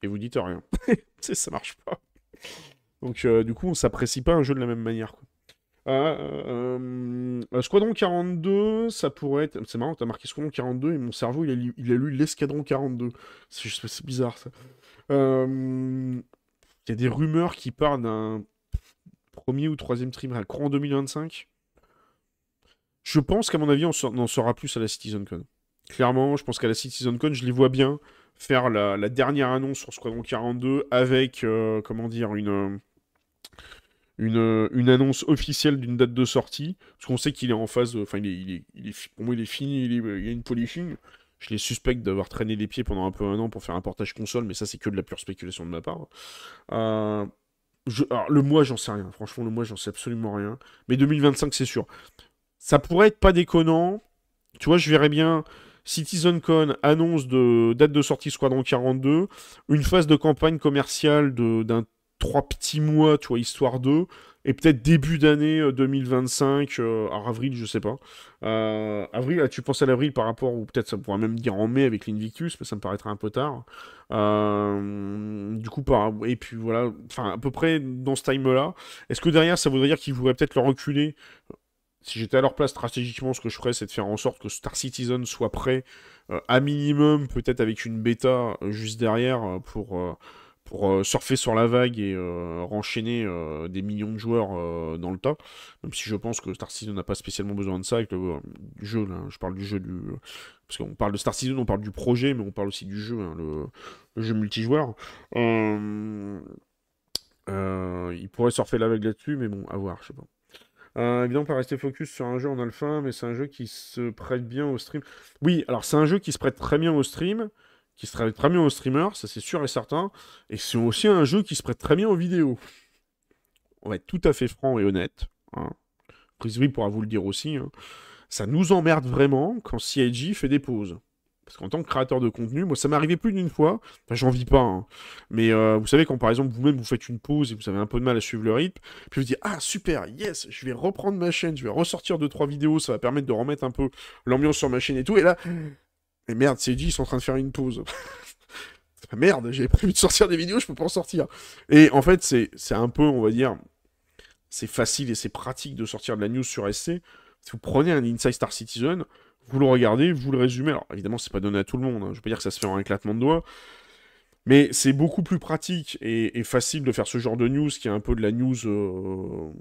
Et vous dites rien. ça marche pas. Donc euh, du coup, on s'apprécie pas un jeu de la même manière. Euh, euh, euh, Squadron 42, ça pourrait être. C'est marrant, t'as marqué Squadron 42 et mon cerveau il a, lu, l'Escadron 42. C'est, bizarre ça. Il euh, y a des rumeurs qui parlent d'un premier ou troisième trimestre, en 2025. Je pense qu'à mon avis, on, en saura plus à la CitizenCon. Clairement, je pense qu'à la CitizenCon, je les vois bien faire la, la dernière annonce sur Squadron 42 avec, comment dire, une une, euh, une annonce officielle d'une date de sortie, parce qu'on sait qu'il est en phase, enfin, il est, il, est, pour moi, il est fini, il, y a une polishing. Je les suspecte d'avoir traîné les pieds pendant un peu un an pour faire un portage console, mais ça, c'est que de la pure spéculation de ma part. Euh, alors, le mois, j'en sais rien. Franchement, le mois, j'en sais absolument rien. Mais 2025, c'est sûr. Ça pourrait être pas déconnant. Tu vois, je verrais bien CitizenCon annonce de date de sortie Squadron 42, une phase de campagne commerciale d'un trois petits mois, tu vois, histoire d'eux, et peut-être début d'année 2025, euh, alors euh, avril, je sais pas. Euh, avril, ah, tu penses à l'avril par rapport, ou peut-être ça pourrait même dire en mai avec l'Invictus, mais ça me paraîtrait un peu tard. du coup, et puis voilà, enfin à peu près dans ce time-là. Est-ce que derrière, ça voudrait dire qu'ils voudraient peut-être le reculer si j'étais à leur place stratégiquement, ce que je ferais, c'est de faire en sorte que Star Citizen soit prêt, à minimum, peut-être avec une bêta juste derrière, pour pour euh, surfer sur la vague et euh, renchaîner euh, des millions de joueurs dans le tas. Même si je pense que Star Citizen n'a pas spécialement besoin de ça avec le jeu, là, je parle du jeu du. Parce qu'on parle de Star Citizen, on parle du projet, mais on parle aussi du jeu, hein, le... jeu multijoueur. il pourrait surfer la vague là-dessus, mais bon, à voir, je sais pas. évidemment, pas rester focus sur un jeu en alpha, mais c'est un jeu qui se prête bien au stream. Oui, alors c'est un jeu qui se prête très bien au stream, qui se prête très bien aux streamers, ça c'est sûr et certain, et c'est aussi un jeu qui se prête très bien aux vidéos. On va être tout à fait franc et honnête. Hein. Prisby pourra vous le dire aussi. Hein. Ça nous emmerde vraiment quand CIG fait des pauses. Parce qu'en tant que créateur de contenu, moi, ça m'est arrivé plus d'une fois. Enfin, j'en vis pas. Hein. Mais euh, vous savez, quand par exemple, vous-même, vous faites une pause et vous avez un peu de mal à suivre le rythme, puis vous dites Ah, super, yes, je vais reprendre ma chaîne, je vais ressortir 2-3 vidéos, ça va permettre de remettre un peu l'ambiance sur ma chaîne et tout. Et là, et merde, c'est dit, ils sont en train de faire une pause. merde, j'ai prévu de sortir des vidéos, je peux pas en sortir. Et en fait, c'est un peu, on va dire, c'est facile et c'est pratique de sortir de la news sur SC. Si vous prenez un Inside Star Citizen, vous le regardez, vous le résumez. Alors évidemment, c'est pas donné à tout le monde. Hein. Je veux pas dire que ça se fait en éclatement de doigts. Mais c'est beaucoup plus pratique et, facile de faire ce genre de news qui est un peu de la news, euh,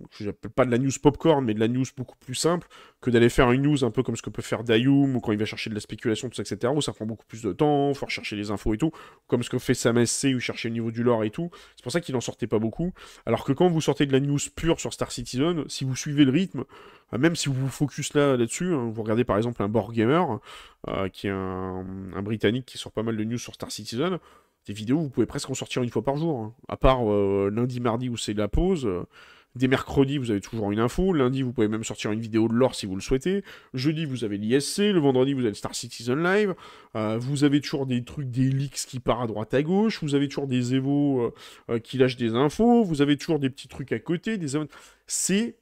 pas de la news popcorn, mais de la news beaucoup plus simple que d'aller faire une news un peu comme ce que peut faire Dayum, ou quand il va chercher de la spéculation, tout ça, etc. Où ça prend beaucoup plus de temps, faut rechercher les infos et tout, comme ce que fait Sam SC ou chercher au niveau du lore et tout. C'est pour ça qu'il n'en sortait pas beaucoup. Alors que quand vous sortez de la news pure sur Star Citizen, si vous suivez le rythme, bah, même si vous vous focus là, là-dessus, hein, vous regardez par exemple un Board Gamer, euh, qui est un, un Britannique qui sort pas mal de news sur Star Citizen des vidéos, vous pouvez presque en sortir une fois par jour. Hein. À part euh, lundi, mardi où c'est la pause. Euh, des mercredis vous avez toujours une info. Lundi, vous pouvez même sortir une vidéo de l'or si vous le souhaitez. Jeudi, vous avez l'ISC. Le vendredi, vous avez Star Citizen Live. Euh, vous avez toujours des trucs, des leaks qui partent à droite à gauche. Vous avez toujours des Evo qui lâchent des infos. Vous avez toujours des petits trucs à côté. Des... C'est.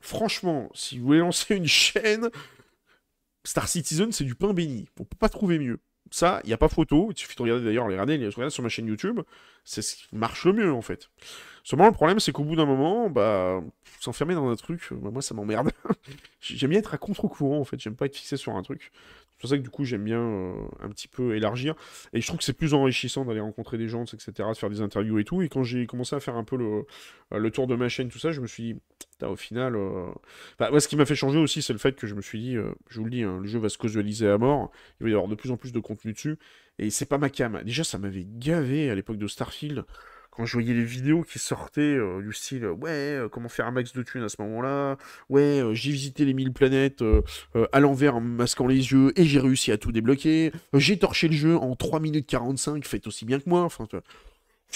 Franchement, si vous voulez lancer une chaîne, Star Citizen, c'est du pain béni. On peut pas trouver mieux ça, il n'y a pas photo. Il suffit de regarder d'ailleurs, les regarder, sur ma chaîne YouTube. C'est ce qui marche le mieux en fait. Seulement, le problème, c'est qu'au bout d'un moment, bah, s'enfermer dans un truc, bah, moi, ça m'emmerde. j'aime bien être à contre-courant en fait. J'aime pas être fixé sur un truc. C'est pour ça que du coup, j'aime bien euh, un petit peu élargir. Et je trouve que c'est plus enrichissant d'aller rencontrer des gens, etc., de faire des interviews et tout. Et quand j'ai commencé à faire un peu le, euh, tour de ma chaîne, tout ça, je me suis dit, au final. Euh, bah, ce qui m'a fait changer aussi, c'est le fait que je me suis dit, je vous le dis, hein, le jeu va se causaliser à mort. Il va y avoir de plus en plus de contenu dessus. Et c'est pas ma cam. Déjà, ça m'avait gavé à l'époque de Starfield quand je voyais les vidéos qui sortaient euh, du style euh, ouais euh, comment faire un max de thunes à ce moment-là ouais j'ai visité les mille planètes à l'envers en me masquant les yeux et j'ai réussi à tout débloquer j'ai torché le jeu en 3 minutes 45 faites aussi bien que moi enfin tu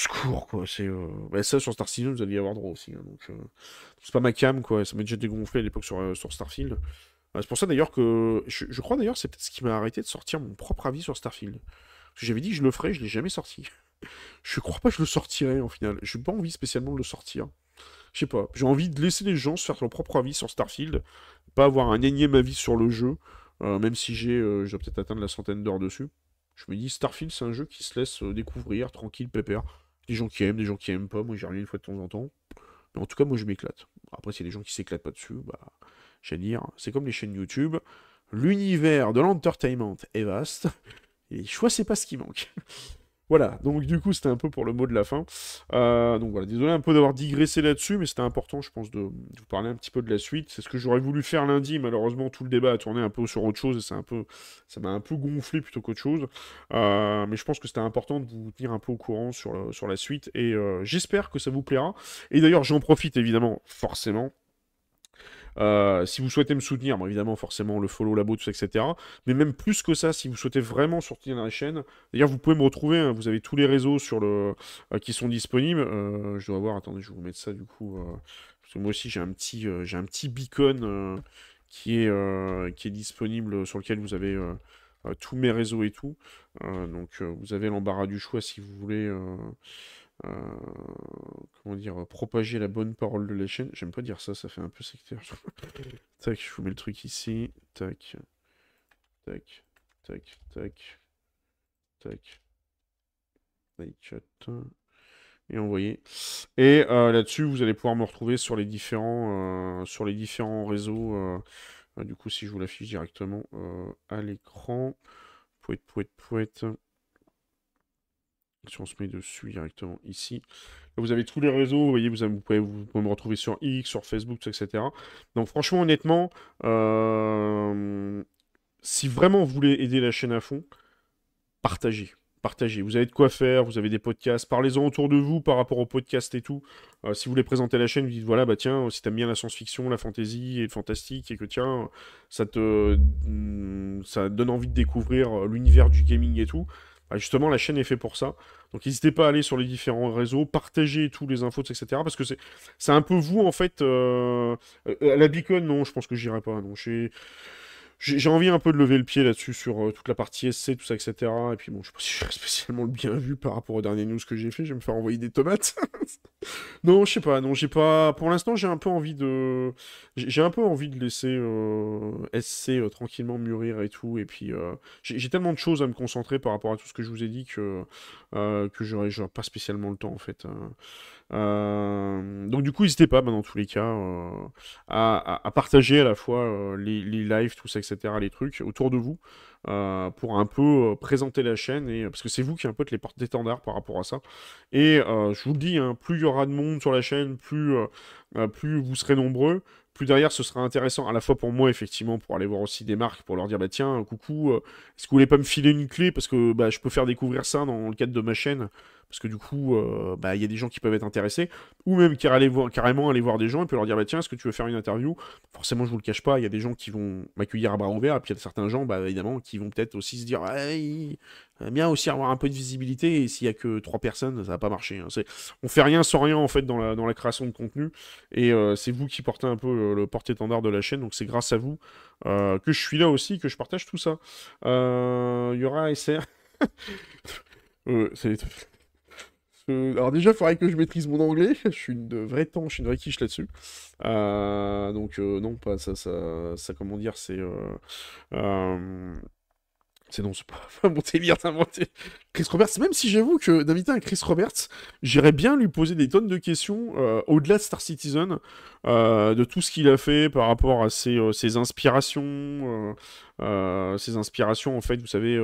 secours quoi c'est bah, ça sur Star Starfield vous allez y avoir droit aussi hein, donc c'est pas ma cam quoi ça m'a déjà dégonflé à l'époque sur, Starfield c'est pour ça d'ailleurs que je, crois d'ailleurs c'est peut-être ce qui m'a arrêté de sortir mon propre avis sur Starfield parce que j'avais dit que je le ferais je l'ai jamais sorti je crois pas que je le sortirai en final. J'ai pas envie spécialement de le sortir. Je sais pas. J'ai envie de laisser les gens se faire leur propre avis sur Starfield, pas avoir un ma vie sur le jeu, euh, même si j'ai, euh, je dois peut-être atteindre la centaine d'heures dessus. Je me dis, Starfield, c'est un jeu qui se laisse euh, découvrir, tranquille, pépère. Des gens qui aiment, des gens qui aiment pas. Moi, j'ai rien une fois de temps en temps. Mais en tout cas, moi, je m'éclate. Après, s'il y a des gens qui s'éclatent pas dessus, bah, j'allais dire, c'est comme les chaînes YouTube. L'univers de l'entertainment est vaste. Et je vois, c'est pas ce qui manque. Voilà, donc du coup, c'était un peu pour le mot de la fin. Euh, donc voilà, désolé un peu d'avoir digressé là-dessus, mais c'était important, je pense, de, vous parler un petit peu de la suite. C'est ce que j'aurais voulu faire lundi, malheureusement, tout le débat a tourné un peu sur autre chose, et un peu, ça m'a un peu gonflé plutôt qu'autre chose. Euh, mais je pense que c'était important de vous tenir un peu au courant sur, euh, sur la suite, et j'espère que ça vous plaira. Et d'ailleurs, j'en profite évidemment, forcément, euh, si vous souhaitez me soutenir, évidemment, forcément, le follow, la tout ça, etc. Mais même plus que ça, si vous souhaitez vraiment soutenir la chaîne, d'ailleurs, vous pouvez me retrouver, hein, vous avez tous les réseaux sur le, euh, qui sont disponibles. Euh, je dois voir, attendez, je vais vous mettre ça du coup. moi aussi, j'ai un petit, j'ai un petit beacon qui, est, qui est disponible sur lequel vous avez tous mes réseaux et tout. donc, vous avez l'embarras du choix si vous voulez. Euh, comment dire, propager la bonne parole de la chaîne. J'aime pas dire ça, ça fait un peu sectaire. tac, je vous mets le truc ici. Tac, tac, tac, tac, tac. Et envoyer. Et euh, là-dessus, vous allez pouvoir me retrouver sur les différents, euh, sur les différents réseaux. du coup, si je vous l'affiche directement à l'écran. pouette, pouette, pouette si on se met dessus directement ici, vous avez tous les réseaux, vous voyez, vous, pouvez, me retrouver sur X, sur Facebook, etc. Donc franchement, honnêtement, euh, si vraiment vous voulez aider la chaîne à fond, partagez. Partagez. Vous avez de quoi faire, vous avez des podcasts, parlez-en autour de vous par rapport aux podcasts et tout. Euh, si vous voulez présenter la chaîne, vous dites voilà, bah tiens, si t'aimes bien la science-fiction, la fantasy et le fantastique, et que tiens, ça te mm, ça donne envie de découvrir euh, l'univers du gaming et tout, bah, justement, la chaîne est faite pour ça. Donc n'hésitez pas à aller sur les différents réseaux, partager tous les infos, etc. Parce que c'est, c'est un peu vous, en fait. Euh, euh, la Beacon, non, je pense que j'irai pas. Non, j'ai envie un peu de lever le pied là-dessus sur euh, toute la partie SC, tout ça, etc. Et puis bon, je sais pas si je spécialement le bien vu par rapport aux dernier news que j'ai fait. Je vais me faire envoyer des tomates. non, je sais pas. Non, j'ai pas. Pour l'instant, j'ai un peu envie de. J'ai un peu envie de laisser euh, SC euh, tranquillement mûrir et tout. Et puis j'ai tellement de choses à me concentrer par rapport à tout ce que je vous ai dit que euh, que j'aurais pas spécialement le temps en fait. Euh. Euh, donc du coup, n'hésitez pas, bah, dans tous les cas, à, partager à la fois les, lives, tout ça, etc., les trucs autour de vous. pour un peu présenter la chaîne et parce que c'est vous qui un peu les portes d'étendard par rapport à ça et je vous le dis hein, plus il y aura de monde sur la chaîne plus vous serez nombreux plus derrière, ce sera intéressant à la fois pour moi, effectivement, pour aller voir aussi des marques, pour leur dire, bah tiens, coucou, euh, est-ce que vous voulez pas me filer une clé Parce que bah, je peux faire découvrir ça dans le cadre de ma chaîne parce que du coup, euh, bah, il y a des gens qui peuvent être intéressés, ou même aller voir, carrément aller voir des gens et puis leur dire bah, tiens, est-ce que tu veux faire une interview Forcément, je vous le cache pas, il y a des gens qui vont m'accueillir à bras ouverts, et puis il y a certains gens, bah, évidemment, qui vont peut-être aussi se dire hey, ah, bien aussi avoir un peu de visibilité, et s'il y a que trois personnes, ça va pas marcher. On hein. On fait rien sans rien en fait dans la, création de contenu, et euh, c'est vous qui portez un peu euh, le, porte-étendard de la chaîne, donc c'est grâce à vous que je suis là aussi, que je partage tout ça. Il y aura SR. c'est alors déjà, il faudrait que je maîtrise mon anglais. Je suis une vraie tanche, une vraie quiche là-dessus. Euh, donc euh, non, pas ça, ça, ça, comment dire, c'est euh, c'est non, c'est pas mon délire d'inventer. Chris Roberts, même si j'avoue que d'inviter un Chris Roberts, j'irais bien lui poser des tonnes de questions euh, au-delà de Star Citizen, euh, de tout ce qu'il a fait par rapport à ses, euh, inspirations, ses inspirations en fait, vous savez,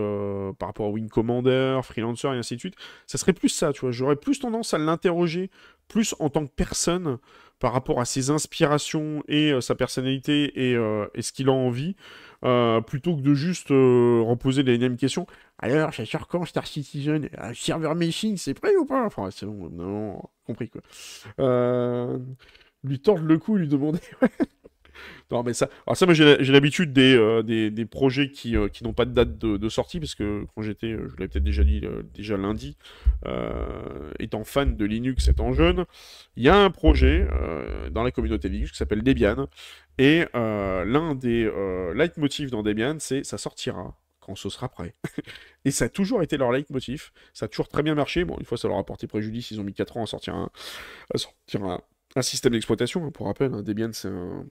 par rapport à Wing Commander, Freelancer et ainsi de suite. Ça serait plus ça, tu vois. J'aurais plus tendance à l'interroger plus en tant que personne par rapport à ses inspirations et sa personnalité et, et ce qu'il a envie. Euh, plutôt que de juste euh, reposer les mêmes questions. Alors, ça quand Star Citizen Un euh, serveur machine, c'est prêt ou pas Enfin, c'est bon, non, compris quoi. lui tordre le cou, lui demander. non, mais ça, alors ça, j'ai l'habitude des, euh, projets euh, qui, n'ont pas de date de, sortie, parce que quand j'étais, euh, je l'avais peut-être déjà dit, déjà lundi, étant fan de Linux, étant jeune, il y a un projet dans la communauté Linux qui s'appelle Debian, et l'un des leitmotifs dans Debian, c'est ça sortira quand ce sera prêt. et ça a toujours été leur leitmotiv, ça a toujours très bien marché. Bon, une fois, ça leur a porté préjudice, ils ont mis 4 ans à sortir sortir un, un système d'exploitation. Hein, pour rappel, hein. Debian, c'est un,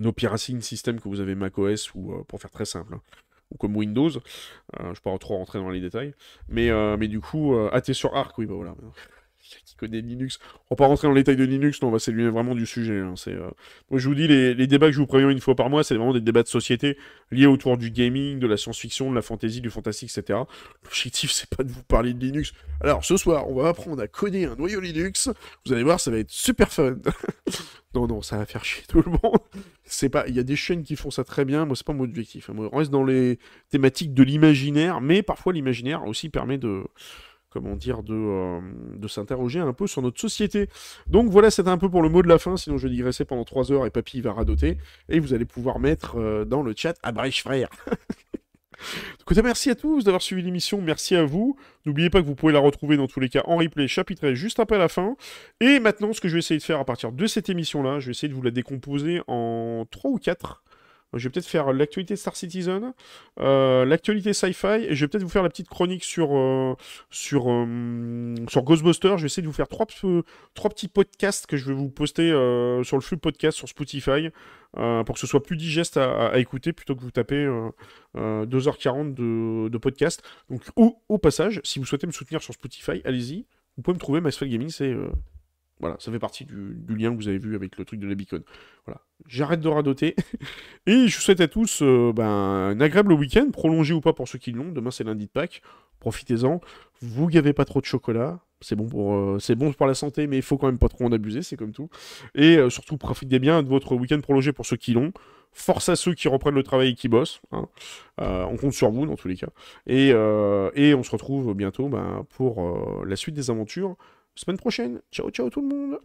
nos piratines systèmes que vous avez macOS ou euh, pour faire très simple, hein, ou comme Windows. Euh, je ne pas trop rentrer dans les détails. Mais, euh, mais du coup, AT sur Arc, oui, bah voilà qui connaît Linux. On va pas rentrer dans les détails de Linux, non, on va s'éloigner vraiment du sujet. Hein, c'est, euh. Moi, je vous dis, les, débats que je vous préviens une fois par mois, c'est vraiment des débats de société liés autour du gaming, de la science-fiction, de la fantasy, du fantastique, etc. L'objectif, c'est pas de vous parler de Linux. Alors, ce soir, on va apprendre à coder un noyau Linux. Vous allez voir, ça va être super fun. non, non, ça va faire chier tout le monde. C'est pas, il y a des chaînes qui font ça très bien. Moi, c'est pas mon objectif. Hein. on reste dans les thématiques de l'imaginaire, mais parfois l'imaginaire aussi permet de comment dire, euh, de, s'interroger un peu sur notre société. Donc voilà, c'était un peu pour le mot de la fin, sinon je vais digresser pendant 3 heures et papy va radoter, et vous allez pouvoir mettre euh, dans le chat « Abrèche frère !» Côté merci à tous d'avoir suivi l'émission, merci à vous. N'oubliez pas que vous pouvez la retrouver dans tous les cas en replay chapitré juste après la fin. Et maintenant, ce que je vais essayer de faire à partir de cette émission-là, je vais essayer de vous la décomposer en 3 ou 4 je vais peut-être faire euh, l'actualité Star Citizen, euh, l'actualité sci-fi, et je vais peut-être vous faire la petite chronique sur, euh, sur, sur Ghostbusters. Je vais essayer de vous faire trois, trois petits podcasts que je vais vous poster sur le flux podcast, sur Spotify, pour que ce soit plus digeste à, écouter plutôt que vous tapez 2h40 de, de, podcast. Donc, au, passage, si vous souhaitez me soutenir sur Spotify, allez-y. Vous pouvez me trouver, MySpace Gaming, c'est voilà, ça fait partie du, lien que vous avez vu avec le truc de la beacon. Voilà, j'arrête de radoter. et je vous souhaite à tous euh, ben, un agréable week-end, prolongé ou pas pour ceux qui l'ont. Demain, c'est lundi de Pâques. Profitez-en. Vous n'avez pas trop de chocolat. C'est bon, pour, euh, bon pour la santé, mais il faut quand même pas trop en abuser, c'est comme tout. Et euh, surtout, profitez bien de votre week-end prolongé pour ceux qui l'ont. Force à ceux qui reprennent le travail et qui bossent. Hein. on compte sur vous dans tous les cas. Et, on se retrouve bientôt ben, pour la suite des aventures semaine prochaine. Ciao, ciao tout le monde.